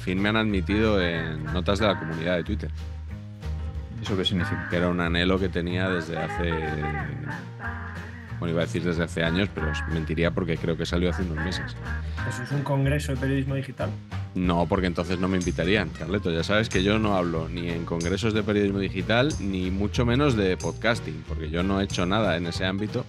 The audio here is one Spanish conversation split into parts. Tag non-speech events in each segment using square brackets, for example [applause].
fin me han admitido en notas de la comunidad de Twitter. ¿Eso qué significa? Que era un anhelo que tenía desde hace. Bueno, iba a decir desde hace años, pero mentiría porque creo que salió hace unos meses. ¿Eso pues es un congreso de periodismo digital? No, porque entonces no me invitarían, Carleto. Ya sabes que yo no hablo ni en congresos de periodismo digital, ni mucho menos de podcasting, porque yo no he hecho nada en ese ámbito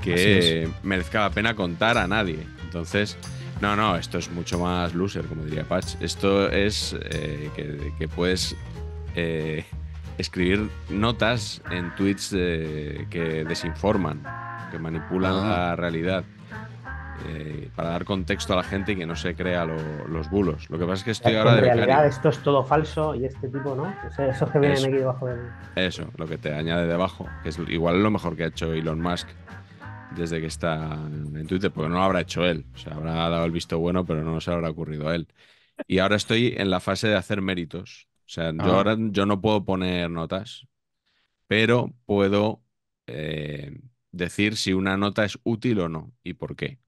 que merezca la pena contar a nadie. Entonces, no, no, esto es mucho más loser, como diría Patch. Esto es eh, que, puedes eh, escribir notas en tweets que desinforman, que manipulan ah. la realidad. Eh, para dar contexto a la gente y que no se crea los bulos. Lo que pasa es que estoy ahora en realidad esto es todo falso y este tipo, ¿no? Eso que viene aquí debajo de Eso, lo que te añade debajo, que es igual lo mejor que ha hecho Elon Musk desde que está en Twitter, porque no lo habrá hecho él. O sea, habrá dado el visto bueno, pero no se habrá ocurrido a él. Y ahora estoy en la fase de hacer méritos. O sea, yo ah. ahora no puedo poner notas, pero puedo eh, decir si una nota es útil o no y por qué.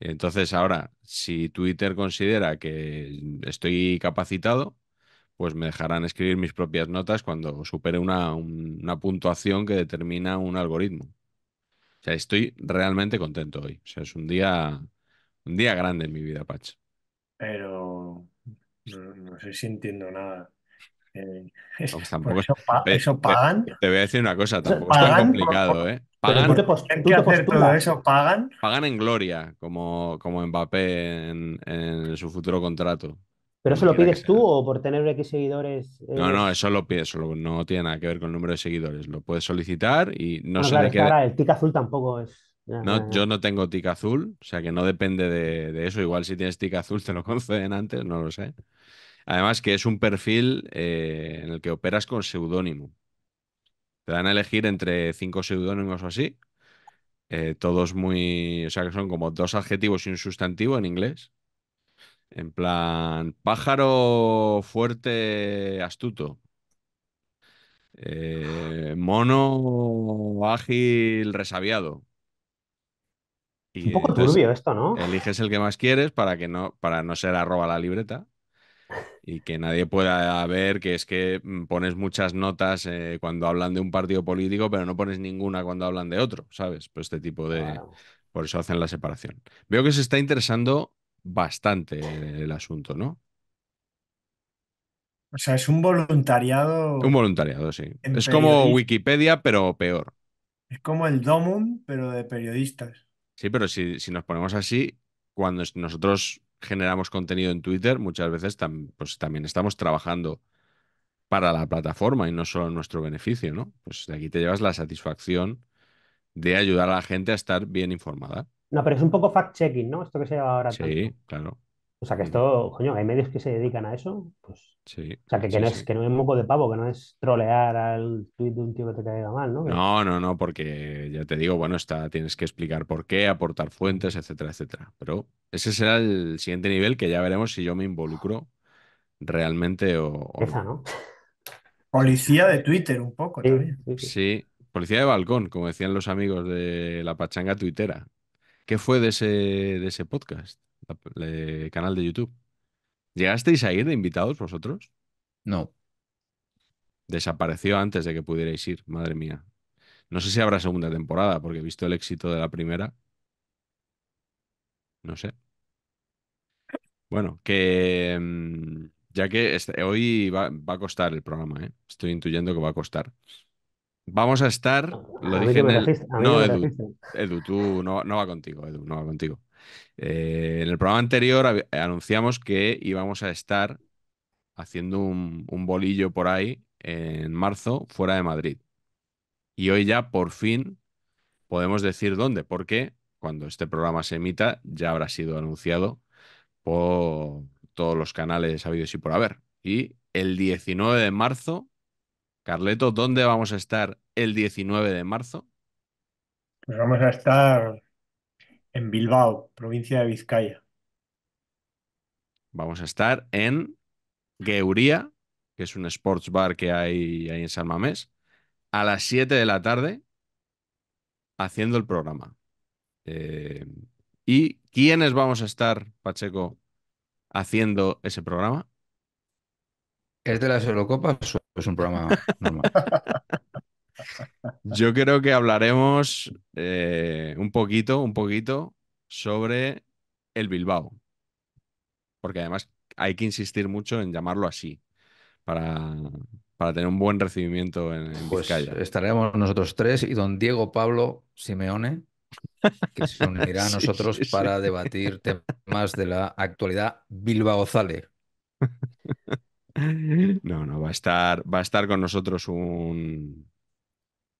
Entonces, ahora, si Twitter considera que estoy capacitado, pues me dejarán escribir mis propias notas cuando supere una, una puntuación que determina un algoritmo. O sea, estoy realmente contento hoy. O sea, es un día, un día grande en mi vida, Pach. Pero no, sé si entiendo nada. Eh, [laughs] pues eso, pagan. Te, voy a decir una cosa, tampoco es tan complicado, ¿eh? Pagan, eso? ¿Pagan? Pagan en gloria, como, como Mbappé en, en su futuro contrato. ¿Pero eso lo pides tú o por tener X seguidores? No, no, eso lo pides, no tiene nada que ver con el número de seguidores. Lo puedes solicitar y no, sé se el tic azul tampoco es. No, yo no tengo tic azul, o sea que no depende de, eso. Igual si tienes tic azul te lo [laughs] conceden antes, no lo sé. Además que es un perfil eh, en el que operas con seudónimo. Te dan a elegir entre cinco seudónimos o así. Eh, todos muy, o sea que son como dos adjetivos y un sustantivo en inglés en plan, pájaro fuerte, astuto. Eh, mono ágil, resabiado. un poco turbio esto, ¿no? Eliges el que más quieres para que no, para no ser arroba la libreta y que nadie pueda ver que es que mm, pones muchas notas eh, cuando hablan de un partido político, pero no pones ninguna cuando hablan de otro, ¿sabes? Pues este tipo de. Por eso hacen la separación. Veo que se está interesando bastante el asunto, ¿no? O sea, es un voluntariado. Un voluntariado, sí. Es como Wikipedia, pero peor. Es como el Domum, pero de periodistas. Sí, pero si, si nos ponemos así, cuando nosotros generamos contenido en Twitter, muchas veces pues, también estamos trabajando para la plataforma y no solo en nuestro beneficio, ¿no? Pues de aquí te llevas la satisfacción de ayudar a la gente a estar bien informada. No, pero es un poco fact-checking, ¿no? Esto que se lleva ahora. Sí, claro. O sea, que mm. esto, coño, hay medios que se dedican a eso, pues. Sí, o sea, que, que no es, que no es moco de pavo, que no es trolear al tweet de un tío que te caiga mal, ¿no? No, no, no, porque ya te digo, bueno, está, tienes que explicar por qué, aportar fuentes, etcétera, etcétera. Pero ese será el siguiente nivel que ya veremos si yo me involucro realmente o. ¿no? Policía de Twitter, un poco, también. sí, policía de balcón, como decían los amigos de la pachanga tuitera. ¿Qué fue de ese, de ese podcast, el canal de YouTube? ¿Llegasteis a ir de invitados vosotros? No. Desapareció antes de que pudierais ir, madre mía. No sé si habrá segunda temporada, porque he visto el éxito de la primera, no sé. Bueno, que mm, ya que este, hoy va, a costar el programa, ¿eh? estoy intuyendo que va a costar. Vamos a estar. Lo dije en el... no, Edu, Edu, tú no, va contigo, Edu, no va contigo. Eh, en el programa anterior eh, anunciamos que íbamos a estar haciendo un, un bolillo por ahí en marzo fuera de Madrid. Y hoy ya por fin podemos decir dónde, porque cuando este programa se emita ya habrá sido anunciado por todos los canales habidos y por haber. Y el 19 de marzo Carleto, ¿dónde vamos a estar el 19 de marzo? Pues vamos a estar en Bilbao, provincia de Vizcaya. Vamos a estar en Geuría, que es un sports bar que hay ahí en San Mamés, a las 7 de la tarde haciendo el programa. Eh, ¿Y quiénes vamos a estar, Pacheco, haciendo ese programa? ¿Es de las Eurocopas o es un programa normal? [laughs] Yo creo que hablaremos eh, un poquito, un poquito sobre el Bilbao. Porque además hay que insistir mucho en llamarlo así para, para tener un buen recibimiento en, pues Estaremos nosotros tres y don Diego Pablo Simeone, que se unirá a [laughs] nosotros para debatir temas de la actualidad Bilbao Zale. [laughs] [laughs] No, no, va a estar, va a estar con nosotros un,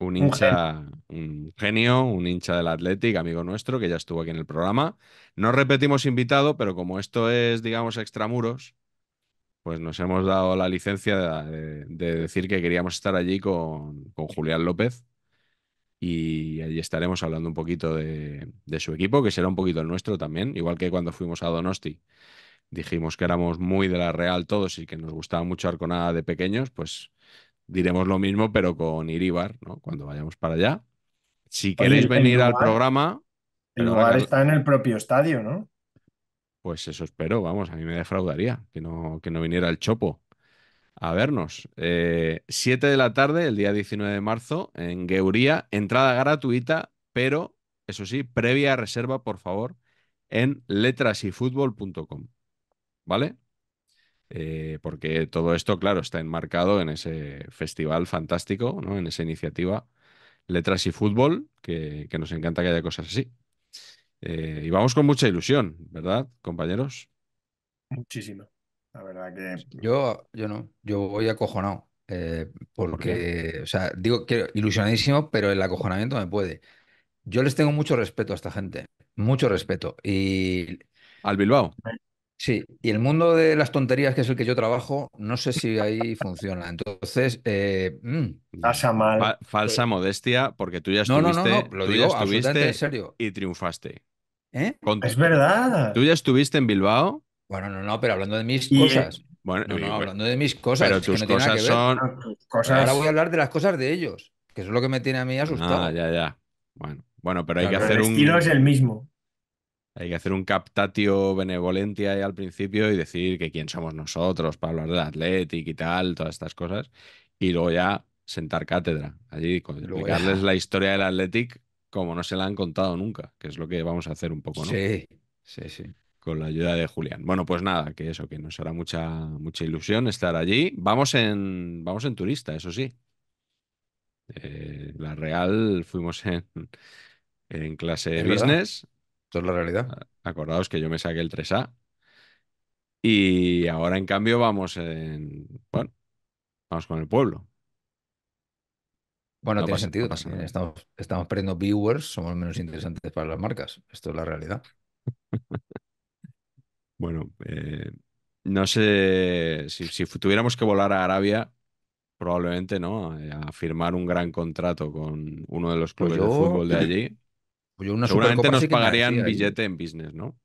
un hincha, un genio, un hincha del Athletic, amigo nuestro, que ya estuvo aquí en el programa. No repetimos invitado, pero como esto es, digamos, extramuros, pues nos hemos dado la licencia de, decir que queríamos estar allí con, Julián López. Y allí estaremos hablando un poquito de, de, su equipo, que será un poquito el nuestro también, igual que cuando fuimos a Donosti dijimos que éramos muy de la Real todos y que nos gustaba mucho Arconada de pequeños, pues diremos lo mismo, pero con Iríbar, ¿no? Cuando vayamos para allá. Si queréis venir al programa. El lugar está en el propio estadio, ¿no? Pues eso espero, vamos, a mí me defraudaría que no, que no viniera el Chopo a vernos. 7 eh, de la tarde, el día 19 de marzo, en Geuría, entrada gratuita, pero eso sí, previa reserva, por favor, en letrasyfutbol.com. ¿vale? Eh, porque todo esto, claro, está enmarcado en ese festival fantástico, ¿no? En esa iniciativa Letras y Fútbol, que, nos encanta que haya cosas así. Eh, y vamos con mucha ilusión, ¿verdad, compañeros? Muchísimo. La verdad que. Yo, yo no, yo voy acojonado. Eh, porque, o sea, digo que ilusionadísimo, pero el acojonamiento me puede. Yo les tengo mucho respeto a esta gente, mucho respeto. Y. Al Bilbao. Sí, y el mundo de las tonterías, que es el que yo trabajo, no sé si ahí funciona. Entonces, eh, mm, pasa mal. falsa modestia, porque tú ya estuviste, lo en serio. y triunfaste. ¿Eh? Es verdad. Tú ya estuviste en Bilbao. Bueno, no, no, pero hablando de mis cosas. Bueno, no, hablando de mis cosas. Pero no cosas son. Ah, ahora voy a hablar de las cosas de ellos, que es lo que me tiene a mí ah, asustado. Ah, ya, ya. Bueno, bueno pero hay que hacer un. El estilo es el mismo. Hay que hacer un captatio benevolente ahí al principio y decir que quién somos nosotros para hablar del Athletic y tal, todas estas cosas. Y luego ya sentar cátedra allí, explicarles la [laughs] historia del Athletic como no se la han contado nunca, que es lo que vamos a hacer un poco, ¿no? Sí, sí, sí. Con la ayuda de Julián. Bueno, pues nada, que eso, que nos hará mucha, mucha ilusión estar allí. Vamos en, vamos en turista, eso sí. Eh, la Real fuimos en, en clase business. Esto es la realidad. Ah, acordaos que yo me saqué el 3A. Y ahora, en cambio, vamos en. Bueno, vamos con el pueblo. Bueno, tiene sentido. estamos, estamos, perdiendo viewers, somos menos interesantes para las marcas. Esto es la realidad. [laughs] bueno, eh, no sé si, tuviéramos que volar a Arabia, probablemente no, a firmar un gran contrato con uno de los pues clubes de fútbol de allí. Pues yo Seguramente nos pagarían billete en business, ¿no?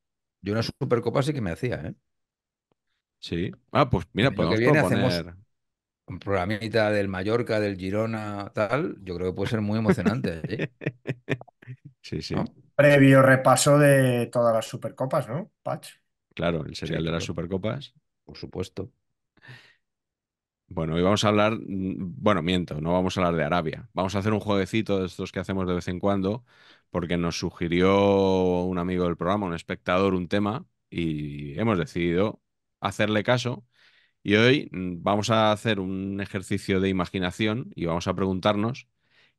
Yo una supercopa sí que me hacía, ¿eh? Sí. Ah, pues mira, podemos proponer... un programita del Mallorca, del Girona, tal. Yo creo que puede ser muy emocionante. ¿eh? [laughs] sí, sí. Previo repaso de todas las supercopas, ¿no? Patch. Claro, el serial de las supercopas. Por supuesto. Bueno, y vamos a hablar, mm, bueno, miento, no vamos a hablar de Arabia. Vamos a hacer un jueguecito de estos que hacemos de vez en cuando, porque nos sugirió un amigo del programa, un espectador, un tema y hemos decidido hacerle caso. Y hoy mm, vamos a hacer un ejercicio de imaginación y vamos a preguntarnos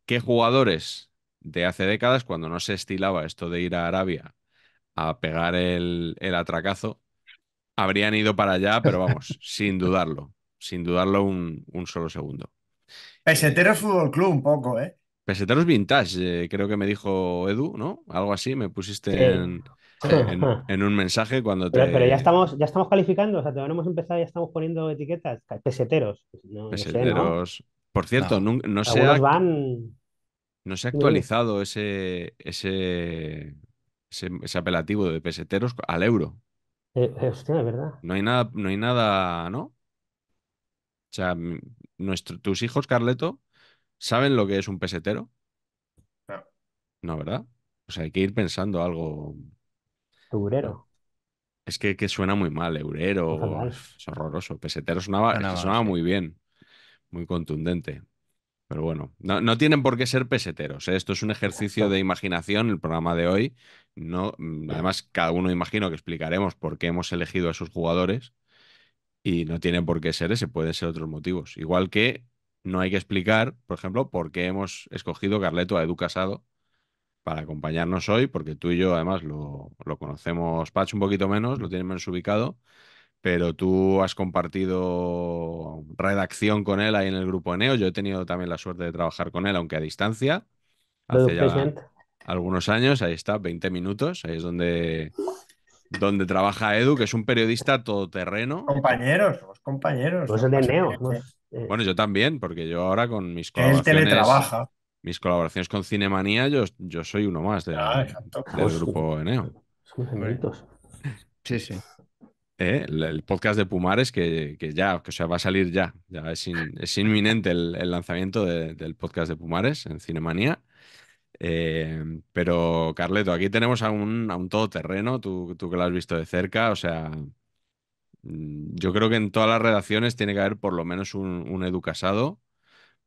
qué jugadores de hace décadas, cuando no se estilaba esto de ir a Arabia a pegar el, atracazo, habrían ido para allá, pero vamos, [laughs] sin dudarlo, sin dudarlo un, solo segundo. Pesetero eh, Fútbol Club un poco, ¿eh? Peseteros vintage, eh, creo que me dijo Edu, ¿no? Algo así, me pusiste eh, [laughs] en, un mensaje cuando te... Pero, ya, estamos, ya estamos calificando, o sea, todavía no hemos empezado, ya estamos poniendo etiquetas. Peseteros. Pues peseteros. Por cierto, no, se ha, van... no se ha actualizado ese, ese, ese, apelativo de peseteros al euro. Eh, hostia, es verdad. No hay nada, no hay nada, ¿no? O sea, nuestro, tus hijos, Carleto, ¿Saben lo que es un pesetero? No. ¿verdad? O sea, hay que ir pensando algo. Eurero. Es que, que suena muy mal, eurero. Es horroroso. Pesetero sonaba, muy bien, muy contundente. Pero bueno, no, tienen por qué ser peseteros. ¿eh? Esto es un ejercicio de imaginación, el programa de hoy. No, mm, además, cada uno imagino que explicaremos por qué hemos elegido a esos jugadores. Y no tienen por qué ser ese, pueden ser otros motivos. Igual que no hay que explicar, por ejemplo, por qué hemos escogido Carleto a Edu Casado para acompañarnos hoy, porque tú y yo además lo, conocemos, Pach, un poquito menos, lo tienes menos ubicado, pero tú has compartido redacción con él ahí en el grupo Eneo. Yo he tenido también la suerte de trabajar con él, aunque a distancia, hace ya algunos años, ahí está, 20 minutos, ahí es donde donde trabaja Edu, que es un periodista todoterreno. Compañeros, los compañeros. Pues de Neo. Bueno, yo también, porque yo ahora con mis colaboraciones... Mis colaboraciones con Cinemanía, yo, yo soy uno más ah, del grupo Eneo. Son Sí, sí. Eh, el, podcast de Pumares que, ya, que, va a salir ya. ya es, inminente el, lanzamiento del podcast de Pumares en Cinemanía. Em, pero, Carleto, aquí tenemos a un, a un todoterreno, tú, que lo has visto de cerca, o sea, mm, yo creo que en todas las redacciones tiene que haber por lo menos un, un educasado,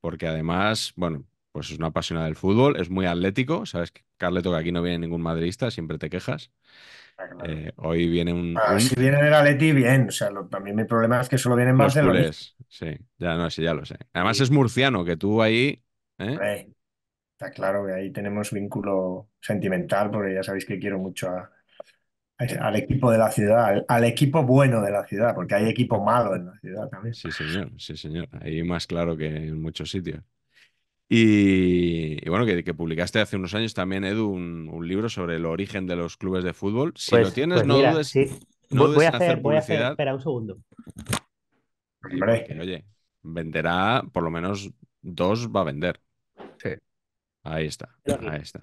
porque además, bueno, pues es una apasionada del fútbol, es muy atlético, sabes Carleto que aquí no viene ningún madridista, siempre te quejas. Eh, hoy viene ah, un, Si viene del Atleti, bien. O sea, mí mi problema es que solo vienen más de los. Sí, ya no, sé, ya lo sé. Además es murciano, que tú ahí. ¿eh? Está claro que ahí tenemos vínculo sentimental, porque ya sabéis que quiero mucho al equipo de la ciudad, al, equipo bueno de la ciudad, porque hay equipo malo en la ciudad también. Sí, señor, sí, señor. Ahí más claro que en muchos sitios. Y, bueno, que, publicaste hace unos años también, Edu, un, libro sobre el origen de los clubes de fútbol. Si pues, lo tienes, pues no dudes, Voy, a hacer, voy a hacer, espera un segundo. Hombre, oye, venderá, por lo menos dos va a vender. Ahí está, está.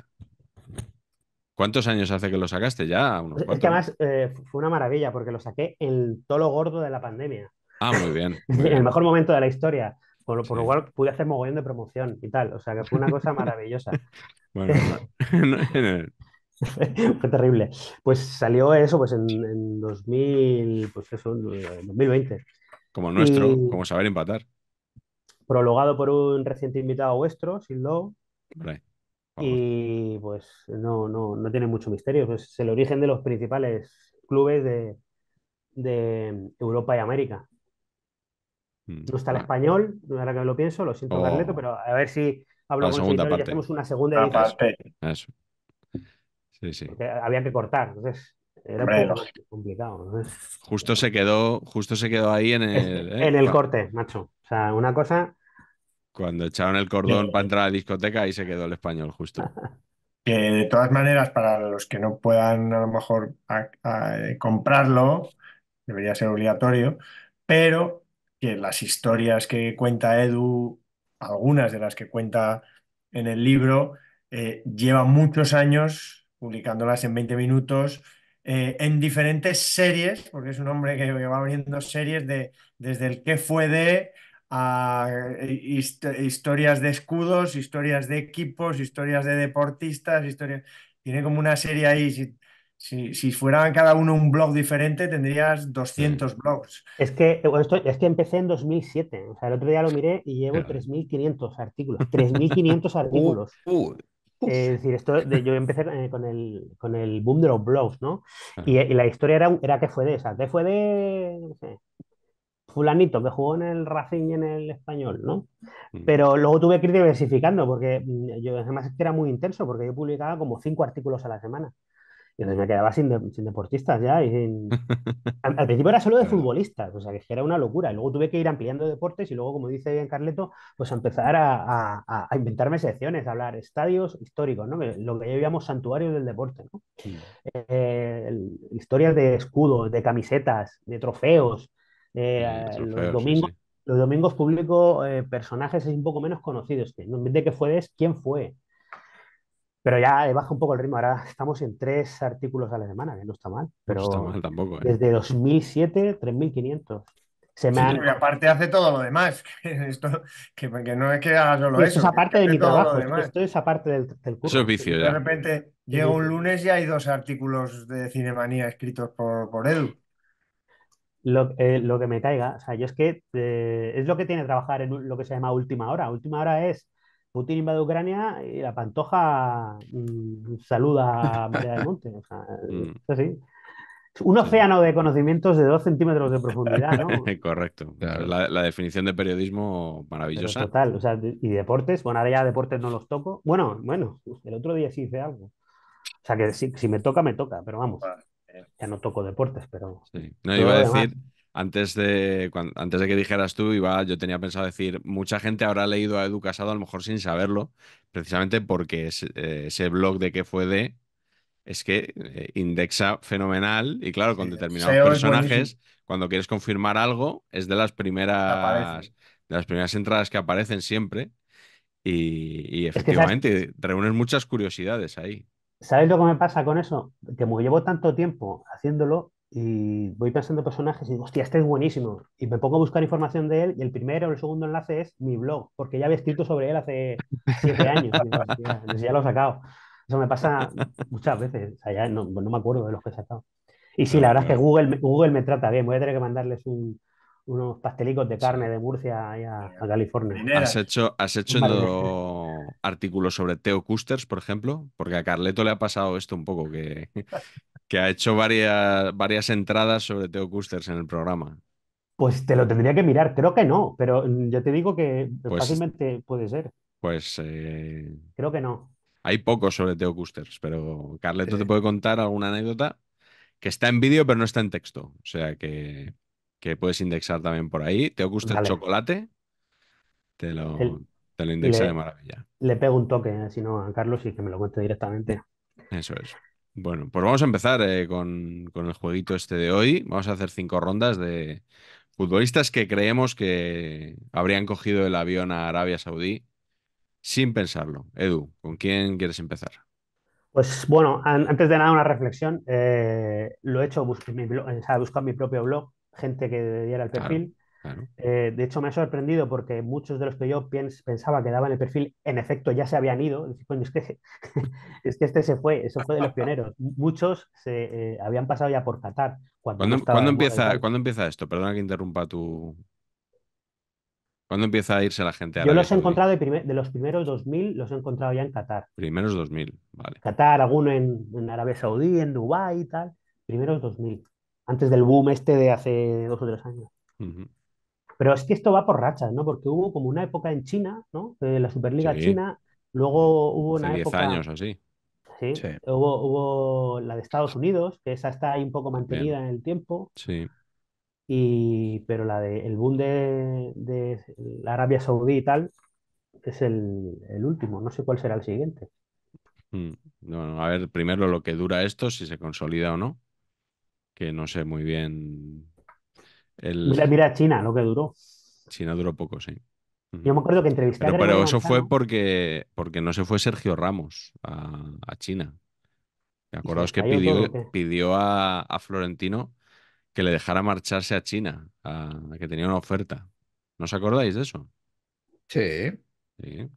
¿Cuántos años hace que lo sacaste ya? Unos es que además eh, fue una maravilla porque lo saqué en tolo gordo de la pandemia. Ah, muy bien. [laughs] el mejor momento de la historia. Por, lo cual pude hacer mogollón de promoción y tal. O sea que fue una cosa [laughs] maravillosa. bueno, [laughs] fue terrible. Pues salió eso pues en, 2000, pues 2020. Como nuestro, como saber empatar. Prologado por un reciente invitado vuestro, Sildo, y pues no, no, no tiene mucho misterio. Pues, es el origen de los principales clubes de, Europa y América. Mm, no está el español español, ahora que lo pienso, lo siento, oh. pero a ver si hablo la segunda parte. hacemos una segunda había que cortar, entonces era complicado. Justo se quedó, justo se quedó ahí en el, ¿eh? en el corte, macho. O sea, una cosa cuando echaron el cordón para entrar a la discoteca, y se quedó el español justo. [laughs] Que de todas maneras, para los que no puedan a lo mejor eh, comprarlo, debería ser obligatorio, pero que las historias que cuenta Edu, algunas de las que cuenta en el libro, eh, lleva muchos años publicándolas en 20 minutos. Eh, en diferentes series, porque es un hombre que va abriendo series de, desde el que fue de eh, historias de escudos, historias de equipos, historias de deportistas, historias... Tiene como una serie ahí. Si, si, cada uno un blog diferente, tendrías 200 blogs. Es que, es que empecé en 2007. O sea, el otro día lo miré y llevo 3.500 artículos. 3.500 [laughs] artículos. Uh, uh. es decir, esto yo empecé eh, con, el, con el boom de los blogs, ¿no? Y, la historia era, era que fue de esa, que fue de fulanito que jugó en el Racing y en el Español, ¿no? Mm. Pero luego tuve que ir diversificando porque mm, yo además era muy intenso porque yo publicaba como cinco artículos a la semana. Y entonces me quedaba sin, deportistas ya. Y [laughs] al, principio era solo de futbolistas, o sea, que era una locura. Y luego tuve que ir ampliando deportes y luego, como dice bien Carleto, pues empezar a, a, a inventarme secciones, a hablar estadios históricos, ¿no? lo que santuario santuarios del deporte, ¿no? Mm. Eh, historias de escudos, de camisetas, de trofeos, eh, los, domingos, los eh, personajes un poco menos conocidos. Que, de que fue, es quién fue. Pero ya eh, baja un poco el ritmo. Ahora estamos en tres artículos a la semana, que no está mal. Pero está mal tampoco. Desde 2007, 3.500. Se aparte hace todo lo demás. [laughs] Esto, que, no es que haga solo eso. es aparte de mi trabajo. Esto es aparte del, del curso. De repente llega un lunes y hay dos artículos de Cinemanía escritos por, por Edu. Lo, eh, lo, que me caiga, o sea, yo es que eh, es lo que tiene trabajar en lo que se llama última hora. Última hora es Putin invade Ucrania y la pantoja mm, saluda a María del Monte. O sea, [laughs] mm. Un océano de conocimientos de dos centímetros de profundidad, ¿no? [laughs] Correcto. la, definición de periodismo maravillosa. total, o sea, y deportes, bueno, ahora ya deportes no los toco. Bueno, bueno, el otro día sí hice algo. O sea, que si, si me toca, me toca, pero vamos ya no toco deportes, pero. No, iba a decir, antes de, antes de que dijeras tú, iba, yo tenía pensado decir, mucha gente habrá leído a Edu Casado, a lo mejor sin saberlo, precisamente porque eh, ese blog de que fue de. Es que eh, indexa fenomenal y claro, con determinados e personajes, cuando quieres confirmar algo, es de las primeras, de las primeras entradas que aparecen siempre. Y, efectivamente, reúnes muchas curiosidades ahí. ¿Sabes lo que me pasa con eso? Que me llevo tanto tiempo haciéndolo y voy pensando personajes y digo, hostia, este es buenísimo. Y me pongo a buscar información de él y el primero o el segundo enlace es mi blog, porque ya había escrito sobre él hace siete años. Entonces [laughs] ya lo he sacado. Eso me pasa muchas veces. O sea, ya no, me acuerdo de los que he sacado. Y sí, la verdad es que Google, Google me trata bien. Voy a tener que mandarles un, unos pastelicos de carne de Murcia y a California. ¿Has hecho, has hecho artículos sobre Teo Custers, por ejemplo? Porque a Carleto le ha pasado esto un poco, que, [laughs] que ha hecho varias, varias entradas sobre Teo Custers en el programa. Pues te lo tendría que mirar, creo que no, pero mm, yo te digo que pues fácilmente puede ser. Pues eh, creo que no. Hay poco sobre Teo Custers, pero Carleto te puede contar alguna anécdota que está en vídeo pero no está en texto. O sea que que puedes indexar también por ahí. ¿Te gusta el chocolate? Te lo, te indexa de maravilla. Le pego un toque, ¿eh? si no, a Carlos y que me lo cuente directamente. Eso es. Bueno, pues vamos a empezar eh, con, el jueguito este de hoy. Vamos a hacer cinco rondas de futbolistas que creemos que habrían cogido el avión a Arabia Saudí sin pensarlo. Edu, ¿con quién quieres empezar? Pues bueno, antes de nada una reflexión. Eh, lo he hecho, busqué mi propio blog gente que diera el perfil. Eh, de hecho, me ha sorprendido porque muchos de los que yo pensaba que daban el perfil, en efecto, ya se habían ido. [laughs] es que, este se fue, eso fue de los [laughs] pioneros. Muchos se eh, habían pasado ya por Qatar. Cuando em-, ¿Cuándo, empieza, esto? Perdona que interrumpa tu, ¿Cuándo empieza a irse la gente? A Yo los he encontrado de, los primeros 2000, los he encontrado ya en Qatar. Primeros 2000, vale. Qatar, alguno en, en Arabia Saudí, en Dubái y tal. Primeros 2000 antes del boom este de hace dos o tres años. Pero es que esto va por rachas, ¿no? Porque hubo como una época en China, ¿no? De la Superliga China, luego hubo una época... 10 años así. Sí, Hubo, la de Estados Unidos, que esa está ahí un poco mantenida en el tiempo. Sí. Y, pero la de el boom de, Arabia Saudí y tal es el, el, último. No sé cuál será el siguiente. Mm. Bueno, a ver primero lo que dura esto, si se consolida o no que no sé muy bien. El... Mira, China, lo que duró. China duró poco, sí. Yo me acuerdo que entrevisté pero, Pero eso fue porque, porque no se fue Sergio Ramos a, China. ¿Te acordaos que pidió, pidió a, Florentino que le dejara marcharse a China, a, que tenía una oferta? ¿No os acordáis de eso? Sí.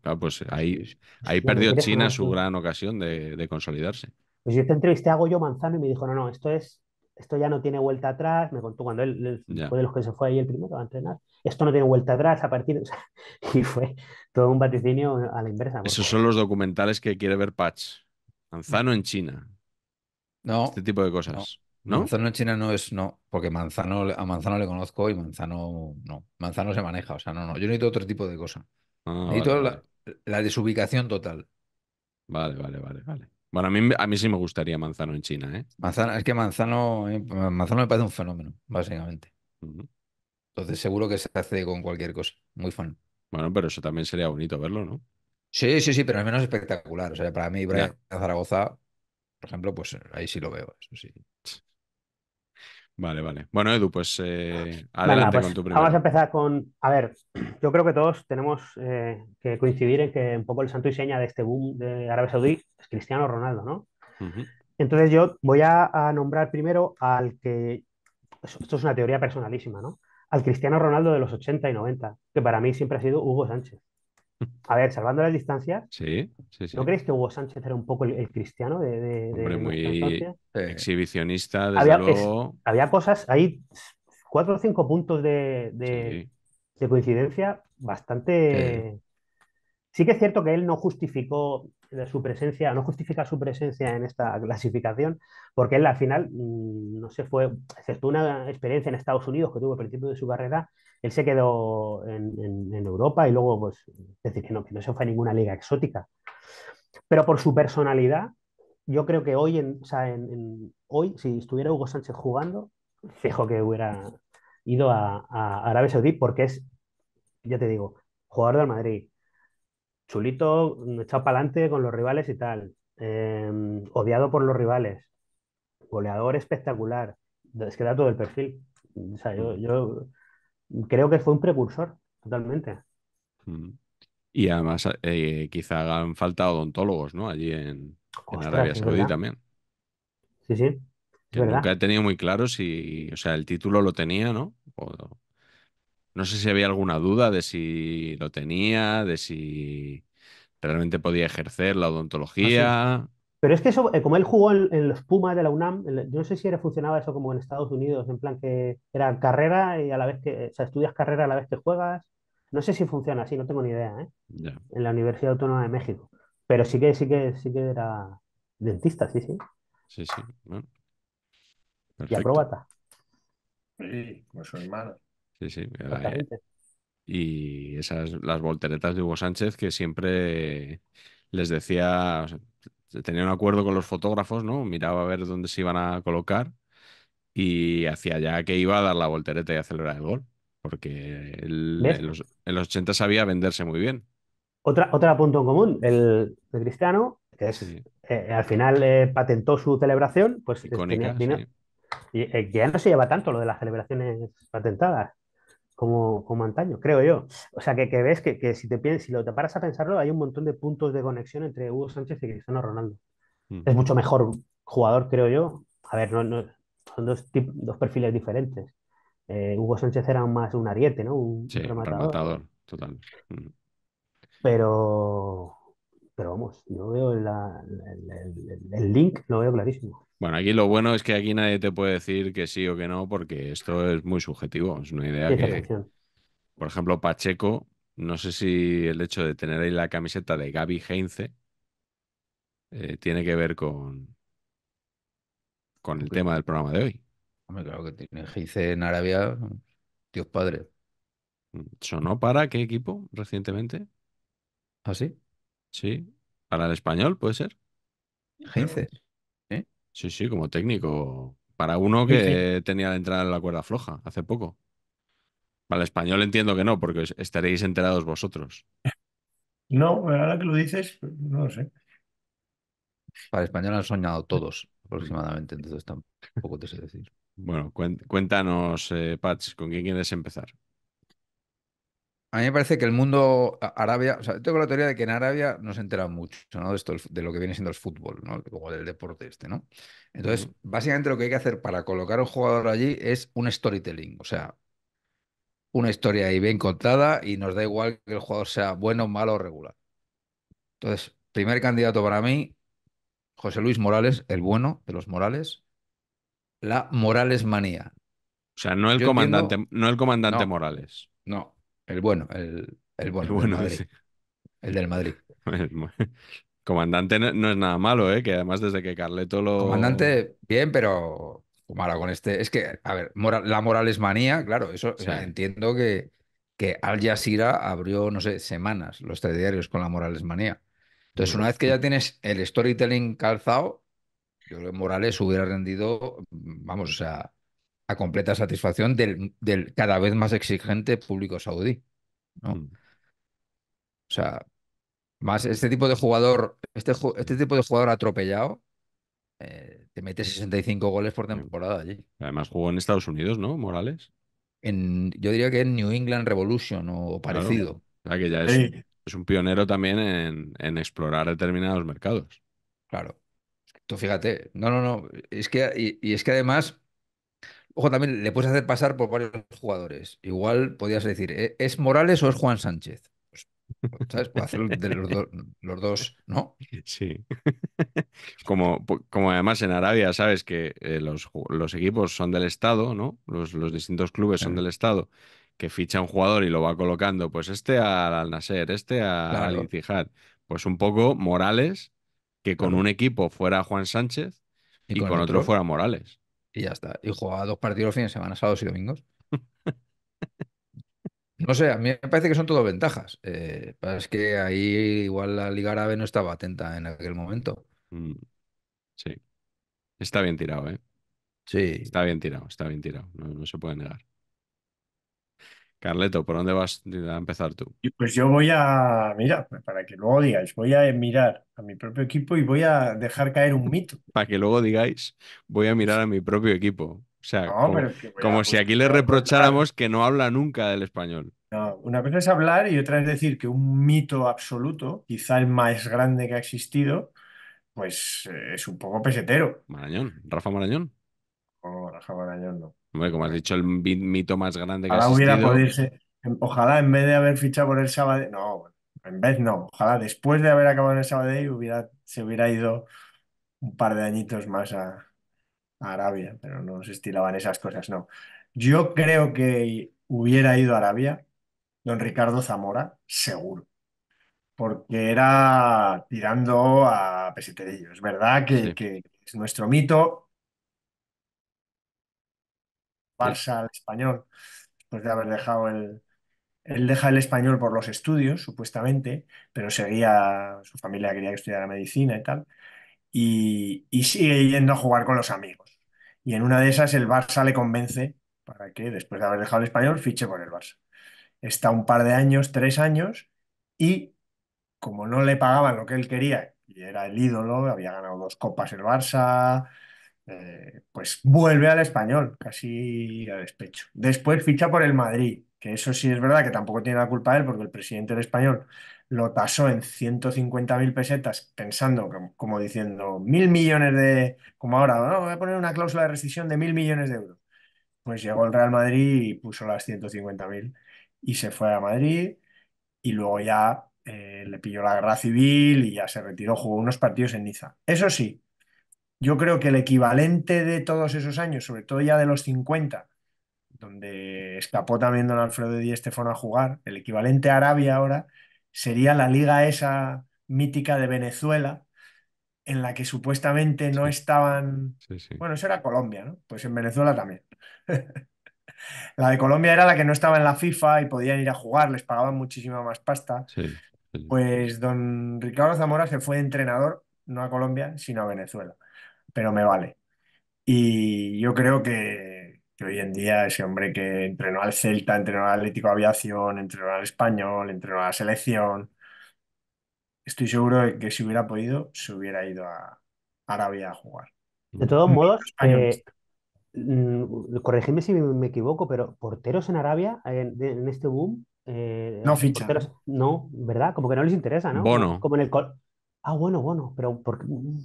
Claro, pues ahí, ahí perdió China su gran ocasión de, de consolidarse. Pues yo te entrevisté a Goyo Manzano y me dijo, no, no, esto es esto ya no tiene vuelta atrás, me contó cuando él, fue de los que se fue ahí el primero a entrenar, esto no tiene vuelta atrás a partir, de... [laughs] y fue todo un vaticinio a la inversa. Esos son los documentales que quiere ver Patch. Manzano en China. No. Este tipo de cosas. No. Manzano en China no es, no, porque Manzano, a Manzano le conozco y Manzano no. Manzano se maneja, o sea, no, no. Yo necesito otro tipo de cosas Ah, necesito la desubicación total. Vale, vale, vale, vale. Bueno, a mí, a mí sí me gustaría Manzano en China, ¿eh? Manzano, es que Manzano, eh, Manzano me parece un fenómeno, básicamente. Entonces seguro que se hace con cualquier cosa. Muy fan. Bueno, pero eso también sería bonito verlo, ¿no? Sí, sí, sí, pero al menos espectacular. O sea, para mí, Brian Zaragoza, por ejemplo, pues ahí sí lo veo, eso sí. Vale, vale. Bueno, Edu, pues eh, adelante pues con tu pregunta. Vamos a empezar con. A ver, [clears throat] yo creo que todos tenemos eh, que coincidir en que un poco el santo y seña de este boom de Arabia Saudí es Cristiano Ronaldo, ¿no? Entonces yo voy a, a, nombrar primero al que. Esto es una teoría personalísima, ¿no? Al Cristiano Ronaldo de los 80 y 90, que para mí siempre ha sido Hugo Sánchez. A ver, salvando las distancias. ¿No crees que Hugo Sánchez era un poco el, cristiano de, muy exhibicionista, desde había, luego. había cosas, hay cuatro o cinco puntos de, coincidencia bastante. sí. que es cierto que él no justificó su presencia, no justifica su presencia en esta [laughs] clasificación, porque él al final, mm, no se fue, excepto una experiencia en Estados Unidos que tuvo al principio de su carrera, él se quedó en, Europa y luego, pues, decir, que no, que no se fue a ninguna liga exótica. Pero por su personalidad, yo creo que hoy, en, o sea, hoy si estuviera Hugo Sánchez jugando, fijo que hubiera ido a, a Arabia Saudí porque es, ya te digo, jugador del Madrid, chulito, echado para adelante con los rivales y tal, em, odiado por los rivales, goleador espectacular, es que da todo el perfil. O sea, yo, creo que fue un precursor, totalmente. Mm. Y además, eh, quizá hagan falta odontólogos, ¿no? Allí en, Arabia Saudí también. Sí, sí. nunca he tenido muy claro si, o sea, el título lo tenía, ¿no? No sé si había alguna duda de si lo tenía, de si realmente podía ejercer la ah, odontología. Pero es que eso, eh, como él jugó en, los Pumas de la UNAM, yo no sé si era, funcionaba eso como en Estados Unidos, en plan que era carrera y a la vez que, o sea, estudias carrera a la vez que juegas. No sé si funciona así, no tengo ni idea, ¿eh? En la Universidad Autónoma de México. Pero sí que, sí que, sí que era dentista, sí, sí. Sí, sí. Y acróbata. Sí, pues su hermano. Eh, y esas, las volteretas de Hugo Sánchez que siempre les decía, tenía un acuerdo con los fotógrafos, ¿no? Miraba a ver dónde se iban a colocar y hacía ya que iba a dar la voltereta y acelerar el gol. Porque en, los, 80 sabía venderse muy bien. Otra, otra punto en común, el, Cristiano, que es, eh, al final eh, patentó su celebración, pues Y ya no se lleva tanto lo de las celebraciones patentadas como, como antaño, creo yo. O sea, que, ves que, si, te, piensas, si lo, te paras a pensarlo, hay un montón de puntos de conexión entre Hugo Sánchez y Cristiano Ronaldo. Mm. Es mucho mejor jugador, creo yo. A ver, no, son dos, dos perfiles diferentes. Eh, Hugo Sánchez era más un ariete, ¿no? Un rematador. total. Mm. Pero, pero vamos, yo veo el, link, lo veo clarísimo. Bueno, aquí lo bueno es que aquí nadie te puede decir que sí o que no, porque esto es muy subjetivo. Es una idea que, por ejemplo, Pacheco, no sé si el hecho de tener ahí la camiseta de Gaby Heinze eh, tiene que ver con, con el tema del programa de hoy. Hombre, claro que tiene Heinze en Arabia, Dios padre. ¿Sonó para qué equipo recientemente? ¿Ah, sí? Sí, para el español puede ser. ¿Gente? Sí, sí, como técnico. Para uno que tenía la entrada en la cuerda floja hace poco. Para el español entiendo que no, porque estaréis enterados vosotros. No, ahora que lo dices, no lo sé. Para el español han soñado todos aproximadamente, entonces tampoco te sé decir. Bueno, cuéntanos, eh, ¿con quién quieres empezar? A mí me parece que el mundo Arabia, o sea, tengo la teoría de que en Arabia no se entera mucho ¿no? de, esto, de lo que viene siendo el fútbol, ¿no? o del deporte este, ¿no? Entonces, básicamente lo que hay que hacer para colocar un jugador allí es un storytelling, o sea, una historia ahí bien contada y nos da igual que el jugador sea bueno, malo o regular. Entonces, primer candidato para mí, José Luis Morales, el bueno de los Morales, la Morales manía. O sea, no el comandante, no el comandante Morales. No, el bueno, el, el bueno. El, del Madrid. [laughs] comandante no, es nada malo, ¿eh? que además desde que Carleto lo. Comandante, bien, pero con este. Es que, a ver, la Moralesmanía claro, eso o sea, entiendo que, que Al Jazeera abrió, no sé, semanas los tres diarios con la Moralesmanía manía. Entonces, una vez que ya tienes el storytelling calzado, yo creo que Morales hubiera rendido, mm, vamos, o sea, a completa satisfacción del, cada vez más exigente público saudí. Mm. O sea, más este tipo de jugador, este, este tipo de jugador atropellado, eh, te mete 65 goles por temporada allí. Además jugó en Estados Unidos, ¿no? Morales. En, yo diría que en New England Revolution o parecido. O sea, que ya es, un pionero también en, explorar determinados mercados. Claro. Tú fíjate, no, no, no. Es que, y es que además Ojo, también le puedes hacer pasar por varios jugadores. Igual podías decir, eh, ¿es Morales o es Juan Sánchez? Pues, pues, ¿Sabes? Puedo hacer los, dos, ¿no? Sí. [laughs] Como, como además en Arabia, sabes que eh, los, equipos son del Estado, ¿no? Los, distintos clubes son del Estado que ficha un jugador y lo va colocando, pues este al Al-Nasser, este al Itihad. Pues un poco Morales, que con un equipo fuera Juan Sánchez y, con, otro fuera Morales. Y ya está. Y jugaba dos partidos los fines de semana, sábados y domingos. [laughs] No sé, a mí me parece que son todo ventajas. Eh, es que ahí igual la Liga Árabe no estaba atenta en aquel momento. Mm, sí. Está bien tirado, ¿eh? Sí. Está bien tirado, está bien tirado. no se puede negar. Carleto, ¿por dónde vas a empezar tú? Pues yo voy a, mira, pues para que luego digáis, voy a mirar a mi propio equipo y voy a dejar caer un mito. [laughs] para que luego digáis, voy a mirar a mi propio equipo. O sea, como, si aquí le reprocháramos que no habla nunca del español. una cosa es hablar y otra es decir que un mito absoluto, quizá el más grande que ha existido, pues eh, es un poco pesetero. Marañón, Rafa Marañón. No, Rafa Marañón no como has dicho, el mito más grande que hubiera em, Ojalá en vez de haber fichado por el sábado no, en vez no, ojalá después de haber acabado en el Sabadell hubiera, se hubiera ido un par de añitos más a, Arabia, pero no se estilaban esas cosas, no. Yo creo que hubiera ido a Arabia don Ricardo Zamora, seguro, porque era tirando a peseterillos, Es verdad que es nuestro mito, Barça al español, después de haber dejado el... Él deja el español por los estudios, supuestamente, pero seguía, su familia quería que estudiara medicina y tal, y, y sigue yendo a jugar con los amigos. Y en una de esas el Barça le convence para que, después de haber dejado el español, fiche por el Barça. Está un par de años, tres años, y como no le pagaban lo que él quería, y era el ídolo, había ganado dos copas el Barça, eh, pues vuelve al español, casi a despecho. Después ficha por el Madrid, que eso sí es verdad que tampoco tiene la culpa él, porque el presidente del español lo tasó en 150.000 pesetas, pensando, como, diciendo, mil millones de, como ahora, no, voy a poner una cláusula de rescisión de mil millones de euros. Pues llegó el Real Madrid y puso las 150.000 y se fue a Madrid y luego ya eh, le pilló la guerra civil y ya se retiró, jugó unos partidos en Niza. Eso sí, yo creo que el equivalente de todos esos años, sobre todo ya de los 50, donde escapó también don Alfredo Di Estefano a jugar, el equivalente a Arabia ahora sería la liga esa mítica de Venezuela, en la que supuestamente no estaban... Bueno, eso era Colombia, ¿no? Pues en Venezuela también. [laughs] la de Colombia era la que no estaba en la FIFA y podían ir a jugar, les pagaban muchísima más pasta. Pues don Ricardo Zamora se fue entrenador, no a Colombia, sino a Venezuela pero me vale. Y yo creo que, hoy en día ese hombre que entrenó al Celta, entrenó al Atlético de Aviación, entrenó al Español, entrenó a la selección, estoy seguro de que si hubiera podido, se hubiera ido a Arabia a jugar. De todos modos, eh, mm, corregidme si me equivoco, pero porteros en Arabia, en, este boom, eh, no fichan. no, ¿verdad? Como que no les interesa, ¿no? Como en el... Ah, bueno, bueno, pero porque... Mm,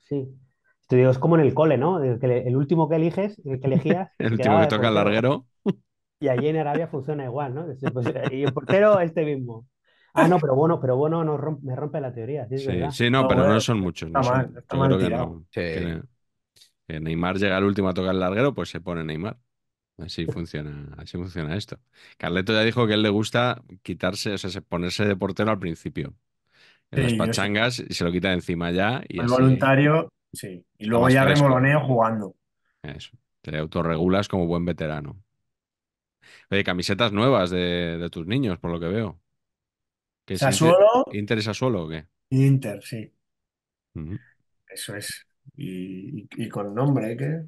sí es como en el cole, ¿no? El, último que eliges, el que elegías. [laughs] el último ah, que toca pues el larguero. Y allí en Arabia [laughs] funciona igual, ¿no? Pues, y el portero, este mismo. Ah, no, pero bueno, pero bueno me rompe la teoría. Sí, no, pero no son muchos. No Neymar llega al último a tocar el larguero, pues se pone Neymar. Así funciona, así funciona esto. Carleto ya dijo que él le gusta quitarse, o sea, ponerse de portero al principio. En las pachangas y se lo quita encima ya. Y el voluntario Sí, y luego ya remoloneo jugando. Eso, te autorregulas como buen veterano. Oye, camisetas nuevas de, tus niños, por lo que veo. ¿Qué ¿Sassuolo? Inter, ¿Inter o qué? Inter, sí. Eso es. Y, con nombre, ¿Qué?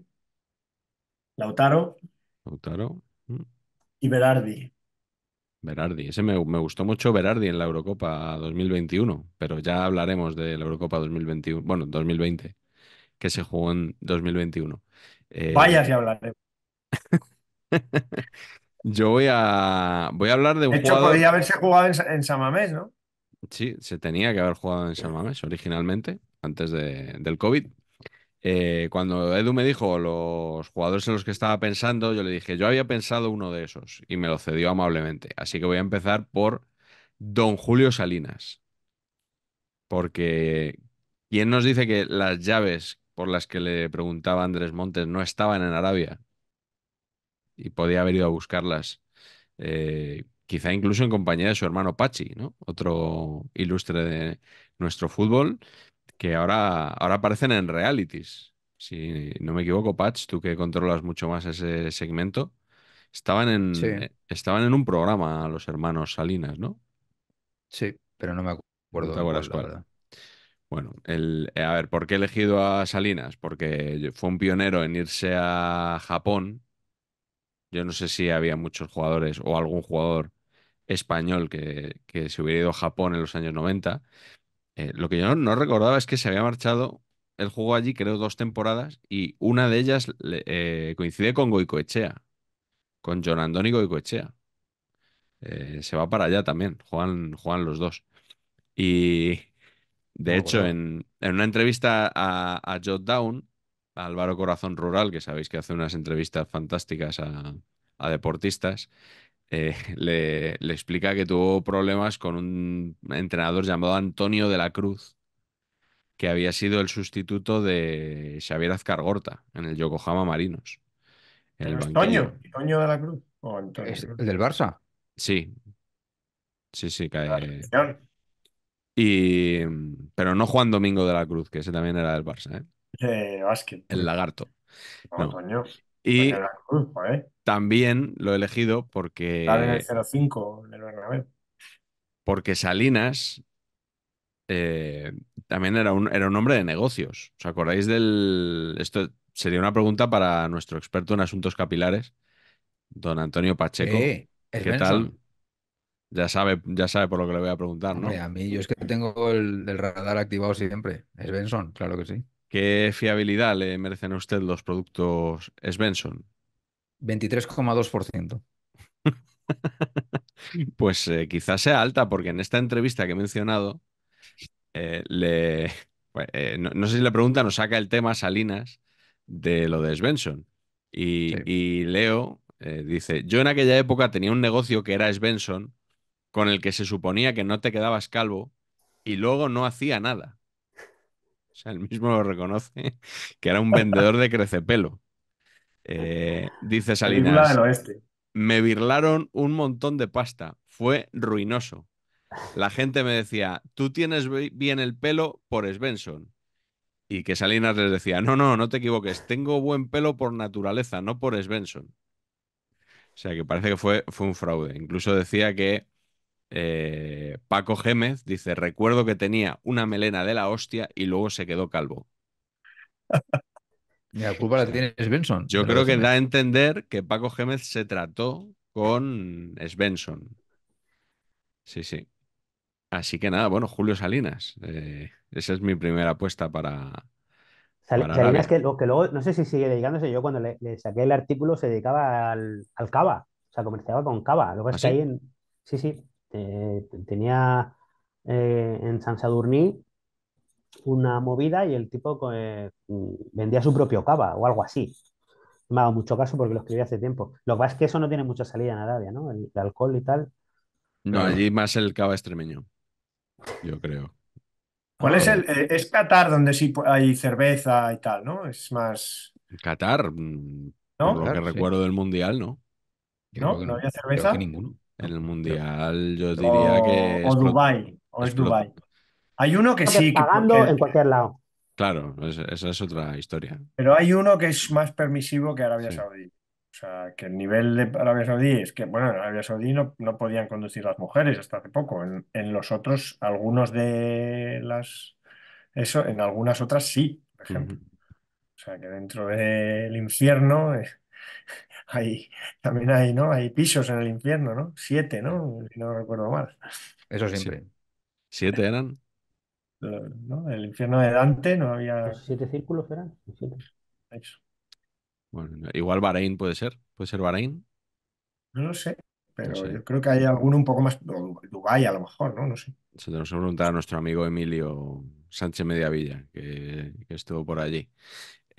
Lautaro. Lautaro. Mm. Y Berardi. Berardi. Ese me, gustó mucho Berardi en la Eurocopa 2021, pero ya hablaremos de la Eurocopa 2021, bueno, 2020 que se jugó en 2021. Eh, Vaya si hablaré. [laughs] Yo voy a, voy a hablar de un de hecho, podía haberse jugado en, Samamés, ¿no? Sí, se tenía que haber jugado en Samamés originalmente, antes del COVID. Eh, cuando Edu me dijo los jugadores en los que estaba pensando, yo le dije, yo había pensado uno de esos y me lo cedió amablemente. Así que voy a empezar por Don Julio Salinas. Porque, ¿quién nos dice que las llaves por las que le preguntaba Andrés Montes no estaban en Arabia y podía haber ido a buscarlas. Eh, quizá incluso en compañía de su hermano Pachi, ¿no? Otro ilustre de nuestro fútbol, que ahora, ahora aparecen en realities. Si no me equivoco, Patch, tú que controlas mucho más ese segmento, estaban en, estaban en un programa los hermanos Salinas, ¿no? Sí, pero no me acuerdo. te bueno, el, eh, a ver, ¿por qué he elegido a Salinas? Porque fue un pionero en irse a Japón. Yo no sé si había muchos jugadores o algún jugador español que, se hubiera ido a Japón en los años 90. Eh, lo que yo no recordaba es que se había marchado, él juego allí creo dos temporadas y una de ellas eh, coincide con Goicoechea, con John y Goicoechea. se va para allá también, juegan, juegan los dos. Y, de hecho, en, una entrevista a, Jot Down, Álvaro Corazón Rural, que sabéis que hace unas entrevistas fantásticas a, deportistas, eh, [laughs] le, explica que tuvo problemas con un entrenador llamado Antonio de la Cruz, que había sido el sustituto de Xavier Gorta, en el Yokohama Marinos. El Antonio, Antonio de la Cruz. ¿El del Barça? Sí. Sí, sí, cae pero no Juan Domingo de la Cruz, que ese también era del Barça. El lagarto. Y también lo he elegido porque. En 05 Porque Salinas eh, también era un, era hombre de negocios. ¿Os acordáis del. Esto sería una pregunta para nuestro experto en asuntos capilares, don Antonio Pacheco. ¿Qué, ¿Qué tal? Ya sabe, ya sabe por lo que le voy a preguntar, ¿no? a mí, yo es que tengo el, radar activado siempre. Es claro que sí. ¿Qué fiabilidad le merecen a usted los productos Svensson? 23,2%. [laughs] pues eh, quizás sea alta, porque en esta entrevista que he mencionado, eh, eh, no, sé si le pregunta, nos saca el tema Salinas de lo de Svensson. Y, y Leo dice, yo en aquella época tenía un negocio que era Svensson con el que se suponía que no te quedabas calvo y luego no hacía nada. O sea, el mismo lo reconoce, [laughs] que era un vendedor de crecepelo. Eh, dice Salinas. Me birlaron un montón de pasta. Fue ruinoso. La gente me decía, tú tienes bien el pelo por Svensson. Y que Salinas les decía, no, no, no te equivoques, tengo buen pelo por naturaleza, no por Svensson. O sea que parece que fue, fue un fraude. Incluso decía que eh, Paco Gémez dice: Recuerdo que tenía una melena de la hostia y luego se quedó calvo. [laughs] La culpa la tiene Svensson. Yo creo que da a entender que Paco Gémez se trató con Svensson. Sí, sí. Así que nada, bueno, Julio Salinas. Eh, esa es mi primera apuesta para. Salinas, que, luego, no sé si sigue dedicándose. Yo cuando le, saqué el artículo se dedicaba al, cava. O sea, comerciaba con cava. Luego está ¿Ah, ahí en. Sí, sí. Este, tenía eh, en San Sadurní una movida y el tipo eh, vendía su propio cava o algo así. me ha dado mucho caso porque lo escribí hace tiempo. Lo que pasa es que eso no tiene mucha salida en Arabia, ¿no? El, alcohol y tal. No, allí más el cava extremeño, yo creo. ¿Cuál es ah, el...? Eh, es Qatar donde sí hay cerveza y tal, ¿no? Es más... Qatar, mm, ¿No? por lo que recuerdo del Mundial, ¿no? ¿No? ¿No, había cerveza? ninguno. En El mundial, yo diría que. O Dubai, o es Dubai. Hay uno que sí. que en cualquier lado. Claro, esa es otra historia. Pero hay uno que es más permisivo que Arabia Saudí. O sea, que el nivel de Arabia Saudí es que, bueno, en Arabia Saudí no, podían conducir las mujeres hasta hace poco. En, los otros, algunos de las. Eso, en algunas otras sí, por ejemplo. O sea, que dentro del infierno. Eh, hay, también hay, ¿no? Hay pisos en el infierno, ¿no? Siete, ¿no? Si no recuerdo mal. Eso siempre. ¿Siete eran? ¿No? El infierno de Dante no había. Pues ¿Siete círculos eran? Siete. Bueno, igual Bahrein puede ser. ¿Puede ser Bahrein? No lo sé, pero yo creo que hay alguno un poco más. Dubái a lo mejor, ¿no? No sé. Se tenemos que preguntar a nuestro amigo Emilio Sánchez Mediavilla, que, que estuvo por allí.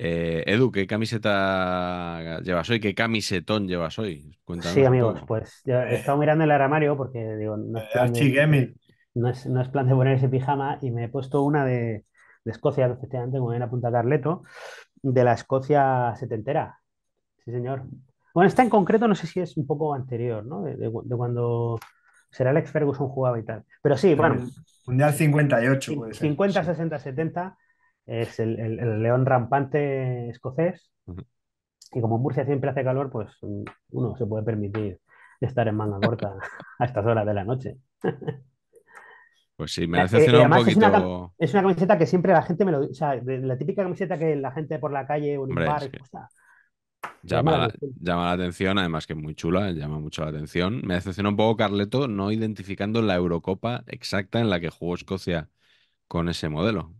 Eh, Edu, ¿qué camiseta llevas hoy? ¿Qué camisetón llevas hoy? sí, amigos, pues yo he estado mirando el armario porque digo, no es, eh, plan de, no, es, plan de poner ese pijama y me he puesto una de, Escocia, efectivamente, como bien apunta Carleto, de la Escocia setentera. Sí, señor. Bueno, esta en concreto no sé si es un poco anterior, ¿no? De, cuando será Alex Ferguson jugaba y tal. Pero sí, bueno. Mundial 58, 50, 60, 70 es el, león rampante escocés. Y como en Murcia siempre hace calor, pues mm, uno se puede permitir estar en manga corta [laughs] a estas horas de la noche. [laughs] Pues sí, me eh, hace eh, un poquito. Es una, camiseta que siempre la gente me lo. O sea, la típica camiseta que la gente por la calle o en un bar. Pues llama, llama, la, atención, además que es muy chula, llama mucho la atención. Me decepciona un poco Carleto no identificando la Eurocopa exacta en la que jugó Escocia con ese modelo.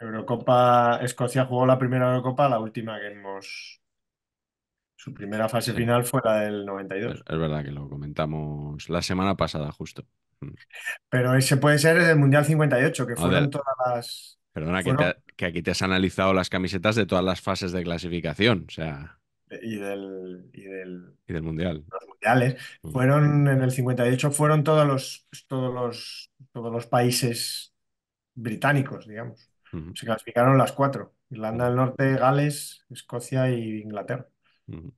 Eurocopa, Escocia jugó la primera Eurocopa, la última que hemos... Su primera fase final fue la del 92. Es, verdad que lo comentamos la semana pasada justo. Mm. Pero ese puede ser el Mundial 58, que fueron todas las... Perdona, que, aquí te has analizado las camisetas de todas las fases de clasificación, o sea... Y del, y del, Mundial. Los mundiales. Mm. Fueron, en el 58 fueron todos los, todos los, todos los países británicos, digamos. Se clasificaron las cuatro, Irlanda del Norte, Gales, Escocia y Inglaterra. Bueno,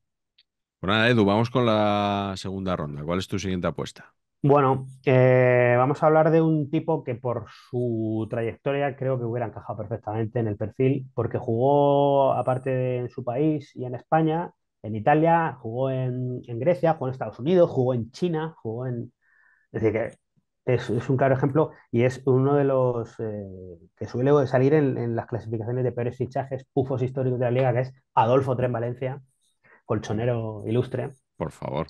pues Edu, vamos con la segunda ronda. ¿Cuál es tu siguiente apuesta? Bueno, eh, vamos a hablar de un tipo que por su trayectoria creo que hubiera encajado perfectamente en el perfil, porque jugó aparte de en su país y en España, en Italia, jugó en, en Grecia, jugó en Estados Unidos, jugó en China, jugó en... Es decir, que es, un claro ejemplo y es uno de los eh, que suele salir en, las clasificaciones de peores fichajes, pufos históricos de la liga, que es Adolfo Tren Valencia, colchonero ilustre. Por favor.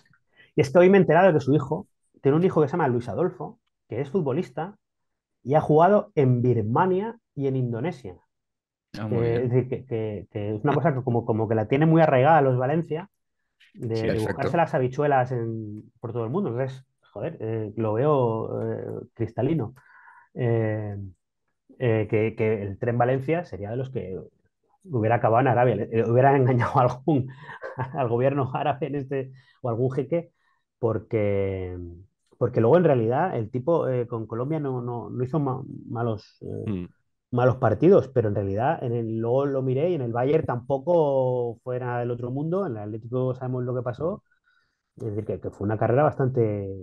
Y estoy hoy me he enterado de que su hijo tiene un hijo que se llama Luis Adolfo, que es futbolista y ha jugado en Birmania y en Indonesia. Ah, que, es una cosa que como, que la tiene muy arraigada los Valencia de, buscarse las habichuelas por todo el mundo. Entonces, joder, eh, lo veo eh, cristalino. Eh, que, el tren Valencia sería de los que hubiera acabado en Arabia, hubiera [laughs] engañado algún, [laughs] al gobierno árabe en este, o algún jeque, porque, porque luego en realidad el tipo con Colombia no, no, hizo malos, mm. malos partidos, pero en realidad en el, luego lo miré y en el Bayern tampoco fuera del otro mundo, en el Atlético sabemos lo que pasó. Es decir, que, fue una carrera bastante,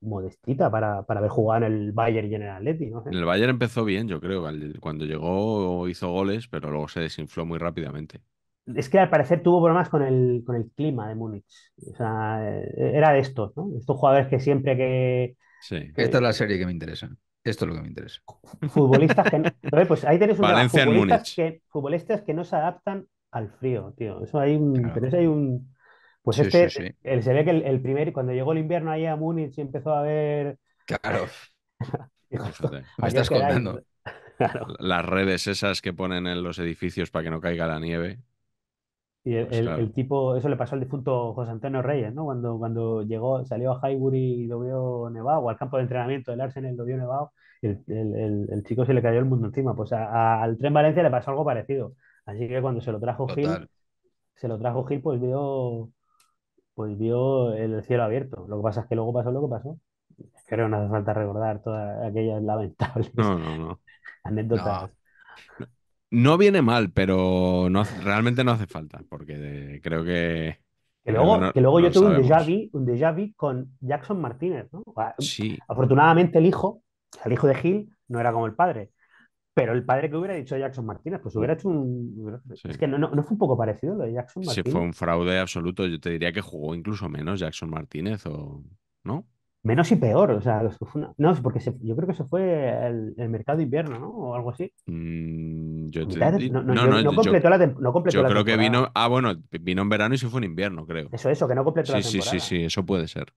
modestita para, para haber jugado en el Bayern y en el Atleti. ¿no? el Bayern empezó bien, yo creo. Cuando llegó hizo goles, pero luego se desinfló muy rápidamente. Es que al parecer tuvo problemas con el, con el clima de Múnich. O sea, eh, era de estos, ¿no? Estos jugadores que siempre que. Sí. Esta es la serie que me interesa. Esto es lo que me interesa. Futbolistas que no... [laughs] pues ahí un futbolistas que, futbolistas que no se adaptan al frío, tío. Eso hay un, pues este, se ve que el, primer, cuando llegó el invierno ahí a Múnich y empezó a ver... Claro. [laughs] Me estás contando. [laughs] Las redes esas que ponen en los edificios para que no caiga la nieve. Y pues el, tipo, eso le pasó al difunto José Antonio Reyes, ¿no? Cuando, cuando llegó, salió a Highbury y lo vio nevado, o al campo de entrenamiento del Arsenal lo vio nevado, y el, chico se le cayó el mundo encima. Pues al Tren Valencia le pasó algo parecido. Así que cuando se lo trajo Gil, se lo trajo Gil, pues vio pues vio el cielo abierto. Lo que pasa es que luego pasó lo que pasó. Creo que no hace falta recordar todas aquellas lamentables no, [laughs] anécdotas. No. viene mal, pero no realmente no hace falta, porque creo que... Que luego, yo tuve un déjà, vu, con Jackson Martínez, ¿no? Afortunadamente el hijo, el hijo de Gil, no era como el padre, pero el padre que hubiera dicho Jackson Martínez, pues hubiera hecho un. Es que no, fue un poco parecido lo de Jackson Martínez. Sí, fue un fraude absoluto. Yo te diría que jugó incluso menos Jackson Martínez, o ¿no? Menos y peor, o sea, no, porque yo creo que se fue el, mercado de invierno, ¿no? O algo así. Mm, yo no, no, completó la, temporada. yo creo que vino, ah, bueno, vino en verano y se fue en invierno, creo. Eso, eso, que no completó la temporada. Sí, sí, sí, eso puede ser.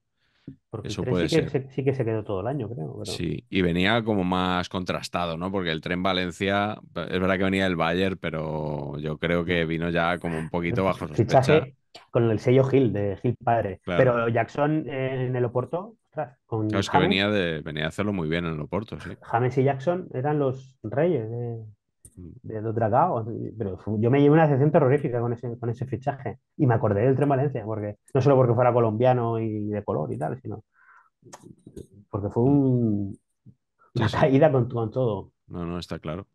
Porque puede sí, que, Se, quedó todo el año, creo. Sí, y venía como más contrastado, ¿no? Porque el tren Valencia, es verdad que venía del Bayer pero yo creo que vino ya como un poquito bajo sospecha. con el sello Gil, de Gil padre. Pero Jackson en el Oporto, con es que venía de, venía a hacerlo muy bien en el Oporto, sí. James y Jackson eran los reyes de, de los Pero yo me llevé una sensación terrorífica con ese, con ese fichaje. Y me acordé del Tren Valencia, porque, no solo porque fuera colombiano y de color y tal, sino porque fue una caída con, todo. No, no, está claro.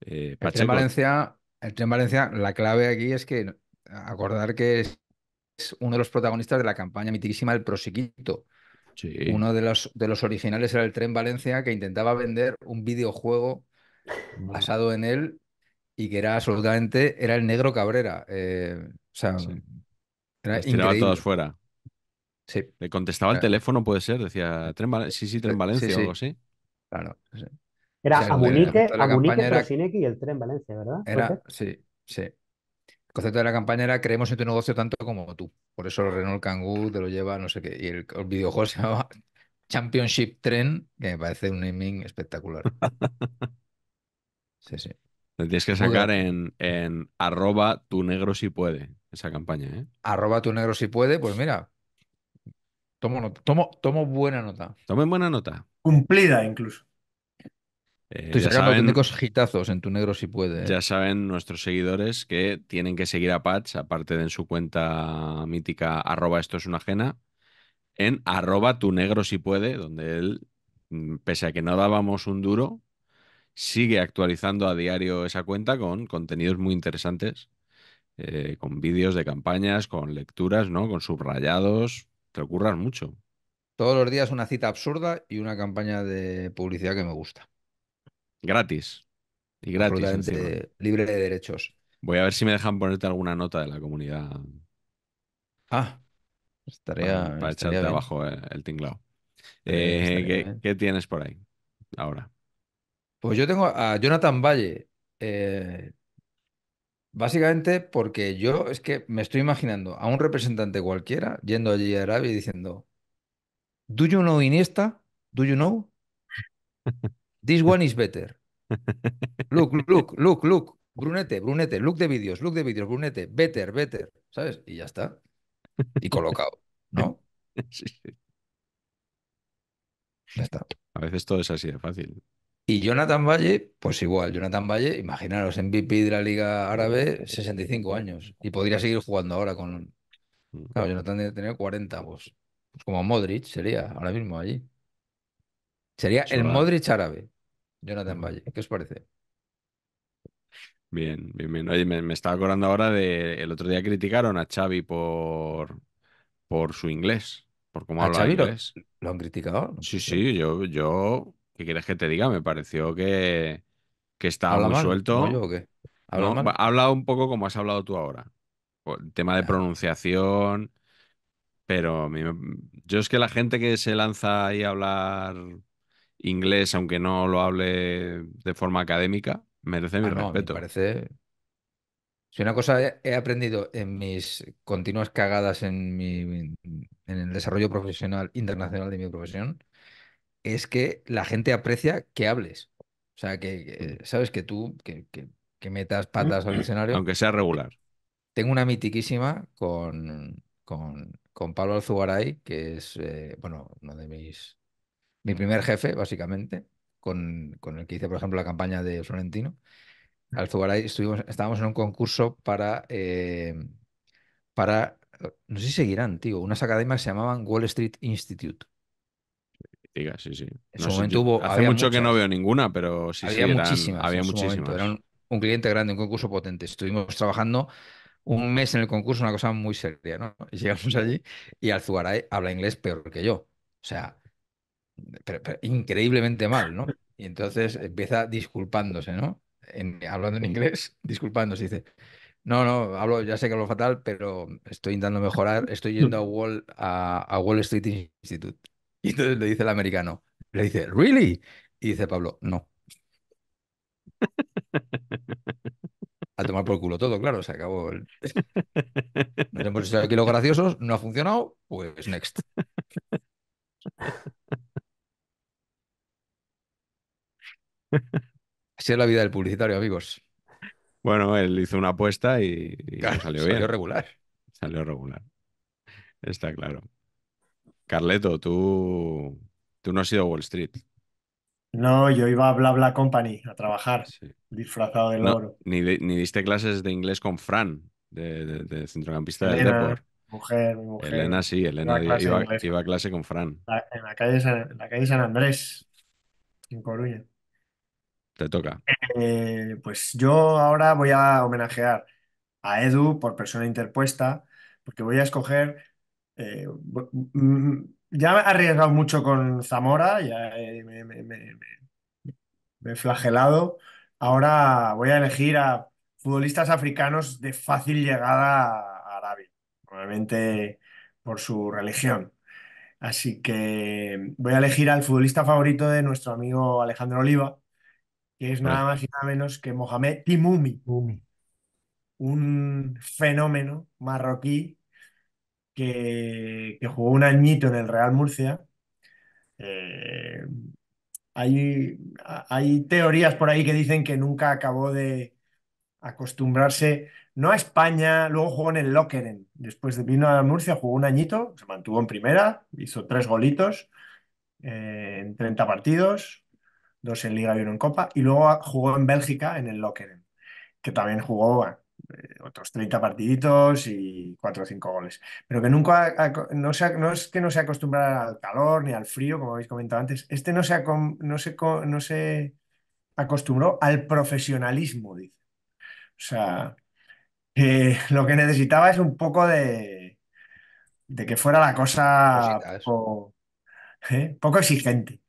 Eh, el, tren Valencia, Valencia, la clave aquí es que acordar que es, uno de los protagonistas de la campaña mitiquísima del prosiquito Uno de los, de los originales era el Tren Valencia que intentaba vender un videojuego basado en él y que era absolutamente, era el negro Cabrera. Eh, o sea, era increíble. todos fuera. Sí. Le contestaba el teléfono, puede ser, decía, Tren sí, sí, Tren Valencia o algo así. Claro. Era o sea, Amunique, y el Tren Valencia, ¿verdad? sí, sí. El concepto de la campaña era creemos en tu negocio tanto como tú. Por eso el Renault Kangoo te lo lleva, no sé qué. Y el, videojuego [laughs] se llamaba Championship Tren, que me parece un naming espectacular. [laughs] Sí, sí. Lo tienes que sacar en, en, arroba tu negro si puede, esa campaña, ¿eh? Arroba tu negro si puede, pues mira. Tomo, tomo, tomo buena nota. Tomen buena nota. Cumplida incluso. Eh, Estoy sacando auténticos hitazos en tu negro si puede. ¿eh? Ya saben nuestros seguidores que tienen que seguir a Patch, aparte de en su cuenta mítica arroba esto es una ajena, en arroba tu negro si puede, donde él, mm, pese a que no dábamos un duro, sigue actualizando a diario esa cuenta con contenidos muy interesantes, eh, con vídeos de campañas, con lecturas, ¿no? Con subrayados, te ocurras mucho. Todos los días una cita absurda y una campaña de publicidad que me gusta. Gratis. Y gratis. libre de derechos. Voy a ver si me dejan ponerte alguna nota de la comunidad. Ah, estaría. Para, echarte abajo eh, el, tinglao. Eh, ¿Qué tienes por ahí ahora? Pues yo tengo a Jonathan Valle. Eh, básicamente porque yo es que me estoy imaginando a un representante cualquiera yendo allí a Arabia y diciendo, ¿Do you know Iniesta? ¿Do you know? This one is better. Look, look, look, look. Brunete, Brunete, look de vídeos, look de vídeos, Brunete, better, better, ¿sabes? Y ya está. Y colocado, ¿no? [laughs] Sí, sí. Ya está. A veces todo es así de fácil. Y Jonathan Valle, pues igual, Jonathan Valle, imaginaros, MVP de la Liga Árabe, 65 años, y podría seguir jugando ahora con... Mm. Claro, Jonathan tenía 40, pues, como Modric sería ahora mismo allí. Sería el Modric árabe, Jonathan mm. Valle. ¿Qué os parece? Bien, bien, bien. Oye, me, estaba acordando ahora de el otro día criticaron a Xavi por, por su inglés, por cómo habla inglés. Lo, han criticado? sí, sí, yo, yo ¿Qué quieres que te diga? Me pareció que, que estaba muy suelto. ¿Habla, un poco como has hablado tú ahora. El tema de pronunciación. Pero yo es que la gente que se lanza ahí a hablar inglés, aunque no lo hable de forma académica, merece mi ah, respeto. Me parece. Si una cosa he aprendido en mis continuas cagadas en, mi, en el desarrollo profesional internacional de mi profesión, es que la gente aprecia que hables. O sea, que, sabes que tú, que, metas patas al [clears throat] escenario. Aunque sea regular. Tengo una mitiquísima con, con, con Pablo Alzugaray, que es, eh, bueno, uno de mis. Mi primer jefe, básicamente, con, con el que hice, por ejemplo, la campaña de Florentino. Alzugaray, estuvimos, estábamos en un concurso para, eh, para, no sé si seguirán, tío, unas academias que se llamaban Wall Street Institute sí, sí. hace mucho que no veo ninguna, pero sí, había muchísimas. Había muchísimas. Era un, cliente grande, un concurso potente. Estuvimos trabajando un mes en el concurso, una cosa muy seria, ¿no? [laughs] Llegamos allí y Alzugaray habla inglés peor que yo. O sea, increíblemente mal, ¿no? Y entonces empieza disculpándose, ¿no? hablando en inglés, disculpándose, dice, no, no, hablo, ya sé que hablo fatal, pero estoy intentando mejorar, estoy yendo a [laughs] Wall, a Wall Street Institute. [laughs] Y entonces le dice el americano, le dice, ¿really? Y dice Pablo, no. A tomar por culo todo, claro, se acabó. El... hemos [laughs] hecho aquí los graciosos, no ha funcionado, pues next. Así es la vida del publicitario, amigos. Bueno, él hizo una apuesta y, salió bien. Salió regular. Salió regular. Está claro. Carleto, tú, tú no has ido a Wall Street. No, yo iba a Bla Bla Company a trabajar, disfrazado del oro. Ni, diste clases de inglés con Fran, de, de, de centrocampista Elena, del Mujer, mujer. Elena sí, Elena iba, iba, a clase con Fran. en, la calle San, Andrés, en Coruña. Te toca. Eh, pues yo ahora voy a homenajear a Edu por persona interpuesta, porque voy a escoger eh, mm, ya me he arriesgado mucho con Zamora, ya me, he flagelado. Ahora voy a elegir a futbolistas africanos de fácil llegada a Arabia, probablemente por su religión. Así que voy a elegir al futbolista favorito de nuestro amigo Alejandro Oliva, que es nada pues más y nada menos que Mohamed Timumi un fenómeno marroquí que, jugó un añito en el Real Murcia. Eh, hay, teorías por ahí que dicen que nunca acabó de acostumbrarse, no a España, luego jugó en el Lokeren, después de vino a Murcia, jugó un añito, se mantuvo en primera, hizo tres golitos eh, en 30 partidos, dos en Liga y uno en Copa, y luego jugó en Bélgica en el Lokeren, que también jugó, eh, otros 30 partiditos y 4 o 5 goles. Pero que nunca, no, es que no se acostumbrara al calor ni al frío, como habéis comentado antes, este no se, no se, no se acostumbró al profesionalismo, dice. O sea, [laughs] lo que necesitaba es un poco de, de que fuera la cosa ¿eh? poco, exigente.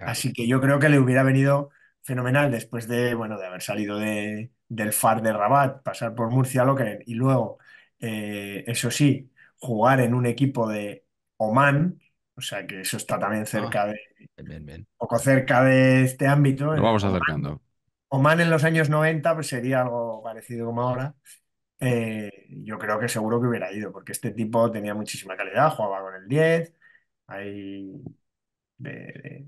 Así que yo creo que le hubiera venido fenomenal después de, bueno, de haber salido de, del Far de Rabat, pasar por Murcia, Lokeren y luego, eh, eso sí, jugar en un equipo de Oman, o sea que eso está también ah, cerca de. un Poco cerca de este ámbito. lo vamos acercando. Oman, en los años 90 pues sería algo parecido como ahora. Eh, yo creo que seguro que hubiera ido, porque este tipo tenía muchísima calidad, jugaba con el 10, hay de,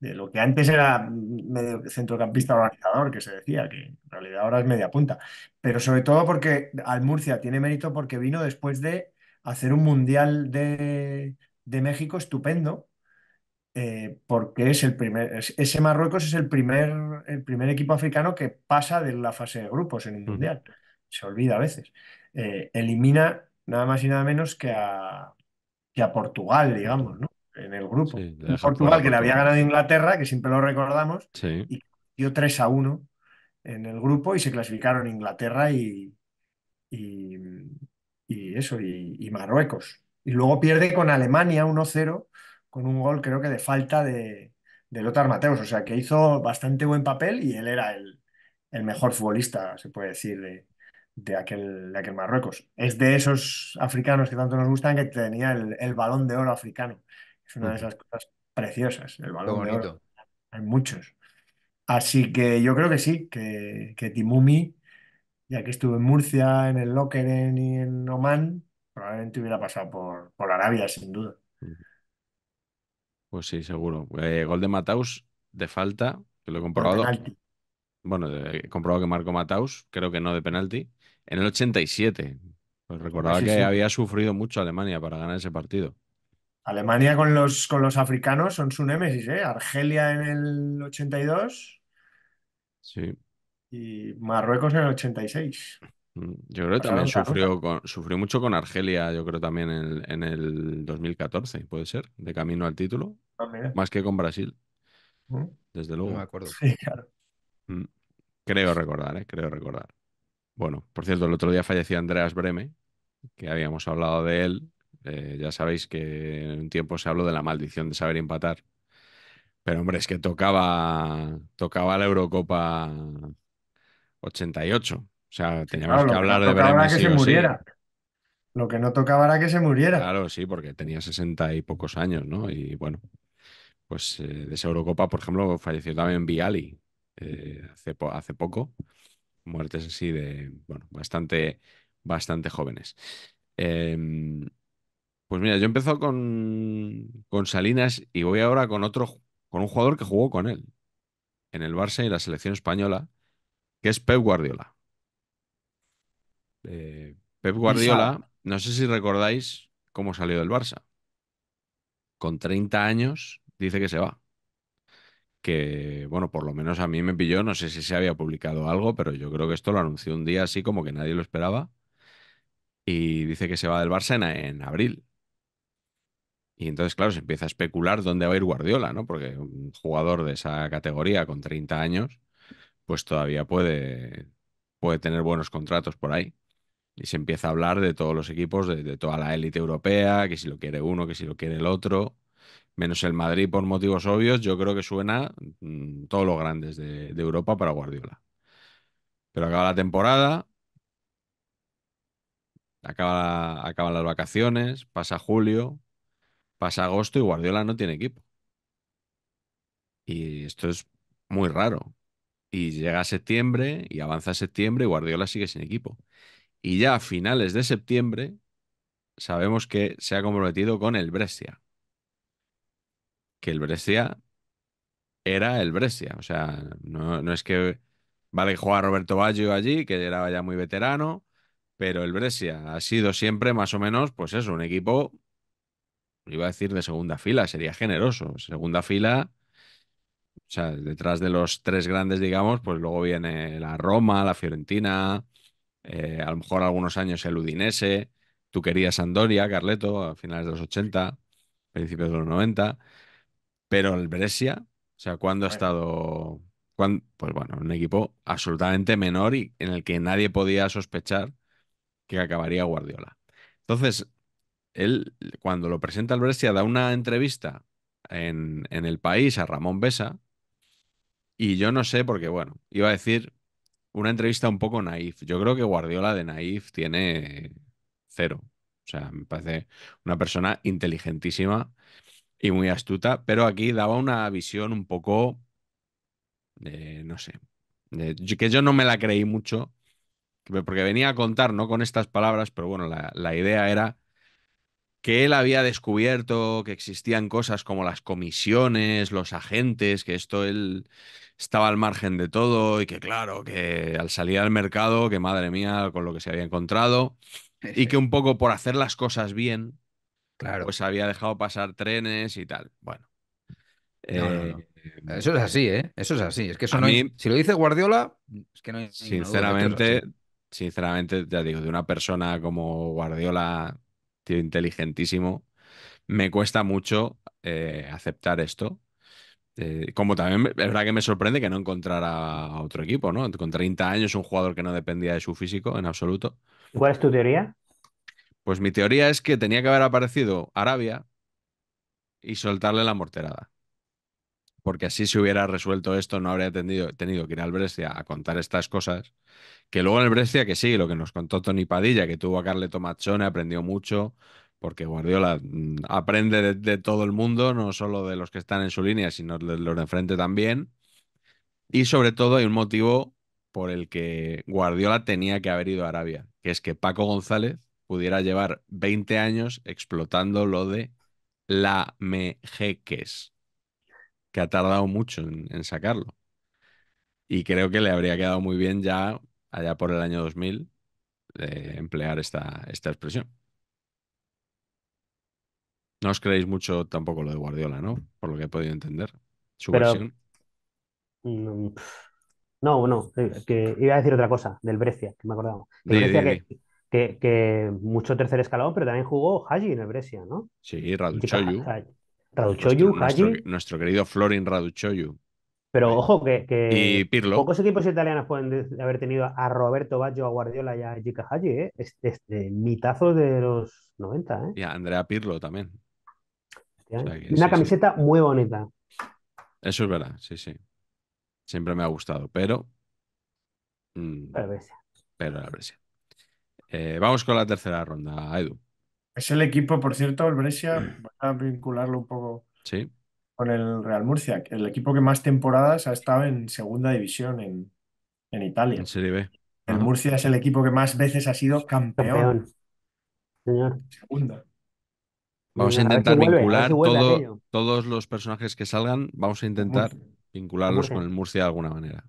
de lo que antes era medio centrocampista organizador, que se decía, que en realidad ahora es media punta. Pero sobre todo porque al Murcia tiene mérito porque vino después de hacer un Mundial de, México estupendo, eh, porque es el primer, ese Marruecos es el primer, el primer equipo africano que pasa de la fase de grupos en un Mundial. Se olvida a veces. Eh, elimina nada más y nada menos que a, que a Portugal, digamos, ¿no? en el grupo. Portugal, que le había ganado Inglaterra, que siempre lo recordamos, y dio 3 a 1 en el grupo y se clasificaron Inglaterra y, y, eso, y, Marruecos. Y luego pierde con Alemania 1-0 con un gol, creo que de falta de, de Lothar Mateus. O sea, que hizo bastante buen papel y él era el, mejor futbolista, se puede decir, de, aquel, de aquel Marruecos. Es de esos africanos que tanto nos gustan que tenía el, el balón de oro africano. Es una de esas cosas preciosas, el valor bonito. Hay muchos. Así que yo creo que sí, que, Timumi, ya que estuvo en Murcia, en el Lokeren y en Oman, probablemente hubiera pasado por, por Arabia, sin duda. Pues sí, seguro. Eh, gol de Mataus de falta, que lo he comprobado. Bueno, he comprobado que marcó Mataus, creo que no de penalti, en el 87. Pues recordaba que había sufrido mucho Alemania para ganar ese partido. Alemania con los, con los africanos son su némesis, ¿eh? Argelia en el 82 Sí. y Marruecos en el 86. Mm, yo creo que también sufrió, sufrió mucho con Argelia, yo creo también en, el 2014, puede ser, de camino al título, ¿eh? más que con Brasil, desde luego. me acuerdo. Sí, claro. Mm, creo recordar, ¿eh? Creo recordar. Bueno, por cierto, el otro día falleció Andreas Breme, que habíamos hablado de él, eh, ya sabéis que en un tiempo se habló de la maldición de saber empatar. Pero hombre, es que tocaba, tocaba la Eurocopa 88. O sea, teníamos que hablar de Bremen. Lo que no tocaba era que se muriera. Claro, sí, porque tenía 60 y pocos años, ¿no? Y bueno, pues eh, de esa Eurocopa, por ejemplo, falleció también Viali eh, hace, hace poco. Muertes así de, bueno, bastante, bastante jóvenes. Eh, pues mira, yo empezó con, con Salinas y voy ahora con otro, con un jugador que jugó con él en el Barça y la selección española, que es Pep Guardiola. Eh, Pep Guardiola, no sé si recordáis cómo salió del Barça. Con 30 años dice que se va. Que, bueno, por lo menos a mí me pilló, no sé si se había publicado algo, pero yo creo que esto lo anunció un día así como que nadie lo esperaba. Y dice que se va del Barça en abril. Y entonces, claro, se empieza a especular dónde va a ir Guardiola, ¿no? Porque un jugador de esa categoría con 30 años, pues todavía puede, puede tener buenos contratos por ahí. Y se empieza a hablar de todos los equipos, de, toda la élite europea, que si lo quiere uno, que si lo quiere el otro. Menos el Madrid por motivos obvios, yo creo que suena mm, todos los grandes de, Europa para Guardiola. Pero acaba la temporada, acaba, acaban las vacaciones, pasa julio, Pasa agosto y Guardiola no tiene equipo. Y esto es muy raro. Y llega septiembre y avanza septiembre y Guardiola sigue sin equipo. Y ya a finales de septiembre sabemos que se ha comprometido con el Brescia. Que el Brescia era el Brescia. O sea, no, es que vale jugar Roberto Baggio allí, que era ya muy veterano, pero el Brescia ha sido siempre más o menos, pues eso, un equipo iba a decir de segunda fila, sería generoso. Segunda fila, o sea, detrás de los tres grandes, digamos, pues luego viene la Roma, la Fiorentina, eh, a lo mejor algunos años el Udinese, tú querías Sandoria, Carleto, a finales de los 80, principios de los 90, pero el Brescia, o sea, ¿cuándo ha estado...? Pues bueno, un equipo absolutamente menor y en el que nadie podía sospechar que acabaría Guardiola. Entonces, él, cuando lo presenta al Brescia, da una entrevista en, el país a Ramón Besa. Y yo no sé, porque bueno, iba a decir una entrevista un poco naif. Yo creo que Guardiola de naif tiene cero. O sea, me parece una persona inteligentísima y muy astuta, pero aquí daba una visión un poco, de. no sé, que yo no me la creí mucho, porque venía a contar, no con estas palabras, pero bueno, la idea era que él había descubierto que existían cosas como las comisiones, los agentes, que esto él estaba al margen de todo y que claro, que al salir al mercado, que madre mía, con lo que se había encontrado, y que un poco por hacer las cosas bien, claro. pues había dejado pasar trenes y tal. Bueno. Em, eso es así, ¿eh? Eso es así. Es que Si lo dice Guardiola, es que no Sinceramente, sinceramente, ya digo, de una persona como Guardiola inteligentísimo. Me cuesta mucho eh, aceptar esto. Eh, como también es verdad que me sorprende que no encontrara a otro equipo, ¿no? Con 30 años, un jugador que no dependía de su físico en absoluto. ¿Cuál es tu teoría? Pues mi teoría es que tenía que haber aparecido Arabia y soltarle la morterada. Porque así se hubiera resuelto esto, no habría tenido, tenido que ir al Brescia a contar estas cosas que luego en el Brescia, que sí, lo que nos contó Tony Padilla, que tuvo a Carleto Machone, aprendió mucho, porque Guardiola mm, aprende de, todo el mundo, no solo de los que están en su línea, sino de los de enfrente también. Y sobre todo hay un motivo por el que Guardiola tenía que haber ido a Arabia, que es que Paco González pudiera llevar 20 años explotando lo de la mejeques, que ha tardado mucho en sacarlo. Y creo que le habría quedado muy bien ya allá por el año 2000, de emplear esta, esta expresión. No os creéis mucho tampoco lo de Guardiola, ¿no? Por lo que he podido entender. Su versión. Mm, no, bueno eh, iba a decir otra cosa, del Brescia, que me acordaba. Que, que, mucho tercer escalón, pero también jugó Haji en el Brescia, ¿no? Sí, Raduchoyu. Raduchoyu, Haji. nuestro, querido Florin Raduchoyu. Pero ojo, que, pocos equipos italianos pueden haber tenido a Roberto Baggio, a Guardiola y a Gika Haji, ¿eh? Este, mitazos de los 90, ¿eh? Y a Andrea Pirlo también. una camiseta muy bonita. Eso es verdad, sí, sí. Siempre me ha gustado, pero. Mm, pero, la pero Brescia. Eh, vamos con la tercera ronda, Edu. Es el equipo, por cierto, el Brescia, mm. a vincularlo un poco. Sí con el Real Murcia, el equipo que más temporadas ha estado en segunda división en, Italia. En Serie B. El Murcia es el equipo que más veces ha sido campeón. Vamos a intentar vincular todos los personajes que salgan, vamos a intentar vincularlos con el Murcia de alguna manera.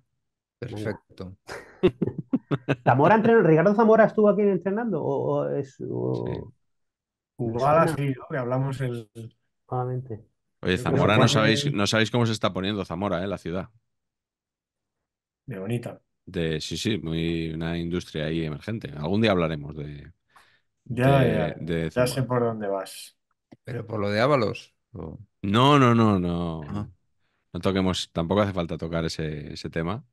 Perfecto. [laughs] Zamora entrenó, ¿Ricardo Zamora estuvo aquí entrenando? ¿O, es, Sí. Jugada, sí, ¿no? que hablamos el. Nuevamente. Oye, Zamora, no sabéis, eh, no sabéis cómo se está poniendo Zamora, ¿eh? la ciudad. De bonita. sí, sí, muy, una industria ahí emergente. Algún día hablaremos de. Ya, sé por dónde vas. Pero por lo de Ábalos. No, no, no, no. Ah. No toquemos, tampoco hace falta tocar ese, ese tema,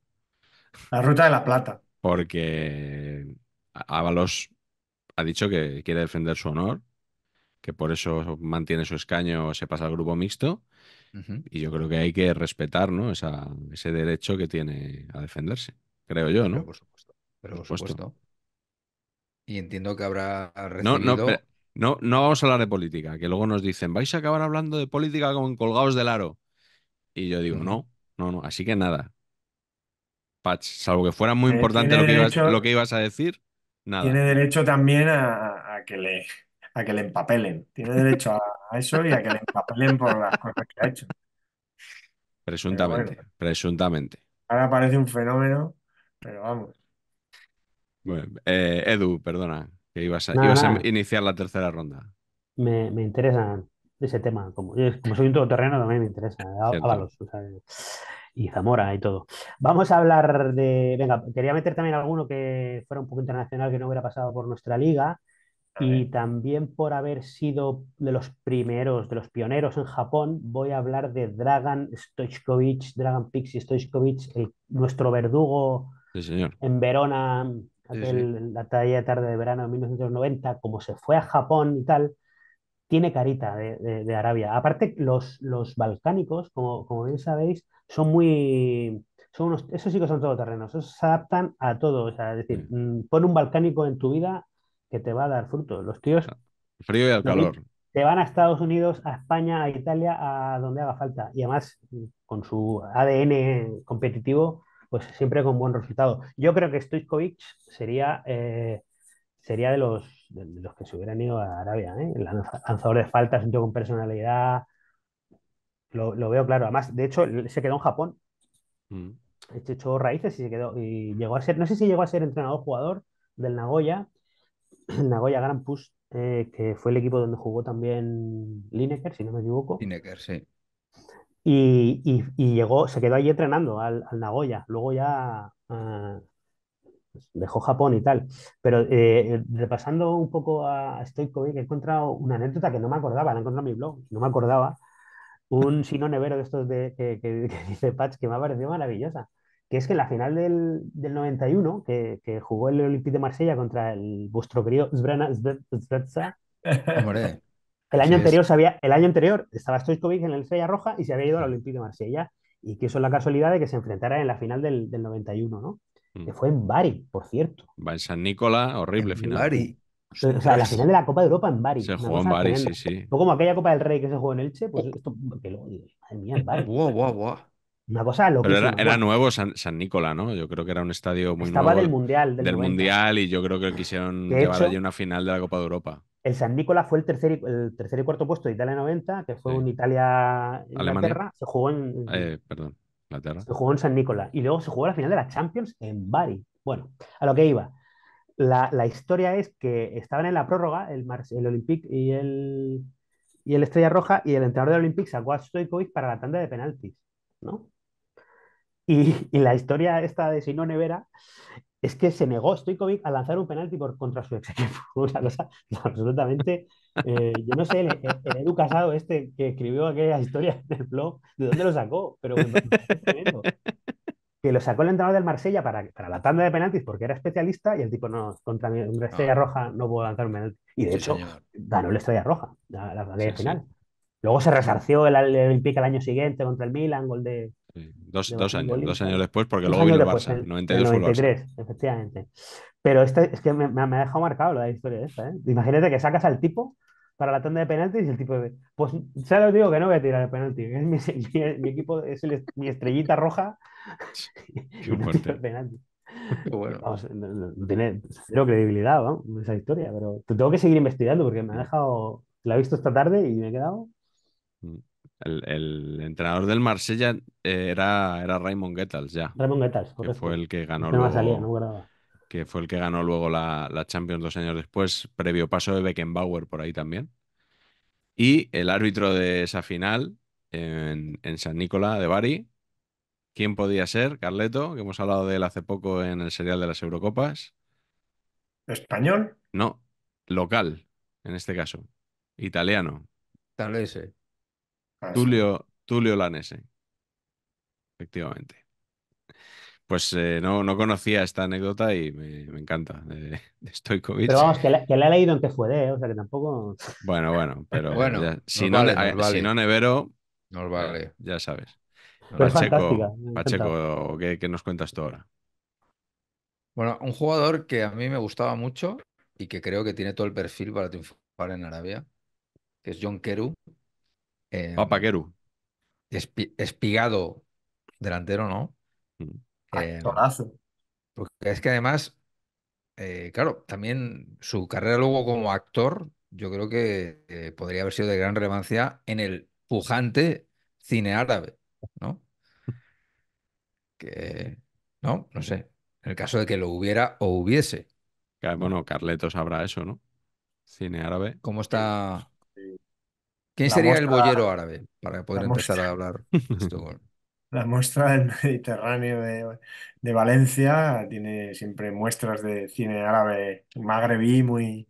La Ruta de la Plata. porque Ábalos ha dicho que quiere defender su honor que por eso mantiene su escaño, o se pasa al grupo mixto. Y yo creo que hay que respetar ¿no? ese derecho que tiene a defenderse, creo yo, ¿no? por supuesto. por supuesto. Y entiendo que habrá recibido... No, no, no, vamos a hablar de política, que luego nos dicen, vais a acabar hablando de política en colgados del aro. Y yo digo, no, no, no, así que nada. Patch, salvo que fuera muy eh, importante lo que, ibas, a decir, nada. Tiene derecho también a que le a que le empapelen. Tiene derecho a, eso y a que le empapelen por las cosas que ha hecho. Presuntamente, presuntamente. Ahora parece un fenómeno, pero vamos. Bueno, eh, Edu, perdona, que ibas a, iniciar la tercera ronda. Me, interesa ese tema. Como, soy un todoterreno, también me interesa. Eh, y Zamora y todo. Vamos a hablar de. Venga, quería meter también alguno que fuera un poco internacional, que no hubiera pasado por nuestra liga y también por haber sido de los primeros, de los pioneros en Japón, voy a hablar de Dragan Stoichkovich, Dragon Pixie Stojkovic, el, nuestro verdugo señor. en Verona, la talla tarde de verano de 1990, como se fue a Japón y tal, tiene carita de, Arabia. Aparte, los, los balcánicos, como, como, bien sabéis, son muy... Son esos sí son todoterrenos, esos se adaptan a todo. O es decir, mm, pon un balcánico en tu vida que te va a dar fruto. Los tíos. frío y al calor. Te van a Estados Unidos, a España, a Italia, a donde haga falta. Y además, con su ADN competitivo, pues siempre con buen resultado. Yo creo que Stoichkovich sería, eh, sería de, los, los que se hubieran ido a Arabia. ¿eh? lanzador de faltas, un tío con personalidad. Lo, veo claro. Además, de hecho, se quedó en Japón. Mm. Echó raíces y se quedó. Y llegó a ser, no sé si llegó a ser entrenador jugador del Nagoya, [clears throat] Nagoya Grand Push, eh, que fue el equipo donde jugó también Lineker, si no me equivoco. Lineker, sí. Y, llegó, se quedó allí entrenando al, al Nagoya. Luego ya ah, dejó Japón y tal. Pero eh, repasando un poco a Stoikovic, eh, he encontrado una anécdota que no me acordaba, la he encontrado en mi blog, no me acordaba. Un sino nevero de estos de, que [laughs] dice Patch que me ha parecido maravillosa que es que en la final del, 91, que, jugó el Olympique de Marsella contra el vuestro querido Zbrana, el año, anterior sabía el año anterior estaba Stoichkovich en el Estrella Roja y se había ido al Olympique de Marsella y que eso es la casualidad de que se enfrentara en la final del, 91, ¿no? Mm. Que fue en Bari, por cierto. en San Nicolás, horrible final. Bari. O sea, la final de la Copa de Europa en Bari. Se jugó en Bari, sí, sí. Fue como aquella Copa del Rey que se jugó en Elche, pues esto, que lo, madre mía, en [laughs] Bari. Wow, wow, wow. Una cosa Pero era, nuevo San, Nicolás, ¿no? Yo creo que era un estadio muy Estaba nuevo. Estaba del Mundial. Del, Mundial y yo creo que quisieron llevar allí una final de la Copa de Europa. El San Nicolás fue el tercer y, el tercer y cuarto puesto de Italia 90, que fue un Italia-Inglaterra. Se jugó en... Eh, perdón, Inglaterra. Se jugó en San Nicolás. Y luego se jugó la final de la Champions en Bari. Bueno, a lo que iba. La, historia es que estaban en la prórroga el, Olympique y el, y el Estrella Roja y el entrenador del Olympique sacó a Stoicovic para la tanda de penaltis, ¿no? Y, la historia esta de Sino Nevera es que se negó Stojkovic a lanzar un penalti por, contra su ex equipo. [laughs] absolutamente. Eh, yo no sé, el, Casado, este que escribió aquella historia en el blog, ¿de dónde lo sacó? Pero que lo sacó el entrenador del Marsella para, para la tanda de penaltis porque era especialista y el tipo no, contra mi estrella roja no puedo lanzar un penalti. Y de hecho, ganó la estrella roja, la, la, final. Luego se resarció el, el al año siguiente contra el Milan, gol de, Dos, dos años, dos años después, porque luego vino el Barça, 92 el 93, efectivamente. Pero este, es que me, ha dejado marcado la historia esta, ¿eh? Imagínate que sacas al tipo para la tanda de penaltis y el tipo de... Pues ya lo digo que no voy a tirar el penalti, es [laughs] mi, equipo es mi estrellita roja. [laughs] Qué fuerte. El penalti. Bueno. tiene cero credibilidad esa historia, pero tengo que seguir investigando porque me ha dejado, la he visto esta tarde y me he quedado. Mm. El, entrenador del Marsella eh, era, era Raymond Gettals ya. Raymond Que fue el que ganó luego, que fue el que ganó luego la, Champions dos años después, previo paso de Beckenbauer por ahí también. Y el árbitro de esa final en, San Nicolás de Bari, ¿quién podía ser? Carleto, que hemos hablado de él hace poco en el serial de las Eurocopas. ¿Español? No, local, en este caso. Italiano. Eh. Ah, Tulio, Lanese. Efectivamente. Pues eh, no, no, conocía esta anécdota y me, encanta de, de Pero vamos, que la, que he leído en TFUD, ¿eh? o sea que tampoco. Bueno, bueno, pero bueno, si, no, no, Nevero, ya sabes. Pacheco, ¿qué, nos cuentas tú ahora? Bueno, un jugador que a mí me gustaba mucho y que creo que tiene todo el perfil para triunfar en Arabia, que es John Keru, eh, espigado, delantero, ¿no? Mm. Em, porque es que además, eh, claro, también su carrera luego como actor, yo creo que eh, podría haber sido de gran relevancia en el pujante cine árabe, ¿no? [laughs] Que, no, no sé. En el caso de que lo hubiera o hubiese. Bueno, Carleto sabrá eso, ¿no? Cine árabe. ¿Cómo está eh, ¿Quién sería el boyero árabe para poder empezar a hablar [laughs] esto La muestra del Mediterráneo de, Valencia tiene siempre muestras de cine árabe magrebí muy,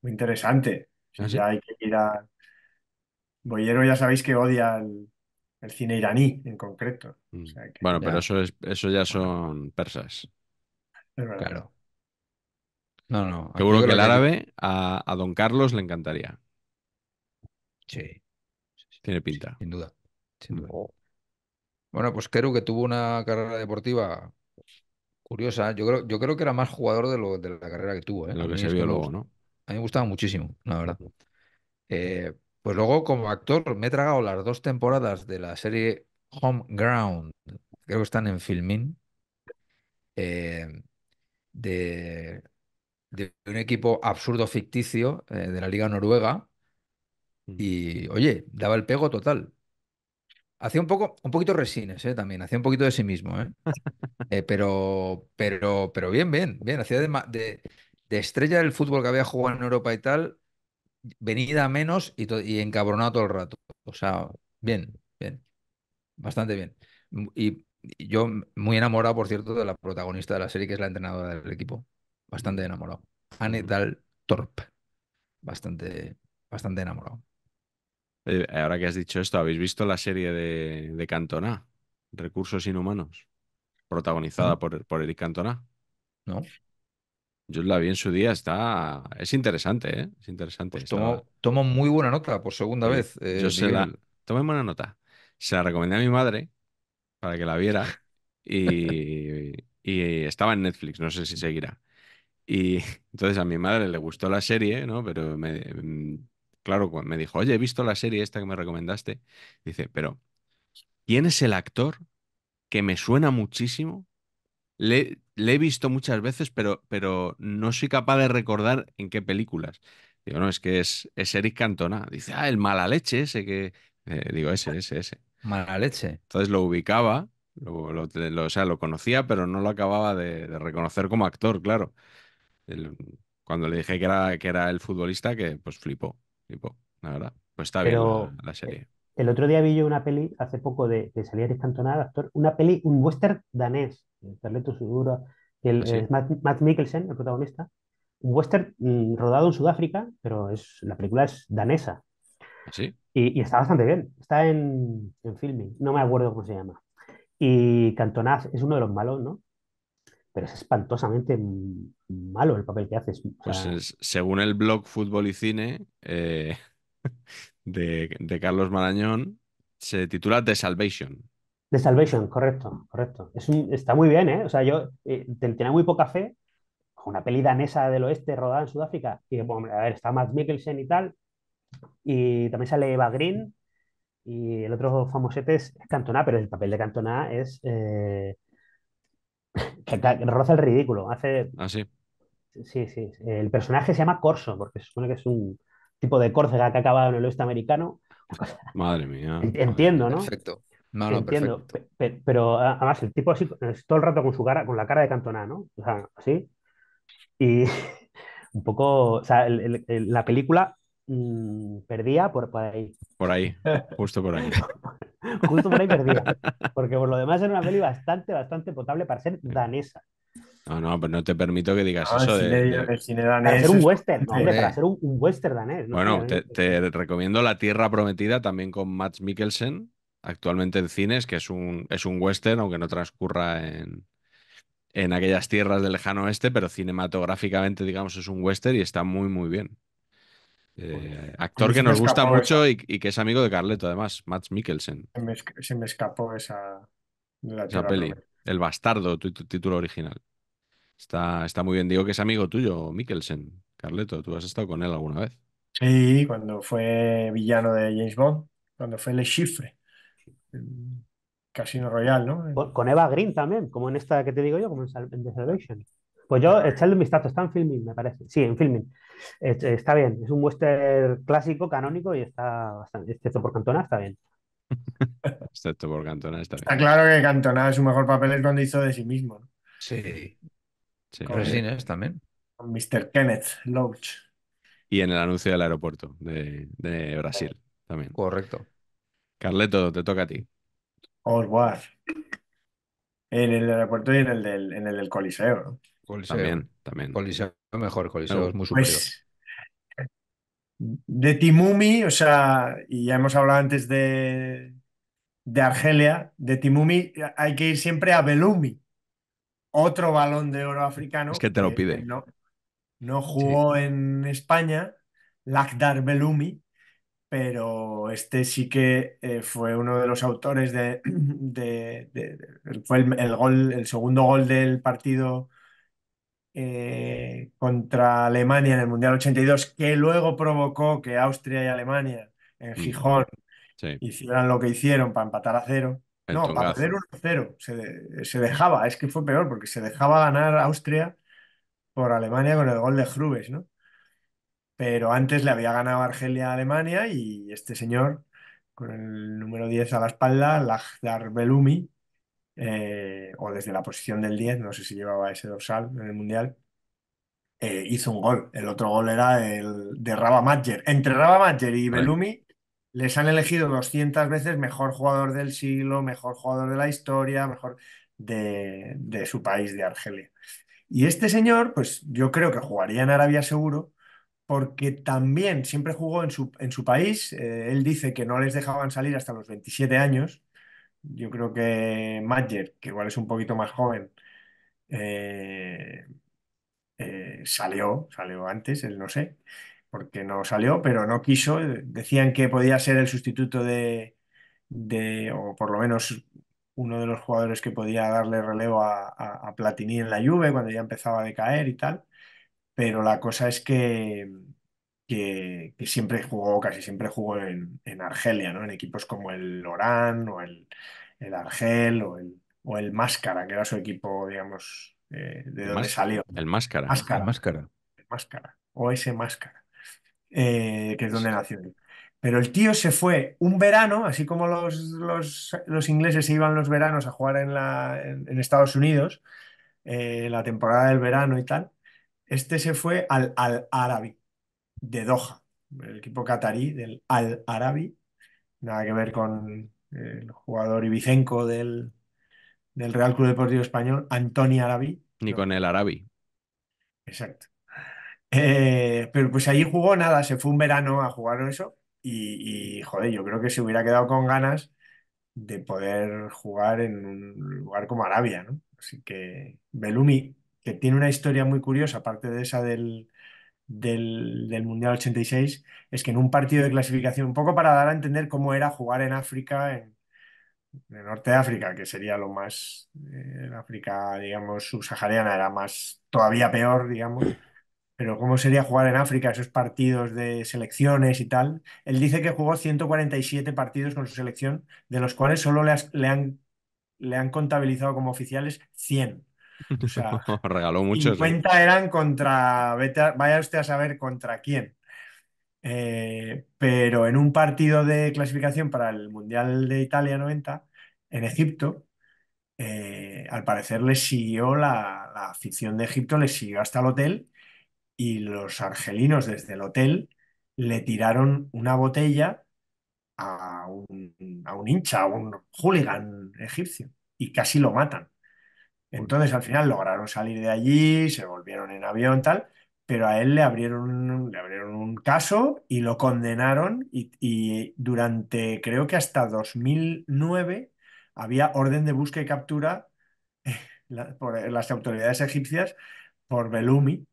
muy interesante. ya hay que ir Boyero ya sabéis que odia el, cine iraní en concreto. Mm. bueno, pero eso, eso ya son persas. Claro. No, no. Seguro que el árabe a don Carlos le encantaría. Sí. Tiene pinta. Sin duda. Oh. Bueno, pues creo que tuvo una carrera deportiva curiosa, yo creo, yo creo que era más jugador de, la carrera que tuvo. A mí me gustaba muchísimo, la verdad. Eh, pues luego, como actor, me he tragado las dos temporadas de la serie Home Ground, creo que están en Filmin, eh, de, un equipo absurdo ficticio eh, de la Liga Noruega, y oye, daba el pego total. Hacía un poco, un poquito resines, ¿eh? también, hacía un poquito de sí mismo, ¿eh? [laughs] Eh, pero, pero, pero bien, bien, bien. Hacía de, estrella del fútbol que había jugado en Europa y tal, venida menos y, encabronado todo el rato. O sea, bien, bien. Bastante bien. Mm, y, yo muy enamorado, por cierto, de la protagonista de la serie, que es la entrenadora del equipo. Bastante enamorado. Anne Dahl Torp. Bastante, bastante enamorado. Eh, ahora que has dicho esto, ¿habéis visto la serie de, de Cantona, Recursos Inhumanos, protagonizada por, por Eric Cantona? No. Yo la vi en su día, está. Es interesante, ¿eh? Es interesante. Pues tomo, muy buena nota por segunda vez. Eh, yo se la. Tomé buena nota. Se la recomendé a mi madre para que la viera y, y estaba en Netflix, no sé si seguirá. Y [laughs] entonces a mi madre le gustó la serie, ¿no? Pero me, claro, me dijo, oye, he visto la serie esta que me recomendaste. Dice, pero, ¿quién es el actor que me suena muchísimo? Le, he visto muchas veces, pero, pero no soy capaz de recordar en qué películas. Digo, no, es que es, es Eric Cantona. Dice, ah, el mala leche ese que. Eh, digo, ese, ese, ese. Mala leche. Entonces lo ubicaba, lo, o sea, lo conocía, pero no lo acababa de, reconocer como actor, claro. cuando le dije que era, que era el futbolista, que pues flipó. Tipo, la verdad. Pues está bien la, serie. Eh, el otro día vi yo una peli, hace poco, de, de Salía Descantonada, actor, una peli, un western danés, Carleto el, ah, es Matt, Mikkelsen, el protagonista. Un western mm, rodado en Sudáfrica, pero es, la película es danesa. ¿Ah, ¿Sí? Y, está bastante bien. Está en, en filming. No me acuerdo cómo se llama. Y Cantonaz es uno de los malos, ¿no? pero es espantosamente malo el papel que haces. Pues según el blog Fútbol y Cine eh, [laughs] de, Carlos Marañón, se titula The Salvation. The Salvation, correcto, correcto. Es está muy bien, ¿eh? O sea, yo eh, tenía muy poca fe una peli danesa del oeste rodada en Sudáfrica. Y bueno, a ver, está Matt Mikkelsen y tal. Y también sale Eva Green. Y el otro famosete es Cantona, pero el papel de Cantona es eh, que, roza el ridículo. Hace... Ah, sí. Sí, El personaje se llama Corso, porque se supone que es un tipo de Córcega que ha acabado en el oeste americano. [laughs] Madre mía. Entiendo, ¿no? Perfecto. No, no, Pero, además el tipo así todo el rato con su cara, con la cara de Cantona, ¿no? O sea, así. Y [laughs] un poco, o sea, la película mm, perdía por ahí. Por ahí, [laughs] justo por ahí. [laughs] Justo por ahí ¿eh? [laughs] Porque por lo demás era una peli bastante, bastante potable para ser danesa. No, no, pero no te permito que digas ah, eso. de, para ser un western, hombre, para ser un, western danés. bueno, te, recomiendo La Tierra Prometida también con Matt Mikkelsen, actualmente en cines, que es un, es un western, aunque no transcurra en, en aquellas tierras del lejano oeste, pero cinematográficamente, digamos, es un western y está muy, muy bien. Eh, actor que nos gusta mucho y, que es amigo de Carleto, además, Matt Mikkelsen. Se me, escapó esa, peli. El bastardo, título original. Está, está muy bien. Digo que es amigo tuyo, Mikkelsen. Carleto, ¿tú has estado con él alguna vez? Sí, cuando fue villano de James Bond, cuando fue Le Chiffre. Casino Royal, ¿no? Con Eva Green también, como en esta que te digo yo, como en, The Pues yo, echadle un vistazo, está en filming, me parece. Sí, en filming. Está bien, es un western clásico, canónico y está bastante, excepto por Cantona, está bien. [laughs] excepto por Cantona, está bien. Está claro que Cantona su mejor papel es cuando hizo de sí mismo. Sí. Con también. Con Mr. Kenneth Loach. Y en el anuncio del aeropuerto de, Brasil también. Correcto. Carleto, te toca a ti. Oswald. En el aeropuerto y en el en el del Coliseo, ¿no? Coliseo. También, también. mejor, Coliseo es muy superior. Pues, de Timumi, o sea, y ya hemos hablado antes de, Argelia, de Timumi hay que ir siempre a Belumi, otro balón de oro africano. Es que te lo pide. no, jugó en España, Lakdar Belumi, pero este sí que eh, fue uno de los autores de, de, fue gol, el segundo gol del partido eh, contra Alemania en el Mundial 82, que luego provocó que Austria y Alemania en Gijón hicieran lo que hicieron para empatar a cero. no, para perder 1-0. Se, dejaba, es que fue peor, porque se dejaba ganar Austria por Alemania con el gol de Hrubes, ¿no? Pero antes le había ganado Argelia a Alemania y este señor, con el número 10 a la espalda, Lagdar Belumi, eh, o desde la posición del 10, no sé si llevaba ese dorsal en el Mundial, eh, hizo un gol. El otro gol era el de Raba Madjer Entre Raba Madjer y Belumi les han elegido 200 veces mejor jugador del siglo, mejor jugador de la historia, mejor de, su país, de Argelia. Y este señor, pues yo creo que jugaría en Arabia seguro, porque también siempre jugó en su, en su país. Eh, él dice que no les dejaban salir hasta los 27 años yo creo que Mayer, que igual es un poquito más joven, eh, eh, salió, salió antes, él no sé, porque no salió, pero no quiso. Decían que podía ser el sustituto de, o por lo menos uno de los jugadores que podía darle relevo a, a Platini en la lluvia cuando ya empezaba a decaer y tal. Pero la cosa es que que, siempre jugó, casi siempre jugó en, Argelia, ¿no? En equipos como el Orán o el, Argel o el, o el Máscara, que era su equipo, digamos, eh, de donde salió. El Máscara. Máscara. El Máscara. O ese Máscara, eh, que es donde nació Pero el tío se fue un verano, así como los, los, ingleses se iban los veranos a jugar en, la, Estados Unidos, eh, la temporada del verano y tal, este se fue al, al Árabe de Doha, el equipo catarí del Al Arabi, nada que ver con eh, el jugador ibicenco del, del Real Club Deportivo Español, Antoni Arabi. Ni con el Arabi. Exacto. Eh, pero pues allí jugó nada, se fue un verano a jugar eso y, y, joder, yo creo que se hubiera quedado con ganas de poder jugar en un lugar como Arabia, ¿no? Así que Belumi, que tiene una historia muy curiosa, aparte de esa del, del, del, Mundial 86, es que en un partido de clasificación, un poco para dar a entender cómo era jugar en África, en, el norte de África, que sería lo más, eh, en África, digamos, subsahariana, era más, todavía peor, digamos, pero cómo sería jugar en África esos partidos de selecciones y tal. Él dice que jugó 147 partidos con su selección, de los cuales solo le han, le han contabilizado como oficiales 100. [laughs] regaló muchos. 50 eran contra, vaya usted a saber contra quién. Eh, pero en un partido de clasificación para el Mundial de Italia 90, en Egipto, eh, al parecer le siguió la, afición de Egipto, les siguió hasta el hotel y los argelinos desde el hotel le tiraron una botella a un, a un hincha, a un hooligan egipcio y casi lo matan. Entonces, al final lograron salir de allí, se volvieron en avión, tal, pero a él le abrieron, le abrieron un caso y lo condenaron y, durante, creo que hasta 2009, había orden de búsqueda y captura eh, por eh, las autoridades egipcias por Belumi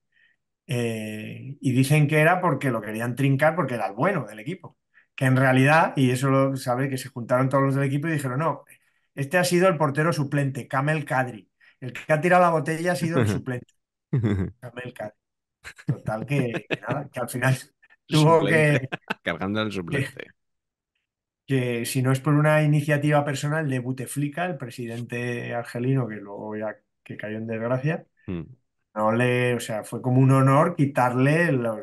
eh, y dicen que era porque lo querían trincar porque era el bueno del equipo. Que en realidad, y eso lo sabe, que se juntaron todos los del equipo y dijeron, no, este ha sido el portero suplente, Kamel Kadri. El que ha tirado la botella ha sido el [laughs] suplente. [laughs] Total que, nada, que al final [laughs] tuvo que. Cargando al suplente. Que, si no es por una iniciativa personal de Buteflika, el presidente argelino, que luego ya que cayó en desgracia, hmm. no le, o sea, fue como un honor quitarle los,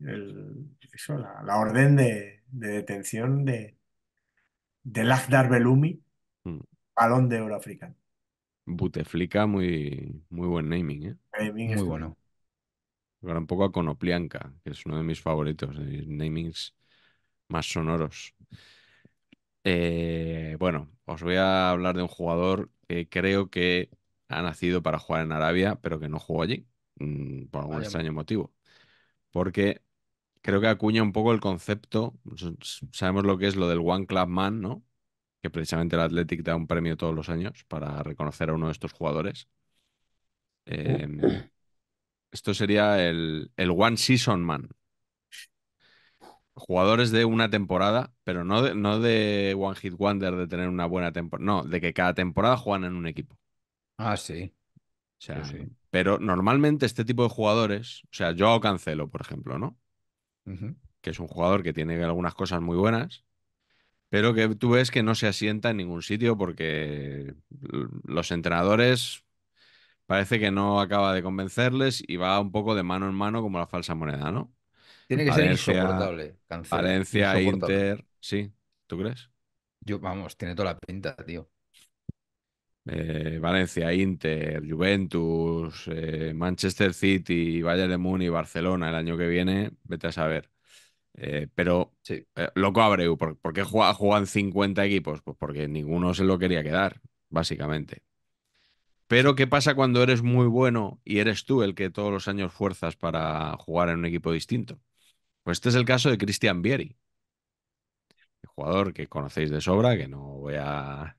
la, orden de, detención de, de Lagdar Belumi, hmm. balón de oro africano. Buteflica, muy, muy buen naming, ¿eh? muy bueno. Ahora un poco a Conoplianca, que es uno de mis favoritos, de mis namings más sonoros. Eh, bueno, os voy a hablar de un jugador que creo que ha nacido para jugar en Arabia, pero que no jugó allí, mm, por algún extraño motivo. Porque creo que acuña un poco el concepto, sabemos lo que es lo del One Club Man, ¿no? que precisamente el Athletic da un premio todos los años para reconocer a uno de estos jugadores. Uh. Em, esto sería el, One Season Man. Jugadores de una temporada, pero no de, no de One Hit Wonder, de tener una buena temporada, no, de que cada temporada juegan en un equipo. Ah, sí. O sea, pero normalmente este tipo de jugadores, o sea, yo Cancelo, por ejemplo, ¿no? Que es un jugador que tiene algunas cosas muy buenas, pero que tú ves que no se asienta en ningún sitio porque los entrenadores parece que no acaba de convencerles y va un poco de mano en mano como la falsa moneda, ¿no? Tiene que ser insoportable. Valencia, Inter, sí. ¿Tú crees? Yo, vamos, tiene toda la pinta, tío. Eh, Valencia, Inter, Juventus, eh, Manchester City, Bayern de Muni, Barcelona el año que viene, vete a saber. Eh, pero eh, loco Abreu, ¿por, qué juegan 50 equipos? Pues porque ninguno se lo quería quedar, básicamente. Pero ¿qué pasa cuando eres muy bueno y eres tú el que todos los años fuerzas para jugar en un equipo distinto? Pues este es el caso de Cristian Vieri, jugador que conocéis de sobra, que no voy a,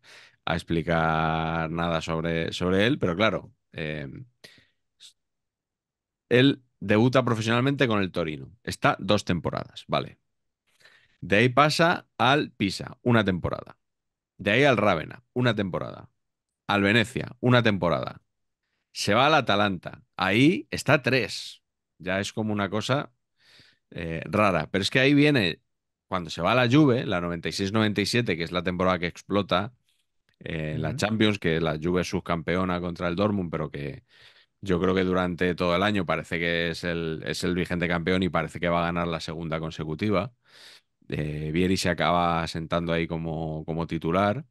explicar nada sobre, sobre, él, pero claro, eh, él debuta profesionalmente con el Torino. Está dos temporadas, vale. De ahí pasa al Pisa, una temporada. De ahí al Rávena, una temporada. Al Venecia, una temporada. Se va al Atalanta. Ahí está tres. Ya es como una cosa eh, rara. Pero es que ahí viene, cuando se va a la Juve, la 96-97, que es la temporada que explota, en eh, la Champions, que la Juve es subcampeona contra el Dortmund, pero que yo creo que durante todo el año parece que es el, es el vigente campeón y parece que va a ganar la segunda consecutiva. Eh, Vieri se acaba sentando ahí como, como titular.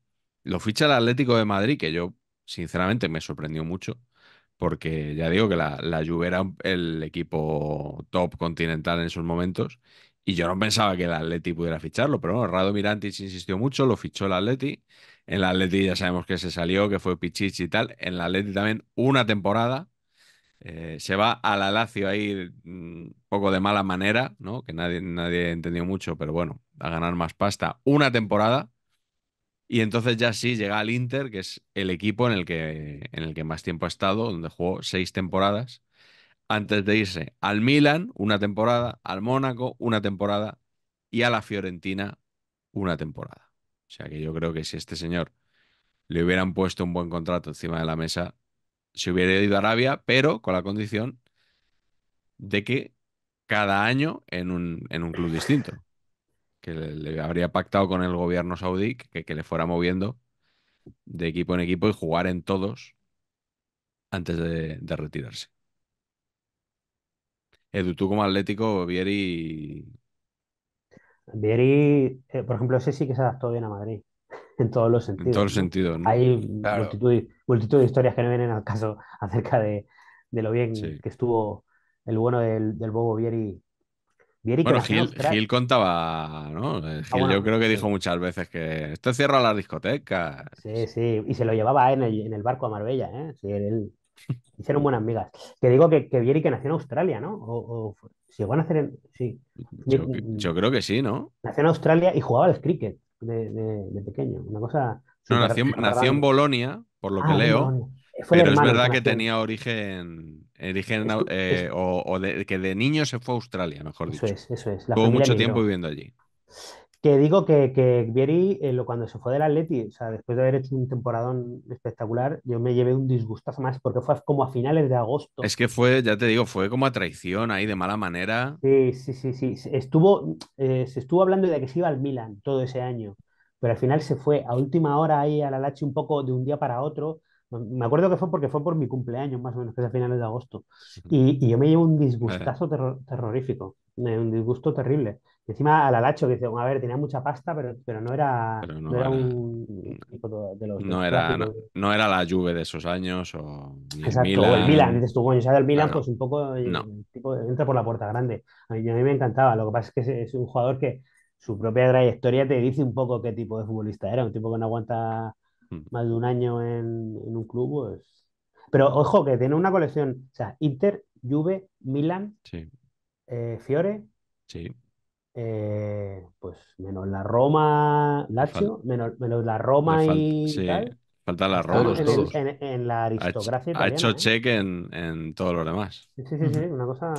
Lo ficha el Atlético de Madrid, que yo sinceramente me sorprendió mucho, porque ya digo que la, la Juve era el equipo top continental en esos momentos y yo no pensaba que el Atleti pudiera ficharlo, pero bueno, Rado Mirantis insistió mucho, lo fichó el Atleti. En el Atleti ya sabemos que se salió, que fue Pichichi y tal. En el Atleti también una temporada, eh, se va a la Lazio ahí un mm, poco de mala manera, ¿no? Que nadie, nadie entendió mucho, pero bueno, a ganar más pasta una temporada. Y entonces ya sí llega al Inter, que es el equipo en el que, en el que más tiempo ha estado, donde jugó seis temporadas, antes de irse al Milan una temporada, al Mónaco una temporada y a la Fiorentina una temporada. O sea que yo creo que si este señor le hubieran puesto un buen contrato encima de la mesa, se hubiera ido a Arabia, pero con la condición de que cada año en un, en un club distinto, que le, habría pactado con el gobierno saudí que, que le fuera moviendo de equipo en equipo y jugar en todos antes de, retirarse. Edu, tú como Atlético, Vieri... Vieri, eh, por ejemplo, ese sí que se adaptó bien a Madrid en todos los sentidos. En todos los sentidos, Hay multitud, de historias que no vienen al caso [laughs] acerca de, lo bien que estuvo el bueno del, Bobo Vieri. Vieri bueno, Gil, contaba, ¿no? Ah, eh, Gil yo creo que dijo muchas veces que esto cierra las discotecas. Sí, sí, y se lo llevaba en el, barco a Marbella, ¿eh? Sí, él, hicieron buenas amigas. Que digo que, que Vieri que nació en Australia, ¿no? O, o van a hacer en... Yo, creo que sí, ¿no? Nació en Australia y jugaba al cricket de, pequeño. Una cosa. nació, en Bolonia, por lo que ah, leo. Pero es verdad que tenía origen, origen eh, o, que de niño se fue a Australia, mejor dicho. Eso eso es. Tuvo mucho tiempo viviendo allí. Que digo que, que Vieri, eh, cuando se fue del Atleti, o sea, después de haber hecho un temporadón espectacular, yo me llevé un disgustazo más porque fue como a finales de agosto. Es que fue, ya te digo, fue como a traición ahí de mala manera. Sí, sí, sí, sí. Estuvo, eh, se estuvo hablando de que se iba al Milan todo ese año, pero al final se fue a última hora ahí a la Lache un poco de un día para otro. Me acuerdo que fue porque fue por mi cumpleaños, más o menos, que es a finales de agosto. Y, yo me llevo un [laughs] disgustazo terrorífico, eh, un disgusto terrible. Encima al Alacho, que dice, a ver, tenía mucha pasta, pero, pero no era, no, era, de los, no, era la Juve de esos años o Exacto, el Milan. O el Milan, dices tú, coño, o sea, el Milan, pues un poco tipo, entra por la puerta grande. A mí, a mí, me encantaba, lo que pasa es que es, un jugador que su propia trayectoria te dice un poco qué tipo de futbolista era, un tipo que no aguanta mm. más de un año en, un club, pues. Pero ojo, que tiene una colección, o sea, Inter, Juve, Milan, eh, Fiore. Sí. Eh, pues menos la Roma, Lazio, menos, menos, la Roma y tal. Falta En, En, la aristocracia. Ha, hecho ¿eh? cheque check en, en todos los demás. Sí, sí, sí, una cosa.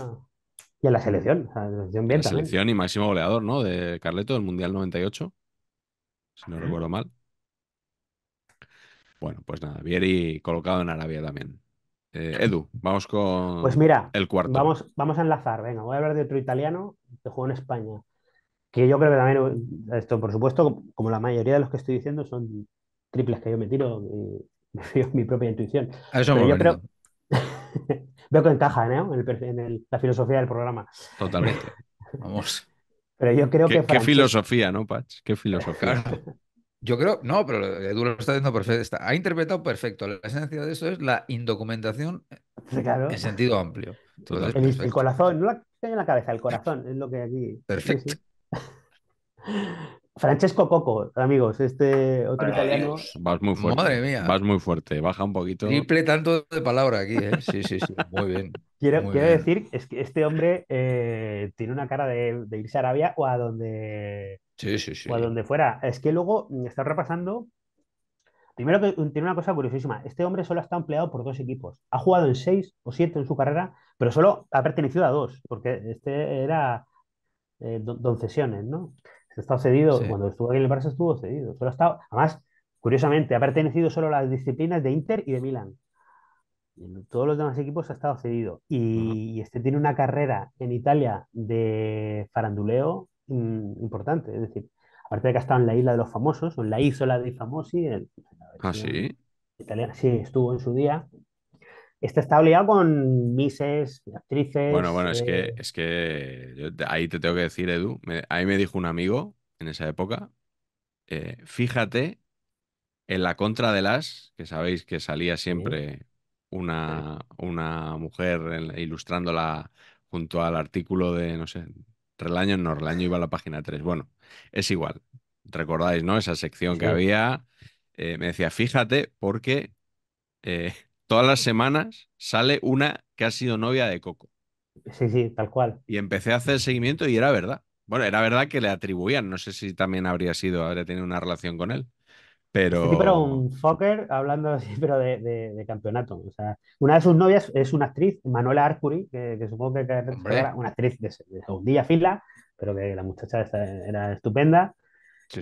Y en la selección. selección, selección y máximo goleador, ¿no? De Carleto, del Mundial 98. Si no recuerdo mal. Bueno, pues nada, Vieri colocado en Arabia también. Eh, Edu, vamos con pues el cuarto. Vamos, vamos a enlazar, venga, voy a hablar de otro italiano que juega en España, que yo creo que también, esto por supuesto, como la mayoría de los que estoy diciendo, son triples que yo me tiro, y [laughs] me fío mi propia intuición. Pero yo creo... [laughs] Veo que encaja ¿eh? en, la filosofía del programa. Totalmente. [laughs] Vamos. Pero yo creo que. Qué filosofía, ¿no, Pach? Qué filosofía. Yo creo, no, pero Edu lo está diciendo perfecto. ha interpretado perfecto. La esencia de eso es la indocumentación en sentido amplio. el, corazón, no la en la cabeza, el corazón es lo que aquí. Perfecto. [laughs] Francesco Coco, amigos, este otro italiano. vas muy fuerte. Madre mía. Vas muy fuerte, baja un poquito. Triple tanto de palabra aquí, ¿eh? Sí, sí, sí. Muy bien. Quiero, decir es que este hombre eh, tiene una cara de irse a Arabia o a donde o a donde fuera. Es que luego mm, está repasando. Primero que tiene una cosa curiosísima. Este hombre solo ha estado empleado por dos equipos. Ha jugado en seis o siete en su carrera, pero solo ha pertenecido a dos, porque este era eh, don cesiones, ¿no? Este estado cedido, cuando estuvo aquí en el Barça estuvo cedido. estado, además, curiosamente, ha pertenecido solo a las disciplinas de Inter y de Milán. En todos los demás equipos ha estado cedido. y, este tiene una carrera en Italia de faranduleo importante. Es decir, aparte de que ha estado en la isla de los famosos, o en la isla de famosi, el, ah, sí. sí, estuvo en su día. Este está obligado con mises, actrices. Bueno, bueno, es que, eh, es que ahí te tengo que decir, Edu. ahí me dijo un amigo en esa época: eh, fíjate en la contra de las, que sabéis que salía siempre Una, una, mujer ilustrándola junto al artículo de, no sé, Relaño no, año iba a la página 3. Bueno, es igual. Recordáis, ¿no? Esa sección que había. Eh, me decía, fíjate, porque eh, [laughs] todas las semanas sale una que ha sido novia de Coco. Sí, sí, tal cual. Y empecé a hacer seguimiento y era verdad. Bueno, era verdad que le atribuían, no sé si también habría sido, habría tenido una relación con él. Pero... un fucker, hablando así, [laughs] pero de, de, campeonato. O sea, una de sus novias es una actriz, Manuela Arcuri, que, supongo que, era una actriz de, de, segundilla fila, pero que la muchacha era estupenda.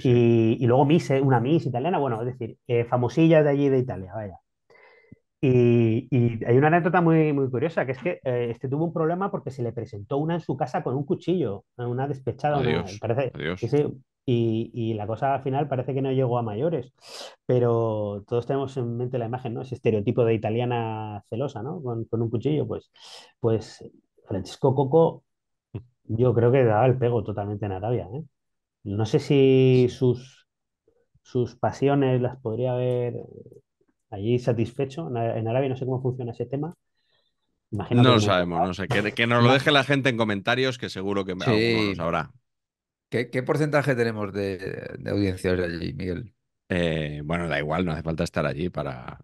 Y, y, luego Miss, eh, una Miss italiana, bueno, es decir, eh, famosilla de allí de Italia, vaya. Y, y, hay una anécdota muy, muy curiosa, que es que eh, este tuvo un problema porque se le presentó una en su casa con un cuchillo, una despechada. Adiós, parece, adiós. Y, la cosa al final parece que no llegó a mayores, pero todos tenemos en mente la imagen, ¿no? Ese estereotipo de italiana celosa, ¿no? Con, un cuchillo, pues, pues Francisco Coco yo creo que daba el pego totalmente en Arabia, ¿eh? No sé si sus, sus pasiones las podría haber eh, allí satisfecho. En Arabia no sé cómo funciona ese tema, no lo sabemos, no sé. Que, que nos lo deje la gente en comentarios, que seguro que sí. sabrá. ¿Qué, porcentaje tenemos de, de allí, Miguel? Eh, bueno, da igual, no hace falta estar allí para.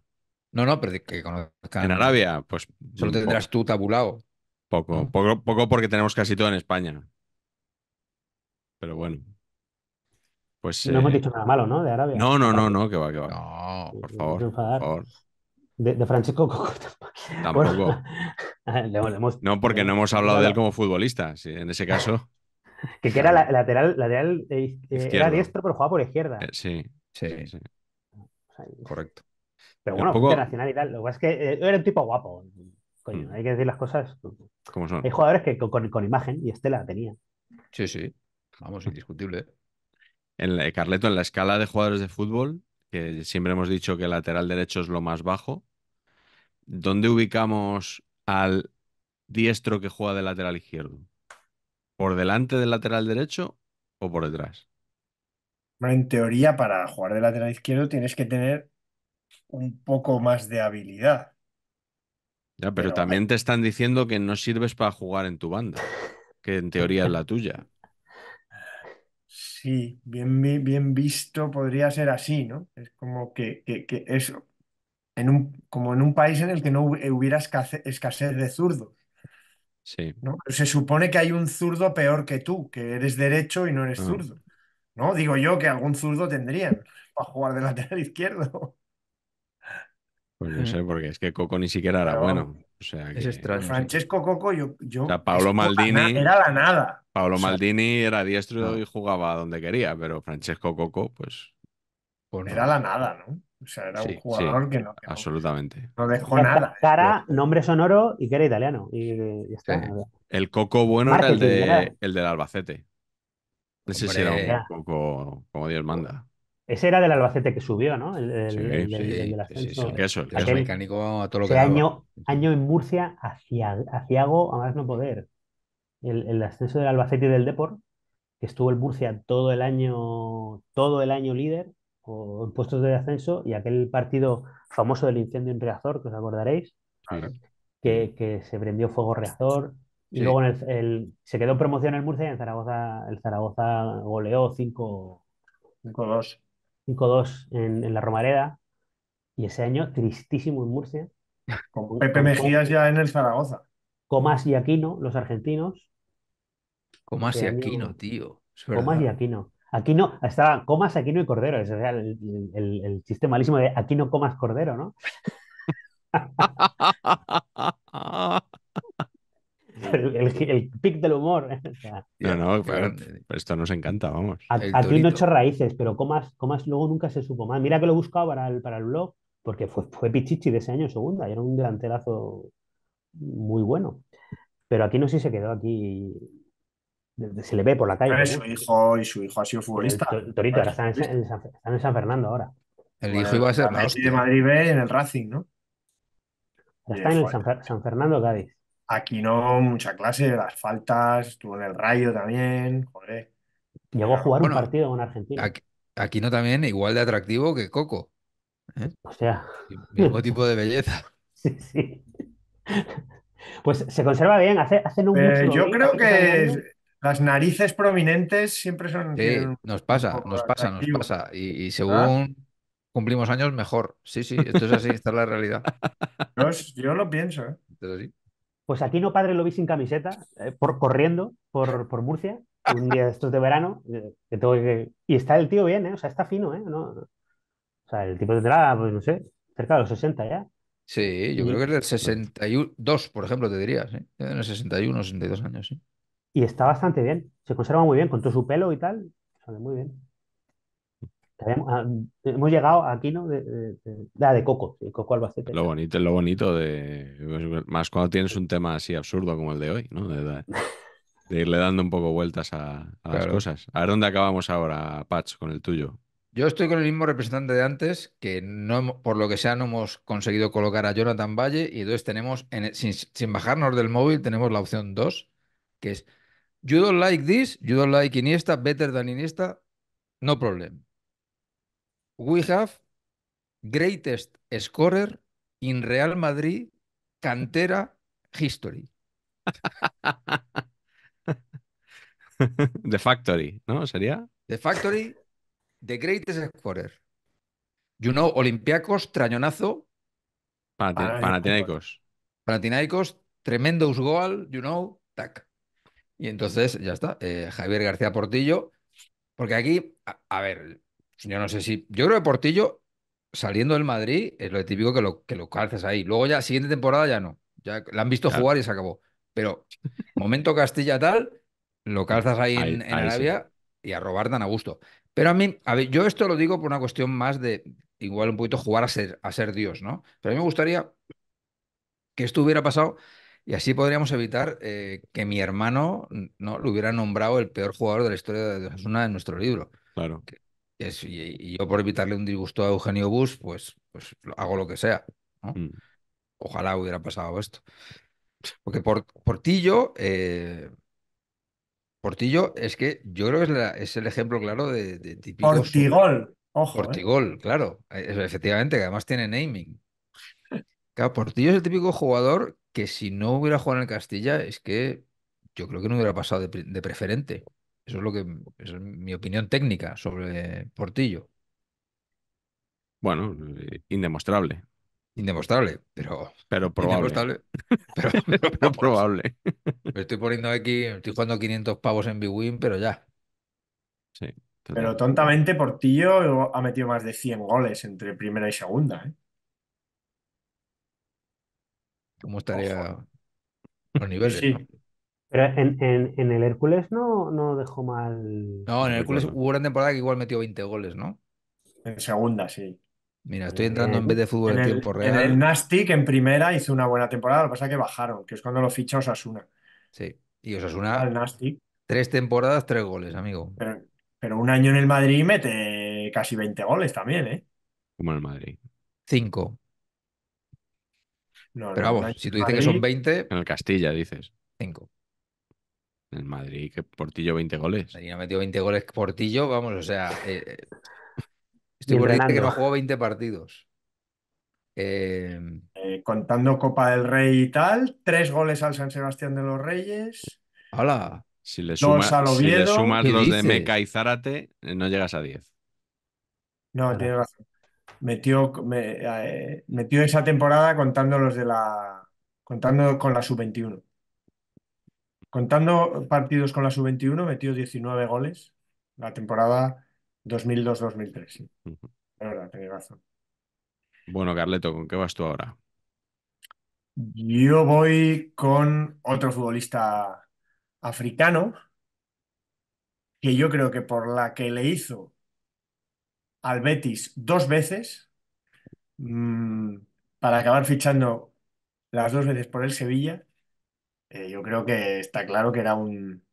No, no, pero que conozcan. En Arabia, pues. Solo tendrás tú tabulado. Ah. Poco, poco, porque tenemos casi todo en España. Pero bueno. Pues, no hemos eh, dicho nada malo, ¿no? De Arabia. No, no, no, no, que va, que va. No, por favor. Por favor. De, de, Francisco Coco [laughs] tampoco. Tampoco. [laughs] No, porque no hemos hablado de él como futbolista. en ese caso. [laughs] que, era lateral, lateral eh, eh, era diestro, pero jugaba por izquierda. Eh, sí, sí, sí. Correcto. Pero bueno, internacional y tal. Lo que es que era un tipo guapo. Mm. hay que decir las cosas son. Hay jugadores que con, imagen y Estela tenía. Sí, sí. Vamos, indiscutible. En Carleto, en la escala de jugadores de fútbol, que siempre hemos dicho que lateral derecho es lo más bajo, ¿dónde ubicamos al diestro que juega de lateral izquierdo? ¿Por delante del lateral derecho o por detrás? En teoría, para jugar de lateral izquierdo tienes que tener un poco más de habilidad. Ya, pero, también te están diciendo que no sirves para jugar en tu banda, que en teoría es la tuya. Sí, bien, bien visto podría ser así, ¿no? Es como que, que, eso, en un, como en un país en el que no hubiera escasez, escasez de zurdos. ¿no? Se supone que hay un zurdo peor que tú, que eres derecho y no eres ah. zurdo. ¿no? Digo yo que algún zurdo tendrían para jugar de lateral [laughs] izquierdo. Pues no sé, hmm. porque es que Coco ni siquiera era bueno. O sea que, es extraño. Francesco Coco, yo. o Paolo Maldini. era la nada. Pablo Maldini era diestro ah. y jugaba donde quería, pero Francesco Coco, pues. pues Era la nada, ¿no? O sea, era un jugador que no. dejó nada. ¿eh? Cara, nombre sonoro y que era italiano. El coco bueno era el, el del Albacete. Ese era un coco como Dios manda. Ese era del Albacete que subió, ¿no? El, del ascenso. el mecánico a todo lo que año, año en Murcia, hacia, algo, a más no poder. El, ascenso del Albacete y del Depor que estuvo el Murcia todo el año, todo el año líder, en puestos de ascenso y aquel partido famoso del incendio en Reazor, que os acordaréis, que, se prendió fuego Reazor Y luego se quedó promoción en Murcia y en Zaragoza, el Zaragoza goleó 5-2 en, la Romareda. Y ese año tristísimo en Murcia. [laughs] Pepe Mejías ya en el Zaragoza. Comas y Aquino, los argentinos. Comas y Aquino, tío. Comas y Aquino. Aquí no, estaba comas, aquí no hay cordero. el, el, malísimo de aquí no comas cordero, ¿no? [laughs] El, el, pic del humor. ¿eh? no, no, esto nos encanta, vamos. aquí no he hecho raíces, pero comas, comas luego nunca se supo más. Mira que lo he buscado para el, para el blog, porque fue, fue Pichichi de ese año segunda, y era un delanterazo muy bueno. Pero aquí no sé se quedó aquí se le ve por la calle. Pero su hijo y su hijo ha sido futbolista. Torito, ahora están en, San, Fernando ahora. El hijo iba a ser. de Madrid B en el Racing, ¿no? está en el San, Fernando, Cádiz. Aquí no, mucha clase, las faltas, estuvo en el Rayo también, Llegó a jugar un partido con Argentina. Aquí, no también, igual de atractivo que Coco. ¿eh? O sea. Mismo [laughs] tipo de belleza. Sí, sí. Pues se conserva bien, hace, hace eh, yo creo que las narices prominentes siempre son. Sí, nos pasa, nos pasa, nos pasa. Y, según cumplimos años, mejor. Sí, sí, esto es así, esta es la realidad. [laughs] Yo, lo pienso. ¿eh? Pues aquí no padre lo vi sin camiseta, eh, por, corriendo por, por Murcia, un día de estos de verano. Eh, que tengo Y está el tío bien, ¿eh? o sea, está fino. ¿eh? O sea, el tipo tendrá, pues no sé, cerca de los 60 ya. Sí, yo creo que es del 62, pues por ejemplo, te dirías. ¿eh? En el 61, 62 años, sí. Y está bastante bien, se conserva muy bien, con todo su pelo y tal, sale muy bien. Ah, hemos llegado aquí, ¿no? De, de, de, ah, Coco, de Coco Lo bonito, lo bonito de. Pues, más cuando tienes un tema así absurdo como el de hoy, ¿no? De, irle dando un poco vueltas a, las cosas. A ver dónde acabamos ahora, Patch, con el tuyo. Yo estoy con el mismo representante de antes, que no, por lo que sea no hemos conseguido colocar a Jonathan Valle y entonces tenemos, sin, bajarnos del móvil, tenemos la opción 2, que es You don't like this, you don't like Iniesta, better than Iniesta, no problem. We have greatest scorer in Real Madrid cantera history. [laughs] The Factory, ¿no? ¿Sería? The Factory, The Greatest Scorer. You know, Olympiacos, trañonazo. Panathinaikos. Panathinaikos, tremendous goal, you know, tac. Y entonces, ya está, eh, Javier García Portillo, porque aquí, a, ver, yo no sé si, yo creo que Portillo, saliendo del Madrid, es lo típico que lo, que lo ahí. Luego ya, siguiente temporada ya no, ya la han visto jugar y se acabó. Pero momento Castilla tal, lo calzas ahí, en, Arabia y a robar tan a gusto. Pero a mí, a ver, yo esto lo digo por una cuestión más de igual un poquito jugar a ser, a ser Dios, ¿no? Pero a mí me gustaría que esto hubiera pasado y así podríamos evitar eh, que mi hermano ¿no? lo hubiera nombrado el peor jugador de la historia de zona en nuestro libro. Claro. y, yo por evitarle un disgusto a Eugenio Bus, pues, pues hago lo que sea. Mm. Ojalá hubiera pasado esto. Porque Portillo, Portillo eh, es que yo creo que es, el ejemplo claro de, de Portigol, ojo. ¿eh? Portigol, claro. E, efectivamente, que además tiene naming. Claro, Portillo es el típico jugador que si no hubiera jugado en el Castilla, es que yo creo que no hubiera pasado de, preferente. Eso es lo que es mi opinión técnica sobre Portillo. Bueno, indemostrable. Indemostrable, pero. Pero probable. [laughs] pero, probable. Me estoy poniendo aquí, estoy jugando 500 pavos en b Win, pero ya. Pero tontamente Portillo ha metido más de 100 goles entre primera y segunda. ¿eh? ¿Cómo estaría los niveles? Sí. Pero en, el Hércules no, no dejó mal. No, en el Hércules hubo una temporada que igual metió 20 goles, ¿no? En segunda, sí. Mira, estoy entrando eh, en, vez de fútbol en, el, tiempo real. En el Nastic, en primera, hizo una buena temporada. Lo que pasa es que bajaron, que es cuando lo ficha Osasuna. Sí, y Osasuna. Tres temporadas, tres goles, amigo. Pero, pero un año en el Madrid mete casi 20 goles también, ¿eh? Como en el Madrid. Cinco. Pero vamos, si tú dices que son 20. En el Castilla dices. 5. En el Madrid, que Portillo 20 goles. Madrid ha metido 20 goles Portillo, vamos, o sea. Eh, eh, [laughs] estoy por ahí que no jugó 20 partidos. Em, eh, contando Copa del Rey y tal, tres goles al San Sebastián de los Reyes. ¡Hala! Si le, si le sumas los de Meca y Zárate, no llegas a 10. No, tienes razón metió, eh, metió esa temporada contando los de la, contando con la sub-21. Contando partidos con la sub-21, metió 19 goles la temporada 2002-2003. Pero razón. Bueno, Carleto, ¿con qué vas tú ahora? Yo voy con otro futbolista africano que yo creo que por la que le hizo al Betis dos veces mm, para acabar fichando las dos veces por el Sevilla. Eh, yo creo que está claro que era un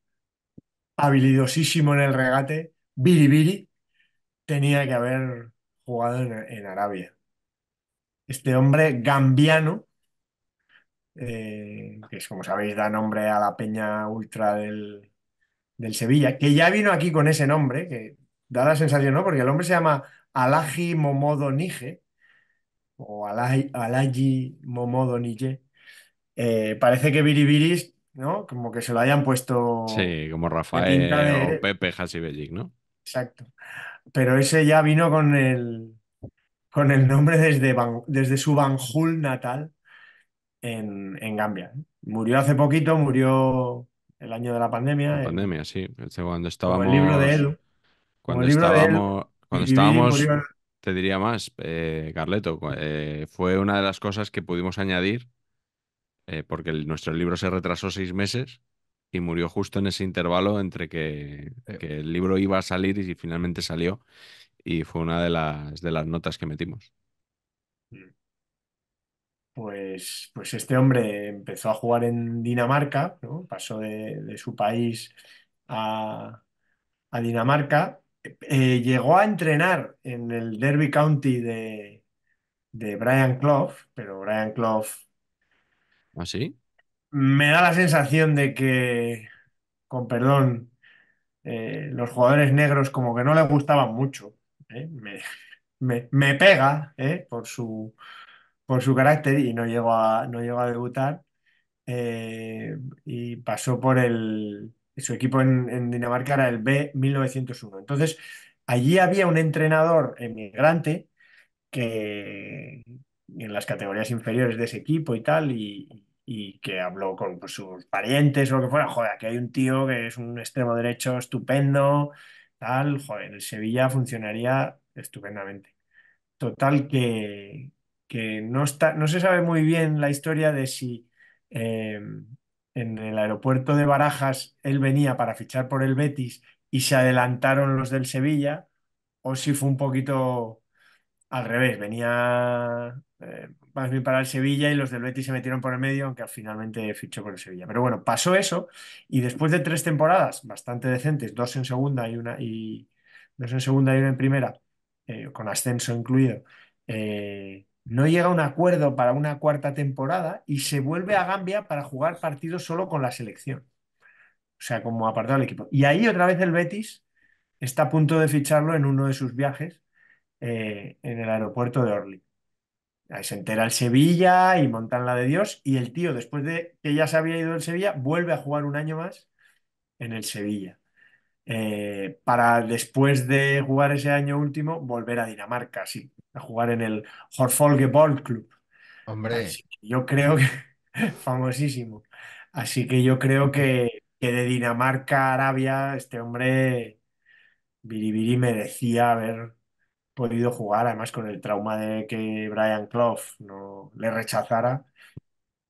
habilidosísimo en el regate. Biribiri tenía que haber jugado en, Arabia. Este hombre gambiano, eh, que es como sabéis, da nombre a la peña ultra del, del Sevilla, que ya vino aquí con ese nombre, que Da la sensación, ¿no? Porque el hombre se llama Alaji Momodo Nige o Alaji, Momodo Nige. Eh, parece que Viribiris, ¿no? Como que se lo hayan puesto. Sí, como Rafael o Pepe Hasibellic, ¿no? Exacto. Pero ese ya vino con el, con el nombre desde, desde su Banjul natal en, en Gambia. Murió hace poquito, murió el año de la pandemia. pandemia, sí. cuando estábamos... el libro de cuando estábamos, cuando estábamos te diría más, eh, Carleto, eh, fue una de las cosas que pudimos añadir, eh, porque nuestro libro se retrasó seis meses y murió justo en ese intervalo entre que, el libro iba a salir y, finalmente salió, y fue una de las, de las notas que metimos. Pues, pues, este hombre empezó a jugar en Dinamarca, ¿no? pasó de, su país a, a Dinamarca eh, llegó a entrenar en el Derby County de, Brian Clough, pero Brian Clough. ¿Ah, Me da la sensación de que, con perdón, eh, los jugadores negros como que no le gustaban mucho. ¿eh? Me, pega por, su, por su carácter y no llegó no llegó a debutar. y pasó por el, su equipo en, Dinamarca era el B1901. Entonces, allí había un entrenador emigrante que en las categorías inferiores de ese equipo y tal, y, que habló con pues, sus parientes o lo que fuera, joder, aquí hay un tío que es un extremo derecho estupendo, tal, joder, el Sevilla funcionaría estupendamente. Total que, que no, está, no se sabe muy bien la historia de si eh, en el aeropuerto de Barajas él venía para fichar por el Betis y se adelantaron los del Sevilla, o si fue un poquito al revés, venía eh, más bien para el Sevilla y los del Betis se metieron por el medio, aunque finalmente fichó por el Sevilla. Pero bueno, pasó eso y después de tres temporadas bastante decentes, dos en segunda y una, y, dos en, segunda y una en primera, eh, con ascenso incluido, eh, no llega a un acuerdo para una cuarta temporada y se vuelve a Gambia para jugar partidos solo con la selección. O sea, como apartado del equipo. Y ahí otra vez el Betis está a punto de ficharlo en uno de sus viajes eh, en el aeropuerto de Orly. Ahí se entera el Sevilla y montan la de Dios y el tío, después de que ya se había ido el Sevilla, vuelve a jugar un año más en el Sevilla. Eh, para después de jugar ese año último, volver a Dinamarca, sí, a jugar en el Horfolge Ball Club. Hombre. yo creo que, [laughs] famosísimo. Así que yo creo que, que de Dinamarca a Arabia, este hombre, Biribiri, merecía haber podido jugar, además con el trauma de que Brian Clough no le rechazara.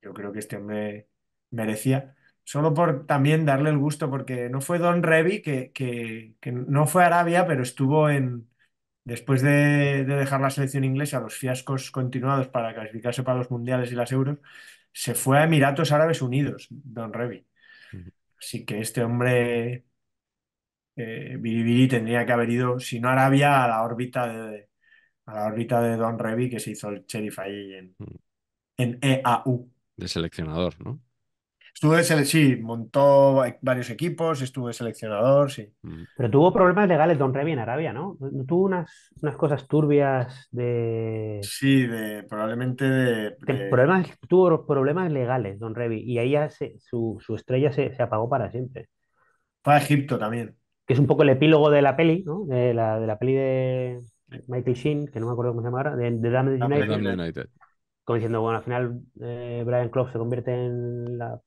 Yo creo que este hombre merecía solo por también darle el gusto, porque no fue Don Revy, que, que, no fue a Arabia, pero estuvo en, después de, dejar la selección inglesa, los fiascos continuados para clasificarse para los mundiales y las euros, se fue a Emiratos Árabes Unidos, Don Revy. Así que este hombre, eh, tendría que haber ido, si no a Arabia, a la órbita de, a la órbita de Don Revy, que se hizo el sheriff ahí en EAU. E de seleccionador, ¿no? estuve de sí, montó varios equipos, estuve seleccionador, sí. Mm. Pero tuvo problemas legales Don Revy en Arabia, ¿no? Tuvo unas, cosas turbias de... Sí, de, probablemente de... Problemas, tuvo problemas legales Don Revy y ahí ya su, estrella se, apagó para siempre. Fue a Egipto también. Que es un poco el epílogo de la peli, ¿no? De la, de la peli de... Michael Sheen, que no me acuerdo cómo se llama de, de Damned United como diciendo, bueno, al final eh, Brian Clough se convierte en la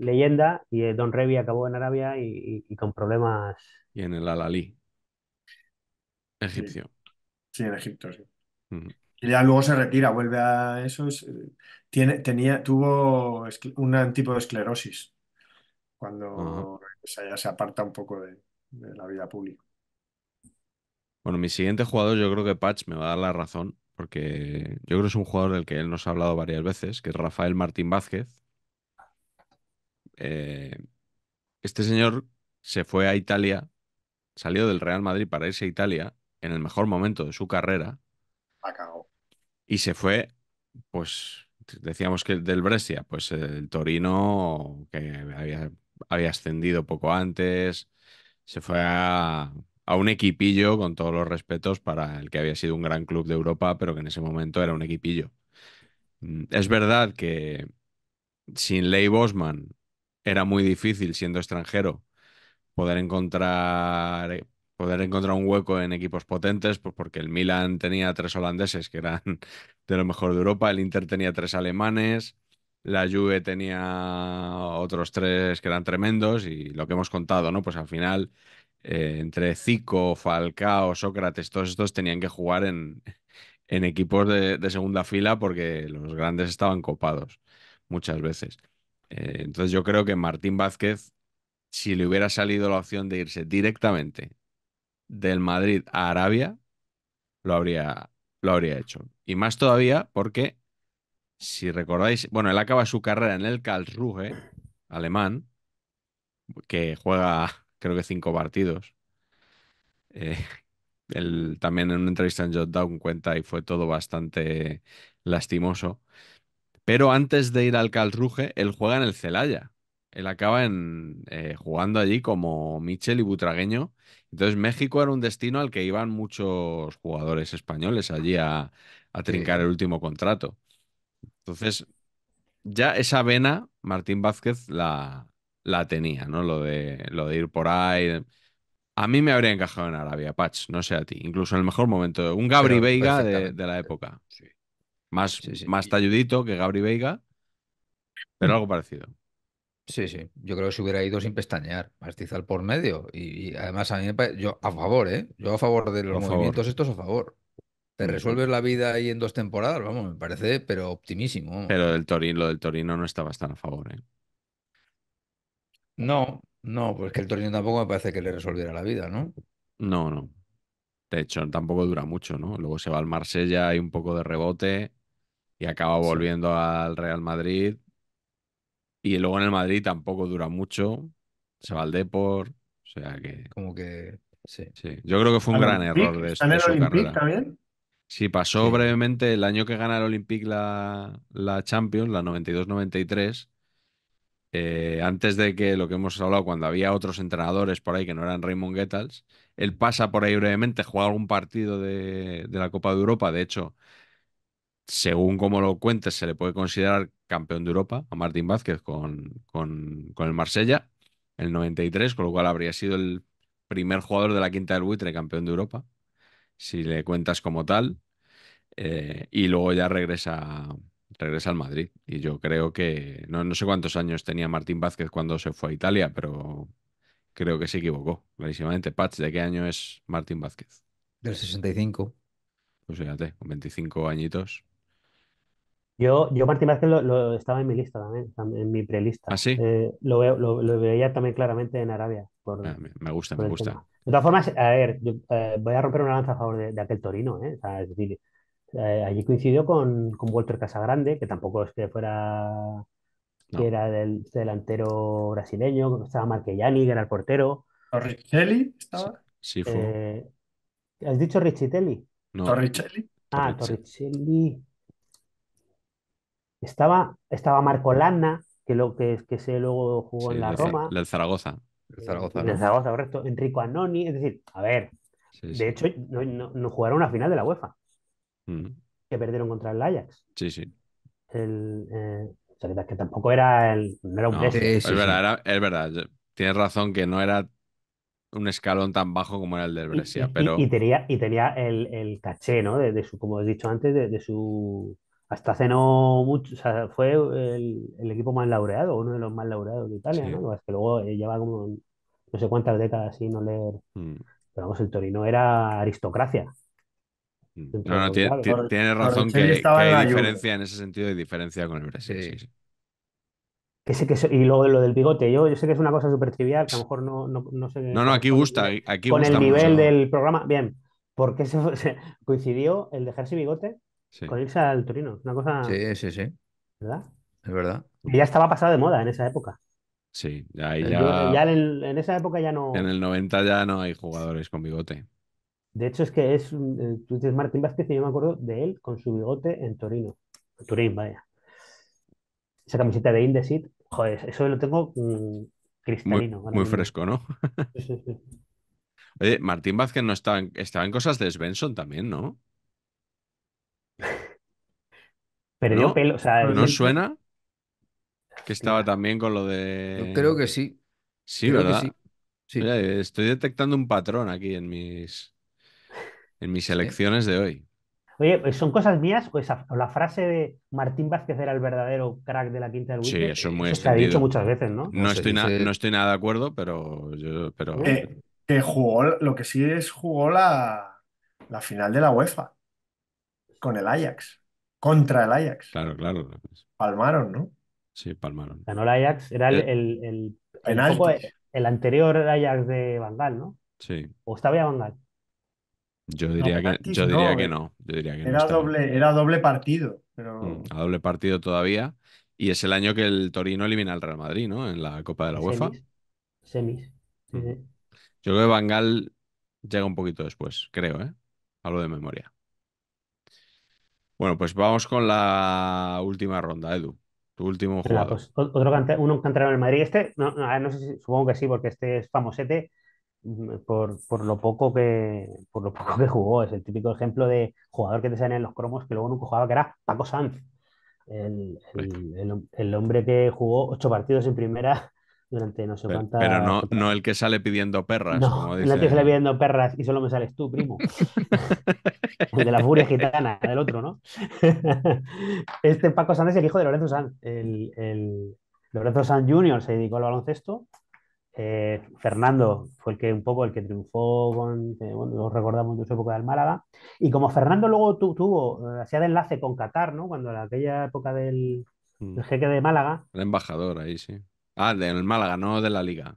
leyenda y eh, Don Revy acabó en Arabia y, con problemas. Y en el al egipcio. Sí. en Egipto, sí. Y ya luego se retira, vuelve a eso. Eh, tiene, tenía, tuvo un tipo de esclerosis cuando ya se aparta un poco de, de la vida pública. Bueno, mi siguiente jugador, yo creo que Patch me va a dar la razón porque yo creo que es un jugador del que él nos ha hablado varias veces, que es Rafael Martín Vázquez. Eh, este señor se fue a Italia, salió del Real Madrid para irse a Italia en el mejor momento de su carrera. Y se fue, pues, decíamos que del Brescia, pues el Torino, que había ascendido poco antes, se fue a, a un equipillo, con todos los respetos, para el que había sido un gran club de Europa, pero que en ese momento era un equipillo. Mm, es verdad que sin Ley Bosman era muy difícil, siendo extranjero, poder encontrar, eh, poder encontrar un hueco en equipos potentes, pues porque el Milan tenía tres holandeses que eran [laughs] de lo mejor de Europa, el Inter tenía tres alemanes. La Juve tenía otros tres que eran tremendos y lo que hemos contado, ¿no? Pues al final eh, entre Zico, Falcao, Sócrates, todos estos tenían que jugar en, equipos de, segunda fila porque los grandes estaban copados muchas veces. Eh, entonces yo creo que Martín Vázquez, si le hubiera salido la opción de irse directamente del Madrid a Arabia, lo habría, lo habría hecho. Y más todavía porque, si recordáis, bueno, él acaba su carrera en el Karlsruhe, alemán, que juega creo que cinco partidos. Eh, [laughs] también en una entrevista en Jotdown cuenta y fue todo bastante lastimoso. Pero antes de ir al Calruje, él juega en el Celaya. Él acaba en, eh, jugando allí como Michel y Butragueño. Entonces México era un destino al que iban muchos jugadores españoles allí a, trincar el último contrato. Entonces, ya esa vena Martín Vázquez la, la tenía, ¿no? Lo de, lo de ir por ahí. A mí me habría encajado en Arabia, Patch, no sé a ti. Incluso en el mejor momento. Un Gabri Veiga de, la época. Más, más talludito que Gabri Veiga, pero algo parecido. Sí, sí. Yo creo que se hubiera ido sin pestañear. Mastizal por medio. Y, además a mí me parece, yo a favor, ¿eh? Yo a favor de los movimientos estos a favor. Te mm. resuelves la vida ahí en dos temporadas, vamos, me parece, pero optimísimo. Pero el Torino, lo del Torino no estaba tan a favor, ¿eh? No, no, pues que el torneo tampoco me parece que le resolviera la vida, ¿no? No, no. De hecho, tampoco dura mucho, ¿no? Luego se va al Marsella, hay un poco de rebote y acaba volviendo al Real Madrid. Y luego en el Madrid tampoco dura mucho. Se va al Deport. O sea que. Como que. Sí. sí. Yo creo que fue un gran error de, ¿Está en el también? Sí, pasó brevemente el año que gana el Olympique la, la Champions, la 92-93 eh, antes de que lo que hemos hablado, cuando había otros entrenadores por ahí que no eran Raymond Getals, él pasa por ahí brevemente, juega algún partido de, la Copa de Europa. De hecho, según como lo cuentes, se le puede considerar campeón de Europa a Martín Vázquez con, el Marsella en el 93, con lo cual habría sido el primer jugador de la quinta del buitre campeón de Europa, si le cuentas como tal. Eh, y luego ya regresa regresa al Madrid. Y yo creo que, no, no sé cuántos años tenía Martín Vázquez cuando se fue a Italia, pero creo que se equivocó clarísimamente. Pats, ¿de qué año es Martín Vázquez? Del 65. Pues fíjate, con 25 añitos. Yo, yo Martín Vázquez lo, estaba en mi lista también, en mi prelista. ¿Ah, sí? Eh, lo, lo, veía también claramente en Arabia. Ah, me gusta, me gusta. De todas formas, a ver, eh, voy a romper una lanza a favor de, aquel Torino, ¿eh? es decir, eh, allí coincidió con, con, Walter Casagrande, que tampoco es que fuera que era del delantero brasileño, estaba Marquellani, que era el portero. ¿Torricelli estaba? Sí, fue. Eh, ¿Has dicho Richitelli? No. ¿Torricelli? Ah, Torricelli. Estaba, estaba Marco Lana, que, lo, que, que se luego jugó en la Roma. Del Zaragoza. El eh, Zaragoza, el Zaragoza, correcto. Enrico Anoni, es decir, a ver, de hecho, no, jugaron una final de la UEFA que perdieron contra el Ajax. Sí, sí. Eh, o sea, que tampoco era, el, era un es, verdad, es verdad, tienes razón que no era un escalón tan bajo como era el del Brescia, y, pero... Y tenía, y tenía el, caché, ¿no? De, su, como he dicho antes, de, su... Hasta hace no mucho, fue el, equipo más laureado, uno de los más laureados de Italia, ¿no? Es que luego eh, lleva como no sé cuántas décadas sin no leer... Mm. Pero vamos, el Torino era aristocracia tiene, razón que, hay diferencia en ese sentido, hay diferencia con el Brasil. Que sé que y luego lo del bigote, yo, yo, sé que es una cosa súper trivial, que a lo mejor no, no, no sé. No, no, aquí gusta. Aquí con el nivel del programa, bien, porque [laughs] coincidió el dejarse bigote con irse al Torino. Una cosa. Sí, sí, sí. ¿Verdad? Es verdad. ya estaba pasado de moda en esa época. Sí, ya. en, en, esa época ya no. En el 90 ya no hay jugadores con bigote. De hecho, es que es, eh, tú dices Martín Vázquez y yo me acuerdo de él con su bigote en Torino. Turín, vaya. Esa camiseta de Indesit, joder, eso lo tengo mm, cristalino. Muy, fresco, ¿no? Oye, Martín Vázquez no estaba en, estaba en cosas de Svensson también, ¿no? Perdió ¿No? pelo, ¿No suena? Que estaba también con lo de. Yo creo que sí. Sí, ¿verdad? Sí. estoy detectando un patrón aquí en mis en mis elecciones de hoy. Oye, ¿eh, ¿son cosas mías o, la frase de Martín Vázquez era el verdadero crack de la quinta del Sí, eso es muy Se ha dicho muchas veces, ¿no? No, pues estoy, no estoy nada de acuerdo, pero... Yo, pero... Eh, jugó, lo que sí es jugó la, la final de la UEFA con el Ajax, contra el Ajax. Claro, claro. Palmaron, ¿no? Sí, palmaron. Ganó el Ajax, era el, eh, el, anterior Ajax de Vandal, ¿no? Sí. ¿O estaba ya Vandal. Eh. Yo diría, que, yo diría no, que no. Yo que era, doble, era doble partido. Pero... Mm, a doble partido todavía. Y es el año que el Torino elimina al Real Madrid, ¿no? En la Copa de la UEFA. Semis. Mm. Yo creo que Bangal llega un poquito después, creo, ¿eh? Hablo de memoria. Bueno, pues vamos con la última ronda, Edu. Tu último jugador. Pues, otro uno en el Madrid. Este, supongo que sí, porque este es famosete por, lo poco que, por lo poco que jugó. Es el típico ejemplo de jugador que te salen en los cromos que luego nunca jugaba, que era Paco Sanz. El, hombre que jugó ocho partidos en primera [laughs] durante no sé cuántas. Pero no, no el que sale pidiendo perras. No, como dice... el que sale pidiendo perras y solo me sales tú, primo. [laughs] el de la furia gitana, del otro, ¿no? [laughs] este Paco Sanz es el hijo de Lorenzo Sanz. El, Lorenzo Sanz Jr. se dedicó al baloncesto eh, Fernando fue el que un poco el que triunfó con, recordamos de su época del Málaga. Y como Fernando luego tuvo, eh, hacía de enlace con Qatar, ¿no? Cuando en aquella época mm. del, jeque de Málaga. El embajador ahí, sí. Ah, del Málaga, no de la liga.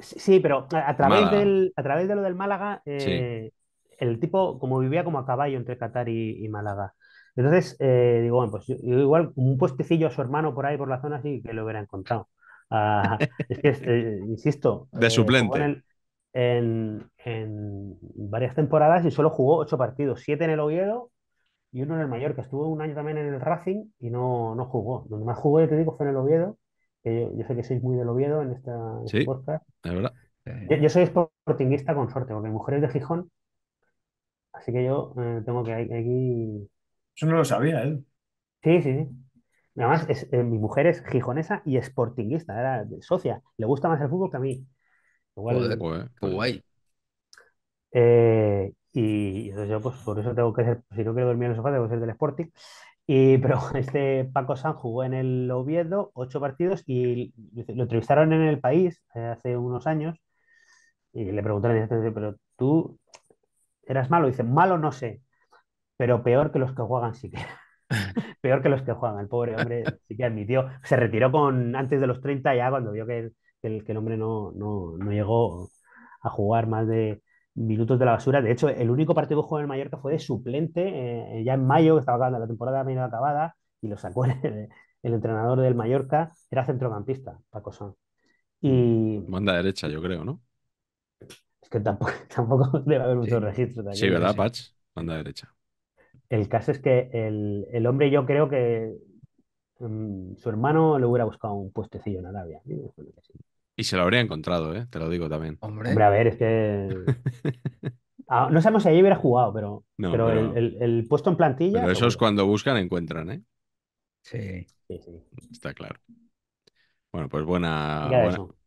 Sí, pero a, través del, a través de lo del Málaga, eh, el tipo como vivía como a caballo entre Qatar y, Málaga. Entonces, digo, bueno, pues igual un puestecillo a su hermano por ahí, por la zona, sí que lo hubiera encontrado es que, eh, insisto. [laughs] De eh, suplente. En, varias temporadas y solo jugó ocho partidos: siete en el Oviedo y uno en el Mayor que Estuvo un año también en el Racing y no, no jugó. Donde más jugó, yo te digo, fue en el Oviedo. yo, sé que sois muy del Oviedo en esta este podcast. Yo, soy sportinguista con suerte, porque mi mujer es de Gijón. Así que yo eh, tengo que aquí. Eso no lo sabía él. sí, sí. Además, eh, mi mujer es gijonesa y sportinguista, era socia. Le gusta más el fútbol que a mí. Igual, pues, eh, eh, y entonces yo, pues por eso tengo que ser, si no quiero dormir en el sofá, tengo que ser del Sporting. Y, [laughs] pero este Paco San jugó en el Oviedo ocho partidos y lo entrevistaron en el país hace unos años y le preguntaron, pero tú eras malo. dice, malo no sé, pero peor que los que juegan siquiera peor que los que juegan. El pobre hombre sí que admitió. Se retiró con antes de los 30 ya cuando vio que, el, que hombre no, llegó a jugar más de minutos de la basura. De hecho, el único partido que jugó en el Mallorca fue de suplente eh, ya en mayo, estaba acabando la temporada medio acabada, y lo sacó [laughs] el, entrenador del Mallorca. Era centrocampista, Paco Son. Y... Mm, banda derecha, yo creo, ¿no? Es que tampoco, [laughs] tampoco debe haber muchos registros. sí, ¿verdad, Pach? Banda derecha el caso es que el, hombre yo creo que mm, su hermano le hubiera buscado un puestecillo en Arabia. Y se lo habría encontrado, ¿eh? te lo digo también. Hombre, a ver, es que... [laughs] Ah, no sabemos si ahí hubiera jugado, pero, pero, El, puesto en plantilla... Pero eso es cuando buscan encuentran, ¿eh? Sí. sí, sí. Está claro. Bueno, pues buena,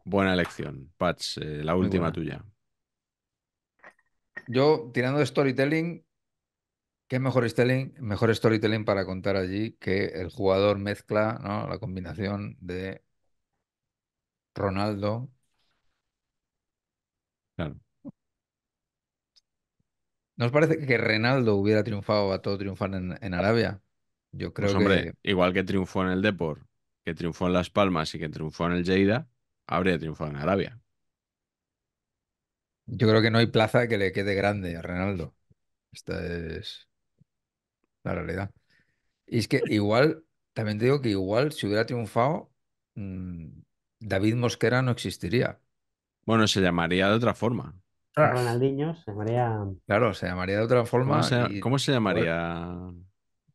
buena, elección. Pats, eh, la última tuya. Yo, tirando de storytelling, ¿Qué mejor storytelling, mejor storytelling para contar allí que el jugador mezcla la combinación de Ronaldo? Claro. ¿Nos parece que Ronaldo hubiera triunfado a todo triunfar en, Arabia? Yo pues creo pues hombre, que... igual que triunfó en el Depor, que triunfó en Las Palmas y que triunfó en el Lleida, habría triunfado en Arabia. Yo creo que no hay plaza que le quede grande a Ronaldo. Esta es la realidad. Y es que igual, también te digo que igual si hubiera triunfado, mm, David Mosquera no existiría. Bueno, se llamaría de otra forma. Ronaldinho se llamaría. Claro, se llamaría de otra forma. ¿Cómo se, llamaría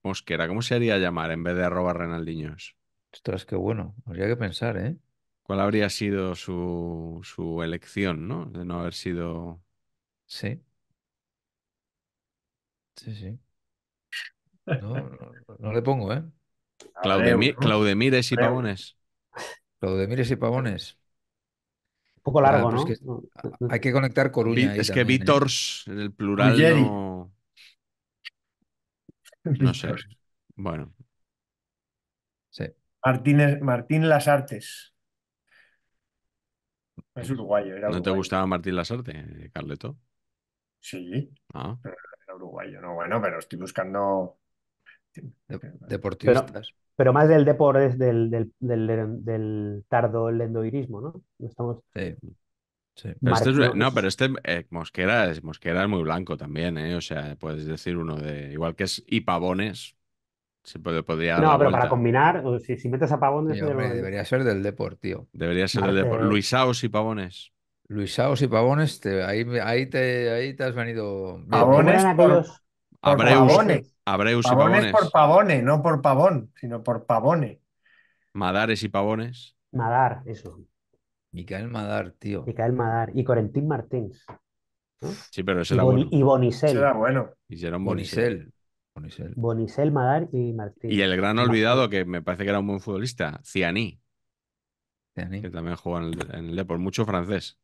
Mosquera? ¿Cómo se haría llamar en vez de arroba Renaldiños? Ostras, qué bueno. Habría que pensar, ¿eh? ¿Cuál habría sido su, su elección, ¿no? De no haber sido. Sí. Sí, sí. No, le pongo, ¿eh? Claudemir, Claudemires y Pavones. Claudemires y Pavones. Un poco largo, ah, pues ¿no? hay que conectar Coruña. Es que ¿eh? Vítors, en el plural, no... no. sé. Bueno. Sí. Martínez, Martín artes Es uruguayo, era ¿No te gustaba Martín las artes Carleto? Sí. Ah. era uruguayo, no, bueno, pero estoy buscando deportistas. Pero, más del deporte del, del, del, del tardo lendoirismo, ¿no? Estamos... no, pero este eh, Mosquera, es, Mosquera muy blanco también, ¿eh? O sea, puedes decir uno de. Igual que es y pavones. Se podría. No, pero para combinar, si, metes a pavones. Debería ser del deporte, Debería ser ah, Luisaos y pavones. Luisaos y pavones, ahí, ahí, te, ahí te has venido. Pavones. Abreus y pavones. por pavone, no por pavón, sino por pavone. Madares y pavones. Madar, eso. Micael Madar, tío. Micael Madar. Y Corentín Martins. Sí, pero ese era bueno. Y Bonisel. era bueno. Hicieron bonisel Bonisel. Madar y Martín. Y el gran olvidado, que me parece que era un buen futbolista, Cianí. Ciani. Que también jugó en el, Depor, mucho francés.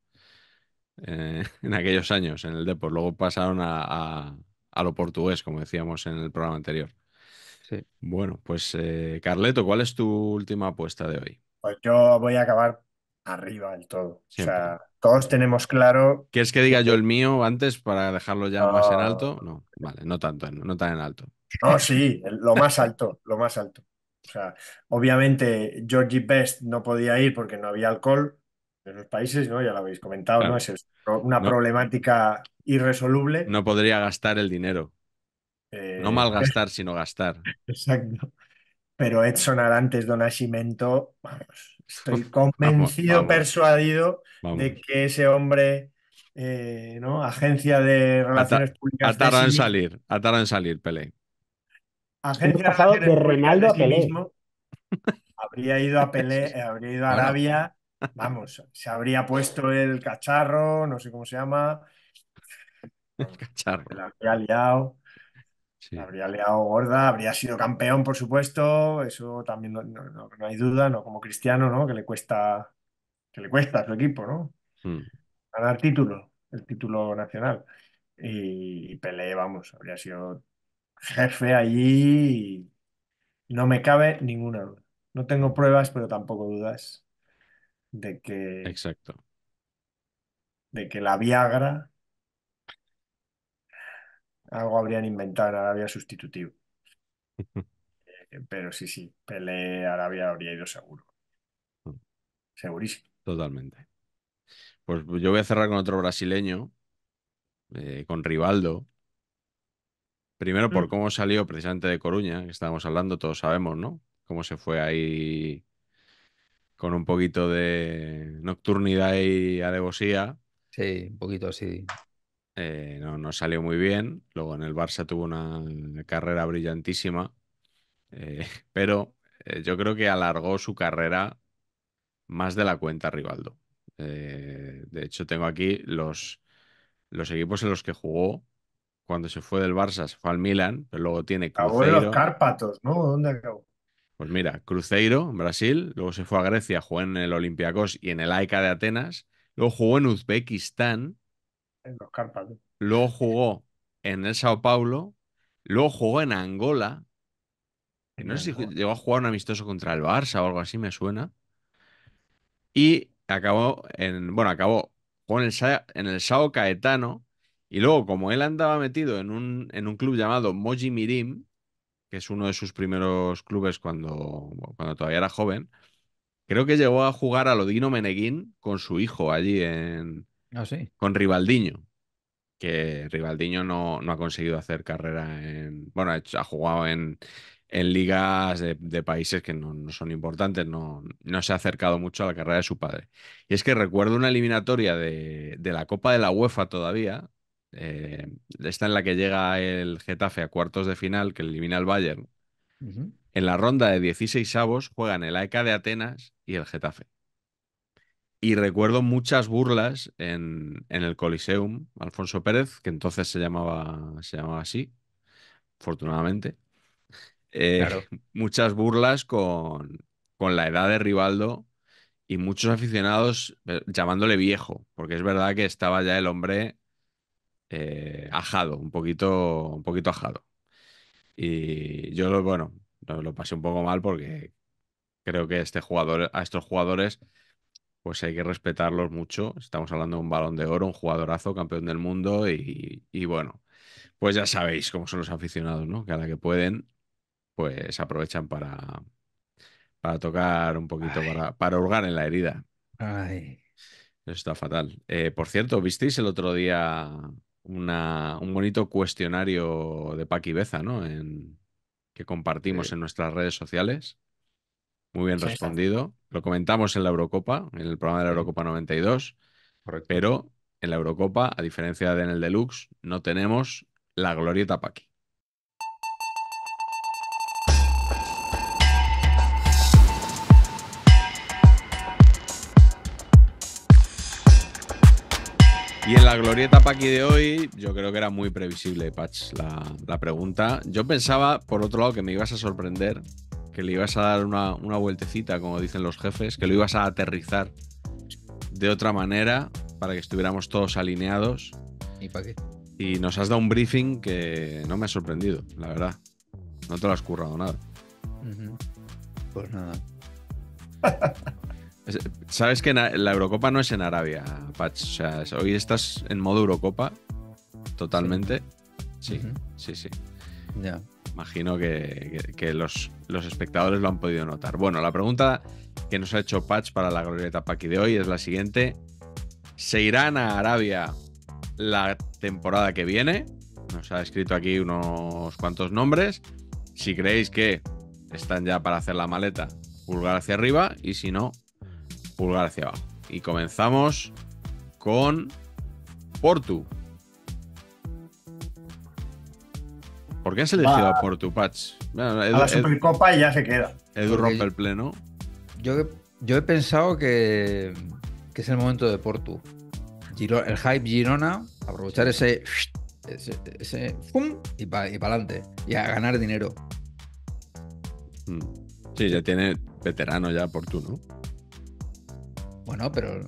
Eh, [laughs] en aquellos años, en el Depor. Luego pasaron a, a lo portugués, como decíamos en el programa anterior. Bueno, pues eh, Carleto, ¿cuál es tu última apuesta de hoy? Pues yo voy a acabar arriba del todo. O sea, todos tenemos claro. ¿Quieres que diga yo el mío antes para dejarlo ya más en alto? No, vale, no tanto, no tan en alto. No, sí, lo más alto, lo más alto. O sea, obviamente Georgie Best no podía ir porque no había alcohol de los países, ¿no? Ya lo habéis comentado, ¿no? Es una problemática irresoluble. No podría gastar el dinero. Eh, no malgastar, [laughs] sino gastar. Exacto. Pero Edson Arantes do Nascimento, estoy convencido, persuadido de que ese hombre, eh, ¿no? Agencia de Relaciones Públicas. Atarán en salir, atarán en salir, Pelé. Agencia de, Ronaldo habría ido a Pelé, eh, habría ido a Arabia Vamos, se habría puesto el cacharro, no sé cómo se llama. El cacharro. se habría liado. Habría liado gorda, habría sido campeón, por supuesto. Eso también no, hay duda, ¿no? Como Cristiano, ¿no? Que le cuesta, que le cuesta a su equipo, ¿no? Hmm. Ganar título, el título nacional. Y, y Pelé, vamos, habría sido jefe allí. Y no me cabe ninguna duda. No tengo pruebas, pero tampoco dudas de que. Exacto. De que la Viagra. Algo habrían inventado Arabia sustitutivo. Eh, pero sí, sí, Pelé Arabia habría ido seguro. Mm. Segurísimo. Totalmente. Pues yo voy a cerrar con otro brasileño, eh, con Rivaldo. Primero por mm. cómo salió precisamente de Coruña, que estábamos hablando, todos sabemos, ¿no? Cómo se fue ahí con un poquito de nocturnidad y alevosía. Sí, un poquito así. Eh, no, no, salió muy bien. Luego en el Barça tuvo una carrera brillantísima. Eh, [laughs] pero eh, yo creo que alargó su carrera más de la cuenta Rivaldo. de hecho, tengo aquí los, los equipos en los que jugó cuando se fue del Barça, se fue al Milan, pero luego tiene los Cárpatos, ¿no? ¿Dónde acabó? Pues mira, Cruzeiro, Brasil, luego se fue a Grecia, jugó en el Olympiacos y en el AECA de Atenas, luego jugó en Uzbekistán, luego jugó en el Sao Paulo, luego jugó en Angola, no sé si llegó a jugar un amistoso contra el Barça o algo así, me suena, y acabó en, bueno, acabó, el, el Sao Caetano, y luego como él andaba metido en un, en un club llamado Moji Mirim, que es uno de sus primeros clubes cuando, cuando todavía era joven, creo que llegó a jugar a Lodino Meneguín con su hijo allí en... Ah, con Rivaldiño, que Rivaldiño no, no ha conseguido hacer carrera en... Bueno, ha jugado en, ligas de, países que no, son importantes, no, no, se ha acercado mucho a la carrera de su padre. Y es que recuerdo una eliminatoria de, de, la Copa de la UEFA todavía, eh, esta en la que llega el Getafe a cuartos de final, que elimina al el Bayern. En la ronda de 16 avos juegan el AECA e de Atenas y el Getafe. Y recuerdo muchas burlas en, el Coliseum, Alfonso Pérez, que entonces se llamaba, se llamaba así, afortunadamente. Eh, [laughs] muchas burlas con, con la edad de Rivaldo y muchos aficionados eh, llamándole viejo, porque es verdad que estaba ya el hombre eh, ajado, un poquito, un poquito ajado. Y yo, bueno, lo, lo, pasé un poco mal porque creo que este jugador, a estos jugadores pues hay que respetarlos mucho. Estamos hablando de un balón de oro, un jugadorazo, campeón del mundo y, bueno, pues ya sabéis cómo son los aficionados, ¿no? Que a la que pueden, pues aprovechan para, para tocar un poquito, para, para hurgar en la herida. Ay. Eso está fatal. Eh, por cierto, ¿visteis el otro día un bonito cuestionario de Paqui Beza, ¿no? En, que compartimos en nuestras redes sociales. Muy bien respondido. Lo comentamos en la Eurocopa, en el programa de la Eurocopa 92. Correcto. Pero en la Eurocopa, a diferencia de en el Deluxe, no tenemos la glorieta Paqui. Y en la glorieta aquí de hoy, yo creo que era muy previsible, Patch, la, pregunta. Yo pensaba, por otro lado, que me ibas a sorprender, que le ibas a dar una, una vueltecita, como dicen los jefes, que lo ibas a aterrizar de otra manera para que estuviéramos todos alineados. ¿Y para qué? Y nos has dado un briefing que no me ha sorprendido, la verdad. No te lo has currado nada. Pues nada. [laughs] Sabes que la Eurocopa no es en Arabia, Patch. O sea, hoy estás en modo Eurocopa totalmente. Sí, sí, sí. Ya. Imagino que, los, espectadores lo han podido notar. Bueno, la pregunta que nos ha hecho Patch para la Glorieta Paki de hoy es la siguiente. ¿Se irán a Arabia la temporada que viene? Nos ha escrito aquí unos cuantos nombres. Si creéis que están ya para hacer la maleta, pulgar hacia arriba. Y si no, pulgar hacia abajo. Y comenzamos con Portu. ¿Por qué has elegido a Portu, Patch? a la Supercopa y ya se queda. Edu rompe el pleno. Yo, he pensado que, es el momento de Portu. el hype Girona, aprovechar ese, ese, y para y adelante. Y a ganar dinero. Hmm. Sí, ya tiene veterano ya Portu, ¿no? Bueno, pero.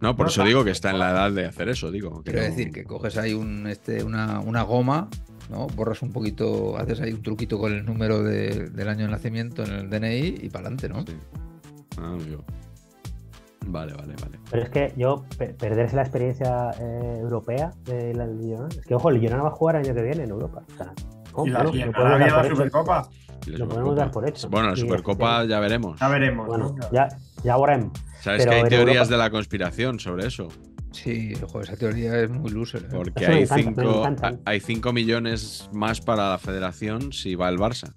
No, por eso digo que está en la edad de hacer eso, digo. Quiero decir que coges ahí este, una, goma ¿no? Borras un poquito, haces ahí un truquito con el número del año de nacimiento en el DNI y para adelante, ¿no? Ah, Vale, vale, vale. Pero es que yo, perderse la experiencia eh, europea de es que ojo, el Girona va a jugar el año que viene en Europa. O sea, ¿Y la, Supercopa? Lo podemos dar por hecho. Bueno, la Supercopa ya veremos. Ya veremos. ya, ya Sabes que hay teorías de la conspiración sobre eso. Sí, esa teoría es muy loser. ¿eh? Porque ¿eh? hay, cinco, hay 5 millones más para la federación si va el Barça.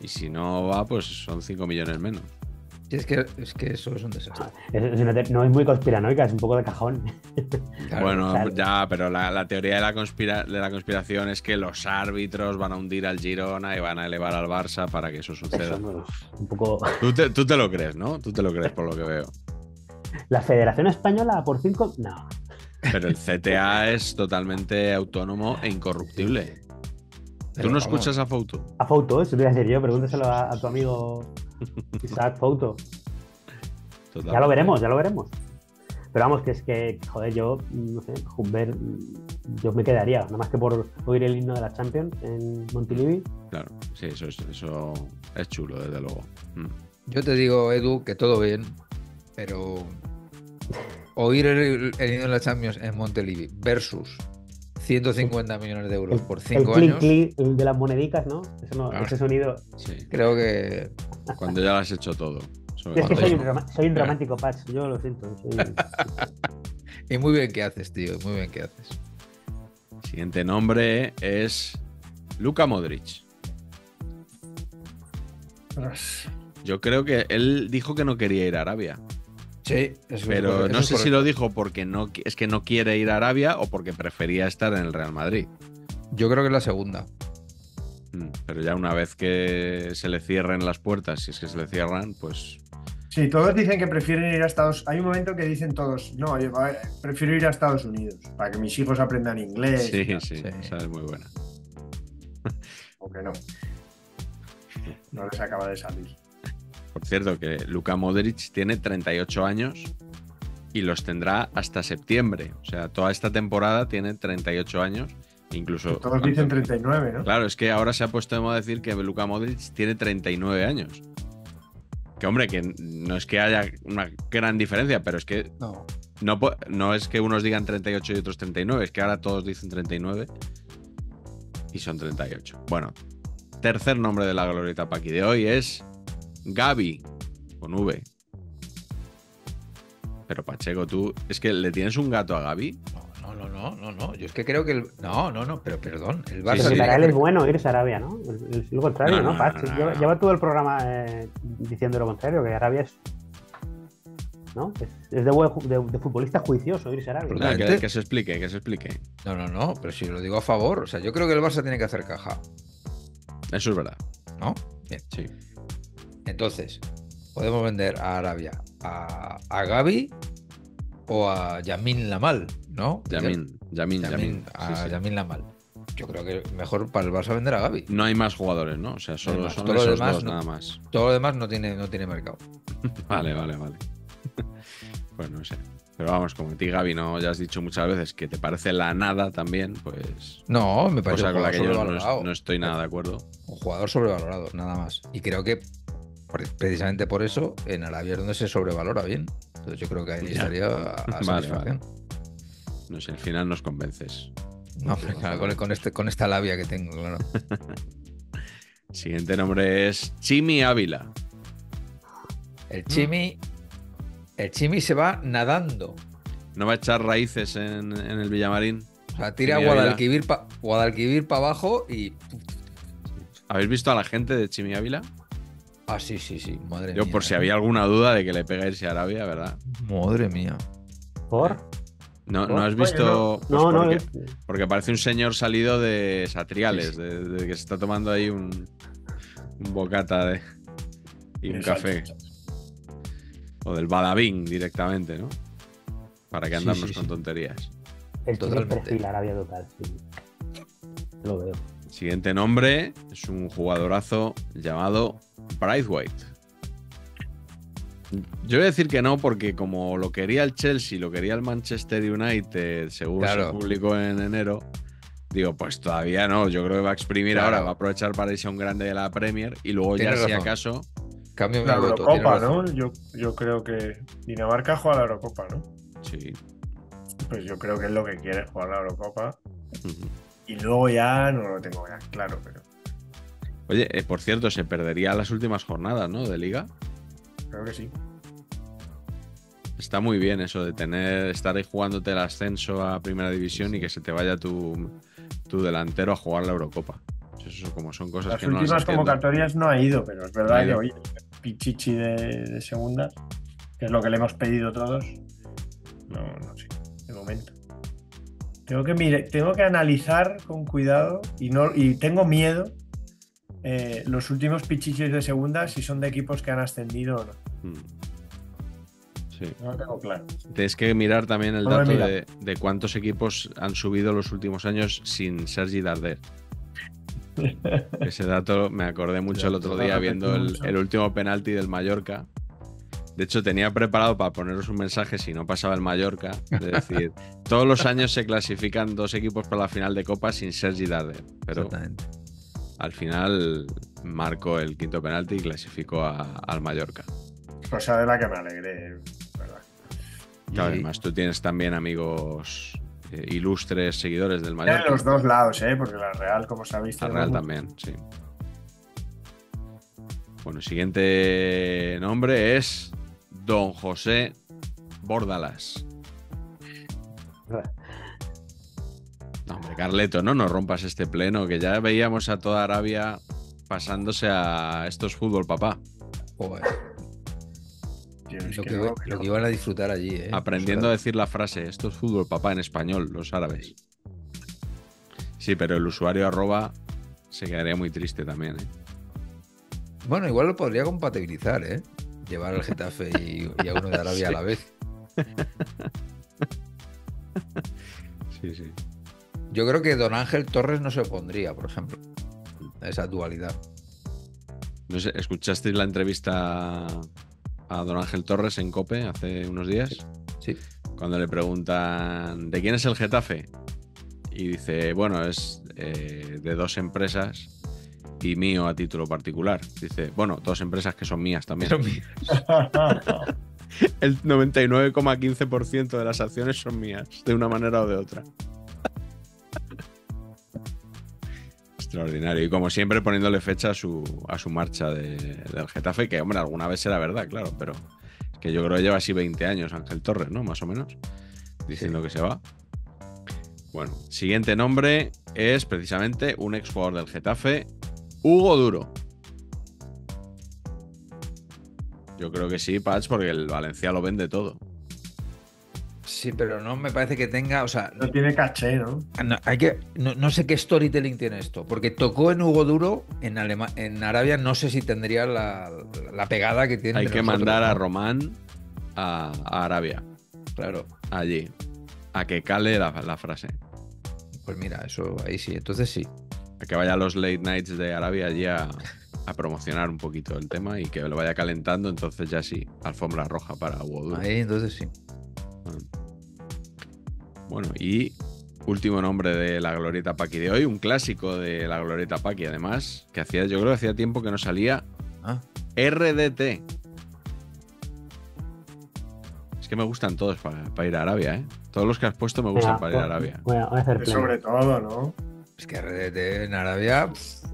Y si no va, pues son 5 millones menos. Es que, es que eso es un desastre. Ah, no es muy conspiranoica, es un poco de cajón. [laughs] bueno, ya, pero la, teoría de la, de la conspiración es que los árbitros van a hundir al Girona y van a elevar al Barça para que eso suceda. un ¿Tú, te, lo crees, ¿no? Tú te lo crees por lo que veo. La Federación Española por cinco. No. Pero el CTA [laughs] es totalmente autónomo e incorruptible. ¿Tú no escuchas a Fouto? A Fouto, eso te voy a decir yo, pregúntaselo a tu amigo Isaac Fouto. Ya lo veremos, ya lo veremos. Pero vamos, que es que, joder, yo, no sé, Humbert, yo me quedaría, nada más que por oír el himno de la Champions en Montilivi. Claro, sí, eso es, eso es chulo, desde luego. Mm. Yo te digo, Edu, que todo bien, pero oír el, el himno de la Champions en Montilivi versus 150 millones de euros por 5 años. Clic, de las moneditas, ¿no? Ah. ese sonido. creo que. Cuando ya lo has hecho todo. Es que soy, un, romántico dramático, Pach. Yo lo siento. [laughs] y muy bien que haces, tío. Muy bien que haces. siguiente nombre es Luka Modric. Yo creo que él dijo que no quería ir a Arabia. Sí, pero no sé si lo dijo porque no, es que no quiere ir a Arabia o porque prefería estar en el Real Madrid. Yo creo que es la segunda. Mm, pero ya una vez que se le cierren las puertas, si es que se le cierran, pues. Sí, todos dicen que prefieren ir a Estados Hay un momento que dicen todos, no, prefiero ir a Estados Unidos para que mis hijos aprendan inglés. Sí, sí, sí, esa es muy buena. o no. No les acaba de salir cierto, que Luka Modric tiene 38 años y los tendrá hasta septiembre. O sea, toda esta temporada tiene 38 años. Incluso. Todos dicen 39, ¿no? Claro, es que ahora se ha puesto de moda decir que Luka Modric tiene 39 años. Que hombre, que no es que haya una gran diferencia, pero es que. No. No, es que unos digan 38 y otros 39, es que ahora todos dicen 39 y son 38. Bueno, tercer nombre de la glorieta aquí de hoy es Gaby, con V. Pero Pacheco, tú, ¿es que le tienes un gato a Gaby? No, no, no, no, no. Yo es que creo que el... No, no, no, pero perdón. El Barça Para él es bueno irse a Arabia, ¿no? Lo contrario, ¿no? no, Pache, lleva, todo el programa eh, diciendo lo contrario, que Arabia es ¿no? Es, de, futbolista juicioso irse a Arabia. que, que, se explique, que se explique. No, no, no, pero si lo digo a favor, o sea, yo creo que el Barça tiene que hacer caja. Eso es verdad. ¿No? Bien. Sí. Entonces, podemos vender a Arabia a, a Gaby o a Yamin Lamal, ¿no? Yamin, Yamin, Yamin. A Yamin Lamal. Yo creo que mejor para el Barça vender a Gaby. No hay más jugadores, ¿no? O sea, solo son dos, nada más. Todo lo demás no tiene, no tiene mercado. [laughs] vale, vale, vale. [laughs] pues no sé. Pero vamos, como a ti, Gaby, no ya has dicho muchas veces que te parece la nada también, pues. No, me parece que no, estoy nada de acuerdo. Un jugador sobrevalorado, nada más. Y creo que precisamente por eso, en Arabia es donde se sobrevalora bien. yo creo que ahí estaría [laughs] a, No sé, al final nos convences. con, este, con esta labia que tengo, claro. [laughs] Siguiente nombre es Chimi Ávila. El Chimi. El Chimi se va nadando. No va a echar raíces en, el Villamarín. O sea, tira Guadalquivir para Guadalquivir abajo y. ¿Habéis visto a la gente de Chimi Ávila? Ah, sí, sí, sí, madre Yo, por si eh. había alguna duda de que le pega irse a Arabia, ¿verdad? Madre mía. ¿Por? No, ¿no has visto. no, pues, no, porque, parece un señor salido de Satriales, de, que se está tomando ahí un, bocata de, y un café. O del Badabing directamente, ¿no? Para que andamos con tonterías. El perfil Arabia total, Lo veo. siguiente nombre es un jugadorazo llamado White Yo voy a decir que no, porque como lo quería el Chelsea, lo quería el Manchester United, según se publicó en enero. Digo, pues todavía no. Yo creo que va a exprimir ahora, va a aprovechar para irse a un grande de la Premier y luego ya, si acaso. Cambio la Eurocopa, ¿no? Yo, creo que Dinamarca juega la Eurocopa, ¿no? Sí. Pues yo creo que es lo que quiere jugar la Eurocopa. Y luego ya no lo tengo claro, pero. Oye, eh, por cierto, se perdería las últimas jornadas, ¿no? De liga. Creo que sí. Está muy bien eso de tener, estar ahí jugándote el ascenso a primera división y que se te vaya tu, delantero a jugar la Eurocopa. Eso como son cosas que no Las últimas convocatorias no ha ido, pero es verdad que hoy pichichi de, de segundas, que es lo que le hemos pedido todos. No, no sé, de momento. Tengo que, mire, tengo que analizar con cuidado y, no, y tengo miedo eh, los últimos pichichis de segunda si son de equipos que han ascendido o no. Hmm. Sí. No lo tengo claro. Tienes que mirar también el dato de, cuántos equipos han subido los últimos años sin Sergi Darder. [laughs] Ese dato me acordé mucho el otro día viendo el, último penalti del Mallorca. De hecho, tenía preparado para poneros un mensaje si no pasaba el Mallorca. Es decir, [laughs] todos los años se clasifican dos equipos para la final de Copa sin Sergi Darder. Exactamente al final marcó el quinto penalti y clasificó al Mallorca. Cosa de la que me alegré, ¿verdad? además tú tienes también amigos eh, ilustres seguidores del Mallorca. En los dos lados, ¿eh? Porque la Real, como se sabéis... La Real también, sí. Bueno, el siguiente nombre es Don José Bordalas hombre, Carleto, no nos rompas este pleno, que ya veíamos a toda Arabia pasándose a estos fútbol, papá. lo, que, iban a disfrutar allí, ¿eh? Aprendiendo a decir la frase, esto es fútbol, papá, en español, los árabes. Sí, pero el usuario arroba se quedaría muy triste también, ¿eh? Bueno, igual lo podría compatibilizar, ¿eh? Llevar al Getafe y, a uno de Arabia a la [laughs] vez. [laughs] sí, sí. Yo creo que Don Ángel Torres no se opondría, por ejemplo, a esa dualidad. No sé, ¿escuchasteis la entrevista a Don Ángel Torres en Cope hace unos días? Sí. Cuando le preguntan, ¿de quién es el Getafe? Y dice, bueno, es eh, de dos empresas y mío a título particular. Dice, bueno, dos empresas que son mías también. Son mías. [laughs] el 99,15% de las acciones son mías, de una manera o de otra. Extraordinario. Y como siempre, poniéndole fecha a su, a su marcha del Getafe, que, hombre, alguna vez será verdad, claro, pero es que yo creo que lleva así 20 años Ángel Torres, ¿no? Más o menos, diciendo que se va. Bueno, siguiente nombre es precisamente un jugador del Getafe, Hugo Duro. Yo creo que sí, Patch, porque el Valencia lo vende todo. Sí, pero no me parece que tenga, o sea... No tiene caché, ¿no? No, hay que, no, sé qué storytelling tiene esto, porque tocó en Hugo Duro, en, Arabia no sé si tendría la, pegada que tiene. Hay que mandar a Román a, Arabia. Claro. Allí. A que cale la, frase. Pues mira, eso ahí sí, entonces sí. A que vaya los late nights de Arabia allí a, a promocionar un poquito el tema y que lo vaya calentando, entonces ya sí, alfombra roja para Hugo Duro. Ahí entonces sí. Bueno. y último nombre de la Glorieta Paqui de hoy, un clásico de la Glorieta Paqui, además, que hacía, yo creo que hacía tiempo que no salía. Ah. RDT. Es que me gustan todos para, ir a Arabia, ¿eh? Todos los que has puesto me gustan para ir a pues, Arabia. sobre todo, ¿no? Es que RDT en Arabia.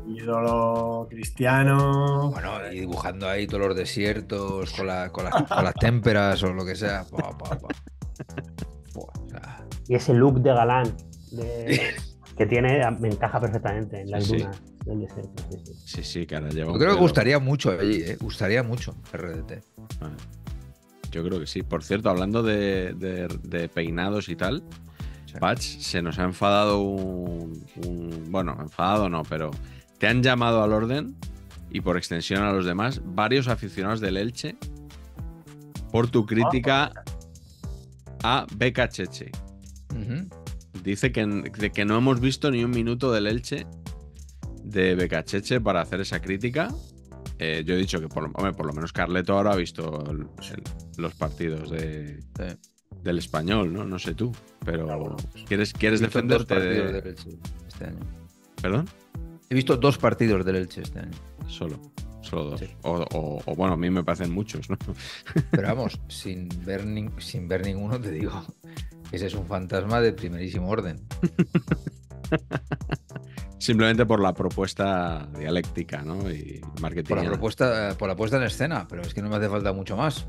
Ídolo cristiano. Bueno, y dibujando ahí todos los desiertos con, las, con las témperas o lo que sea. Pa, pa, pa y ese look de galán [laughs] que tiene ventaja ah, perfectamente en las sí, del desierto. Sí, sí, cara, Yo creo que gustaría mucho allí, ¿eh? gustaría mucho RDT. Yo creo que sí. Por cierto, hablando de, peinados y tal, Patch se nos ha enfadado un, Bueno, enfadado no, pero te han llamado al orden y por extensión a los demás varios aficionados del Elche por tu crítica ah, pues. a Beca Cheche. Dice que, que no hemos visto ni un minuto del Elche de Becacheche para hacer esa crítica. Eh, yo he dicho que por, por lo menos Carleto ahora ha visto pues los partidos de, del español, ¿no? sé tú, pero ah, pues, ¿quieres, quieres defenderte este ¿Perdón? He visto dos partidos del Elche este año. Solo. Solo O, bueno, a mí me parecen muchos, ¿no? Pero [laughs] vamos, sin ver, sin ver ninguno, te digo, ese es un fantasma de primerísimo orden. Simplemente por la propuesta dialéctica, ¿no? Y marketing. Por la propuesta, por la puesta en escena, pero es que no me hace falta mucho más.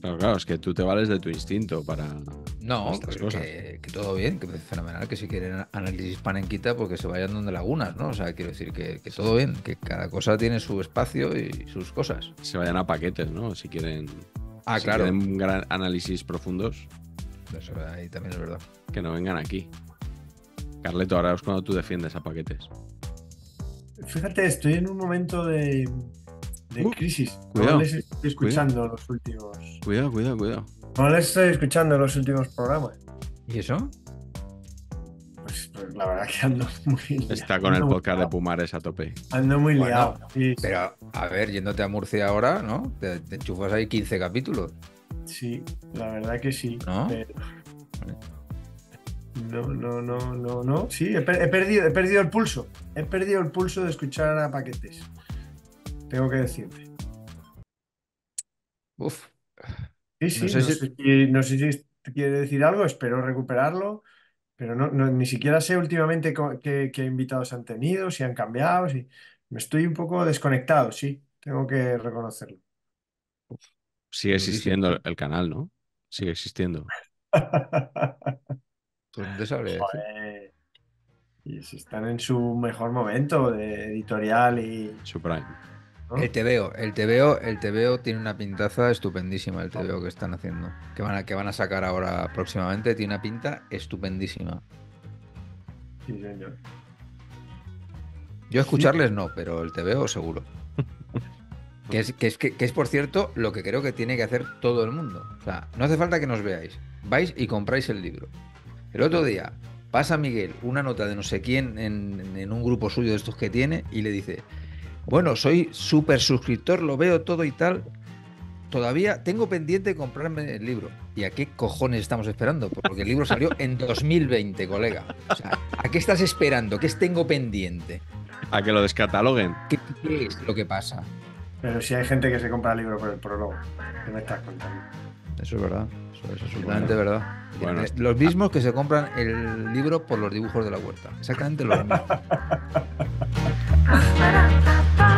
Pero claro, es que tú te vales de tu instinto para. No, que, cosas. Que, todo bien, que es fenomenal, que si quieren análisis panenquita, porque pues se vayan donde lagunas, ¿no? O sea, quiero decir que, todo bien, que cada cosa tiene su espacio y sus cosas. Se vayan a paquetes, ¿no? Si quieren. Ah, si gran análisis profundos. Eso ahí también es verdad. Que no vengan aquí. Carleto, ahora es cuando tú defiendes a paquetes. Fíjate, estoy en un momento de, Uh, crisis. Cuidado, no les estoy escuchando los últimos. Cuidado, cuidado, cuidado. No les estoy escuchando los últimos programas. ¿Y eso? Pues, pues la verdad que ando muy. Liado. Está con el podcast de Pumares a tope. Ando muy liado. Pero a ver, yéndote a Murcia ahora, ¿no? Te, enchufas ahí 15 capítulos. Sí, la verdad que sí. ¿No? No, no, no, no, Sí, he, perdido, he perdido el pulso. He perdido el pulso de escuchar a paquetes tengo que decirte. Uf. Sí, sí, no, sé, si... quiere decir algo, espero recuperarlo, pero ni siquiera sé últimamente qué, invitados han tenido, si han cambiado, si... Me estoy un poco desconectado, sí, tengo que reconocerlo. Sigue existiendo el, canal, ¿no? Sigue existiendo. [laughs] Pues sabré? Y si están en su mejor momento de editorial y. Supreme. El veo, el TVO, el veo, tiene una pintaza estupendísima, el veo que están haciendo, que van a, que van a sacar ahora próximamente, tiene una pinta estupendísima. Sí, señor. Yo escucharles no, pero el veo seguro. [laughs] que, es, por cierto, lo que creo que tiene que hacer todo el mundo. O sea, no hace falta que nos veáis. Vais y compráis el libro. El otro día pasa Miguel una nota de no sé quién en, en un grupo suyo de estos que tiene y le dice, bueno, soy súper suscriptor, lo veo todo y tal. Todavía tengo pendiente de comprarme el libro. ¿Y a qué cojones estamos esperando? Porque el libro salió [laughs] en 2020, colega. O sea, ¿a qué estás esperando? ¿Qué tengo pendiente? A que lo descataloguen. ¿Qué, qué es lo que pasa? Pero si hay gente que se compra el libro por el prólogo, ¿qué me estás contando? Eso es verdad es absolutamente verdad. Este- los mismos que se compran el libro por los dibujos de la huerta. Exactamente los mismos. [laughs]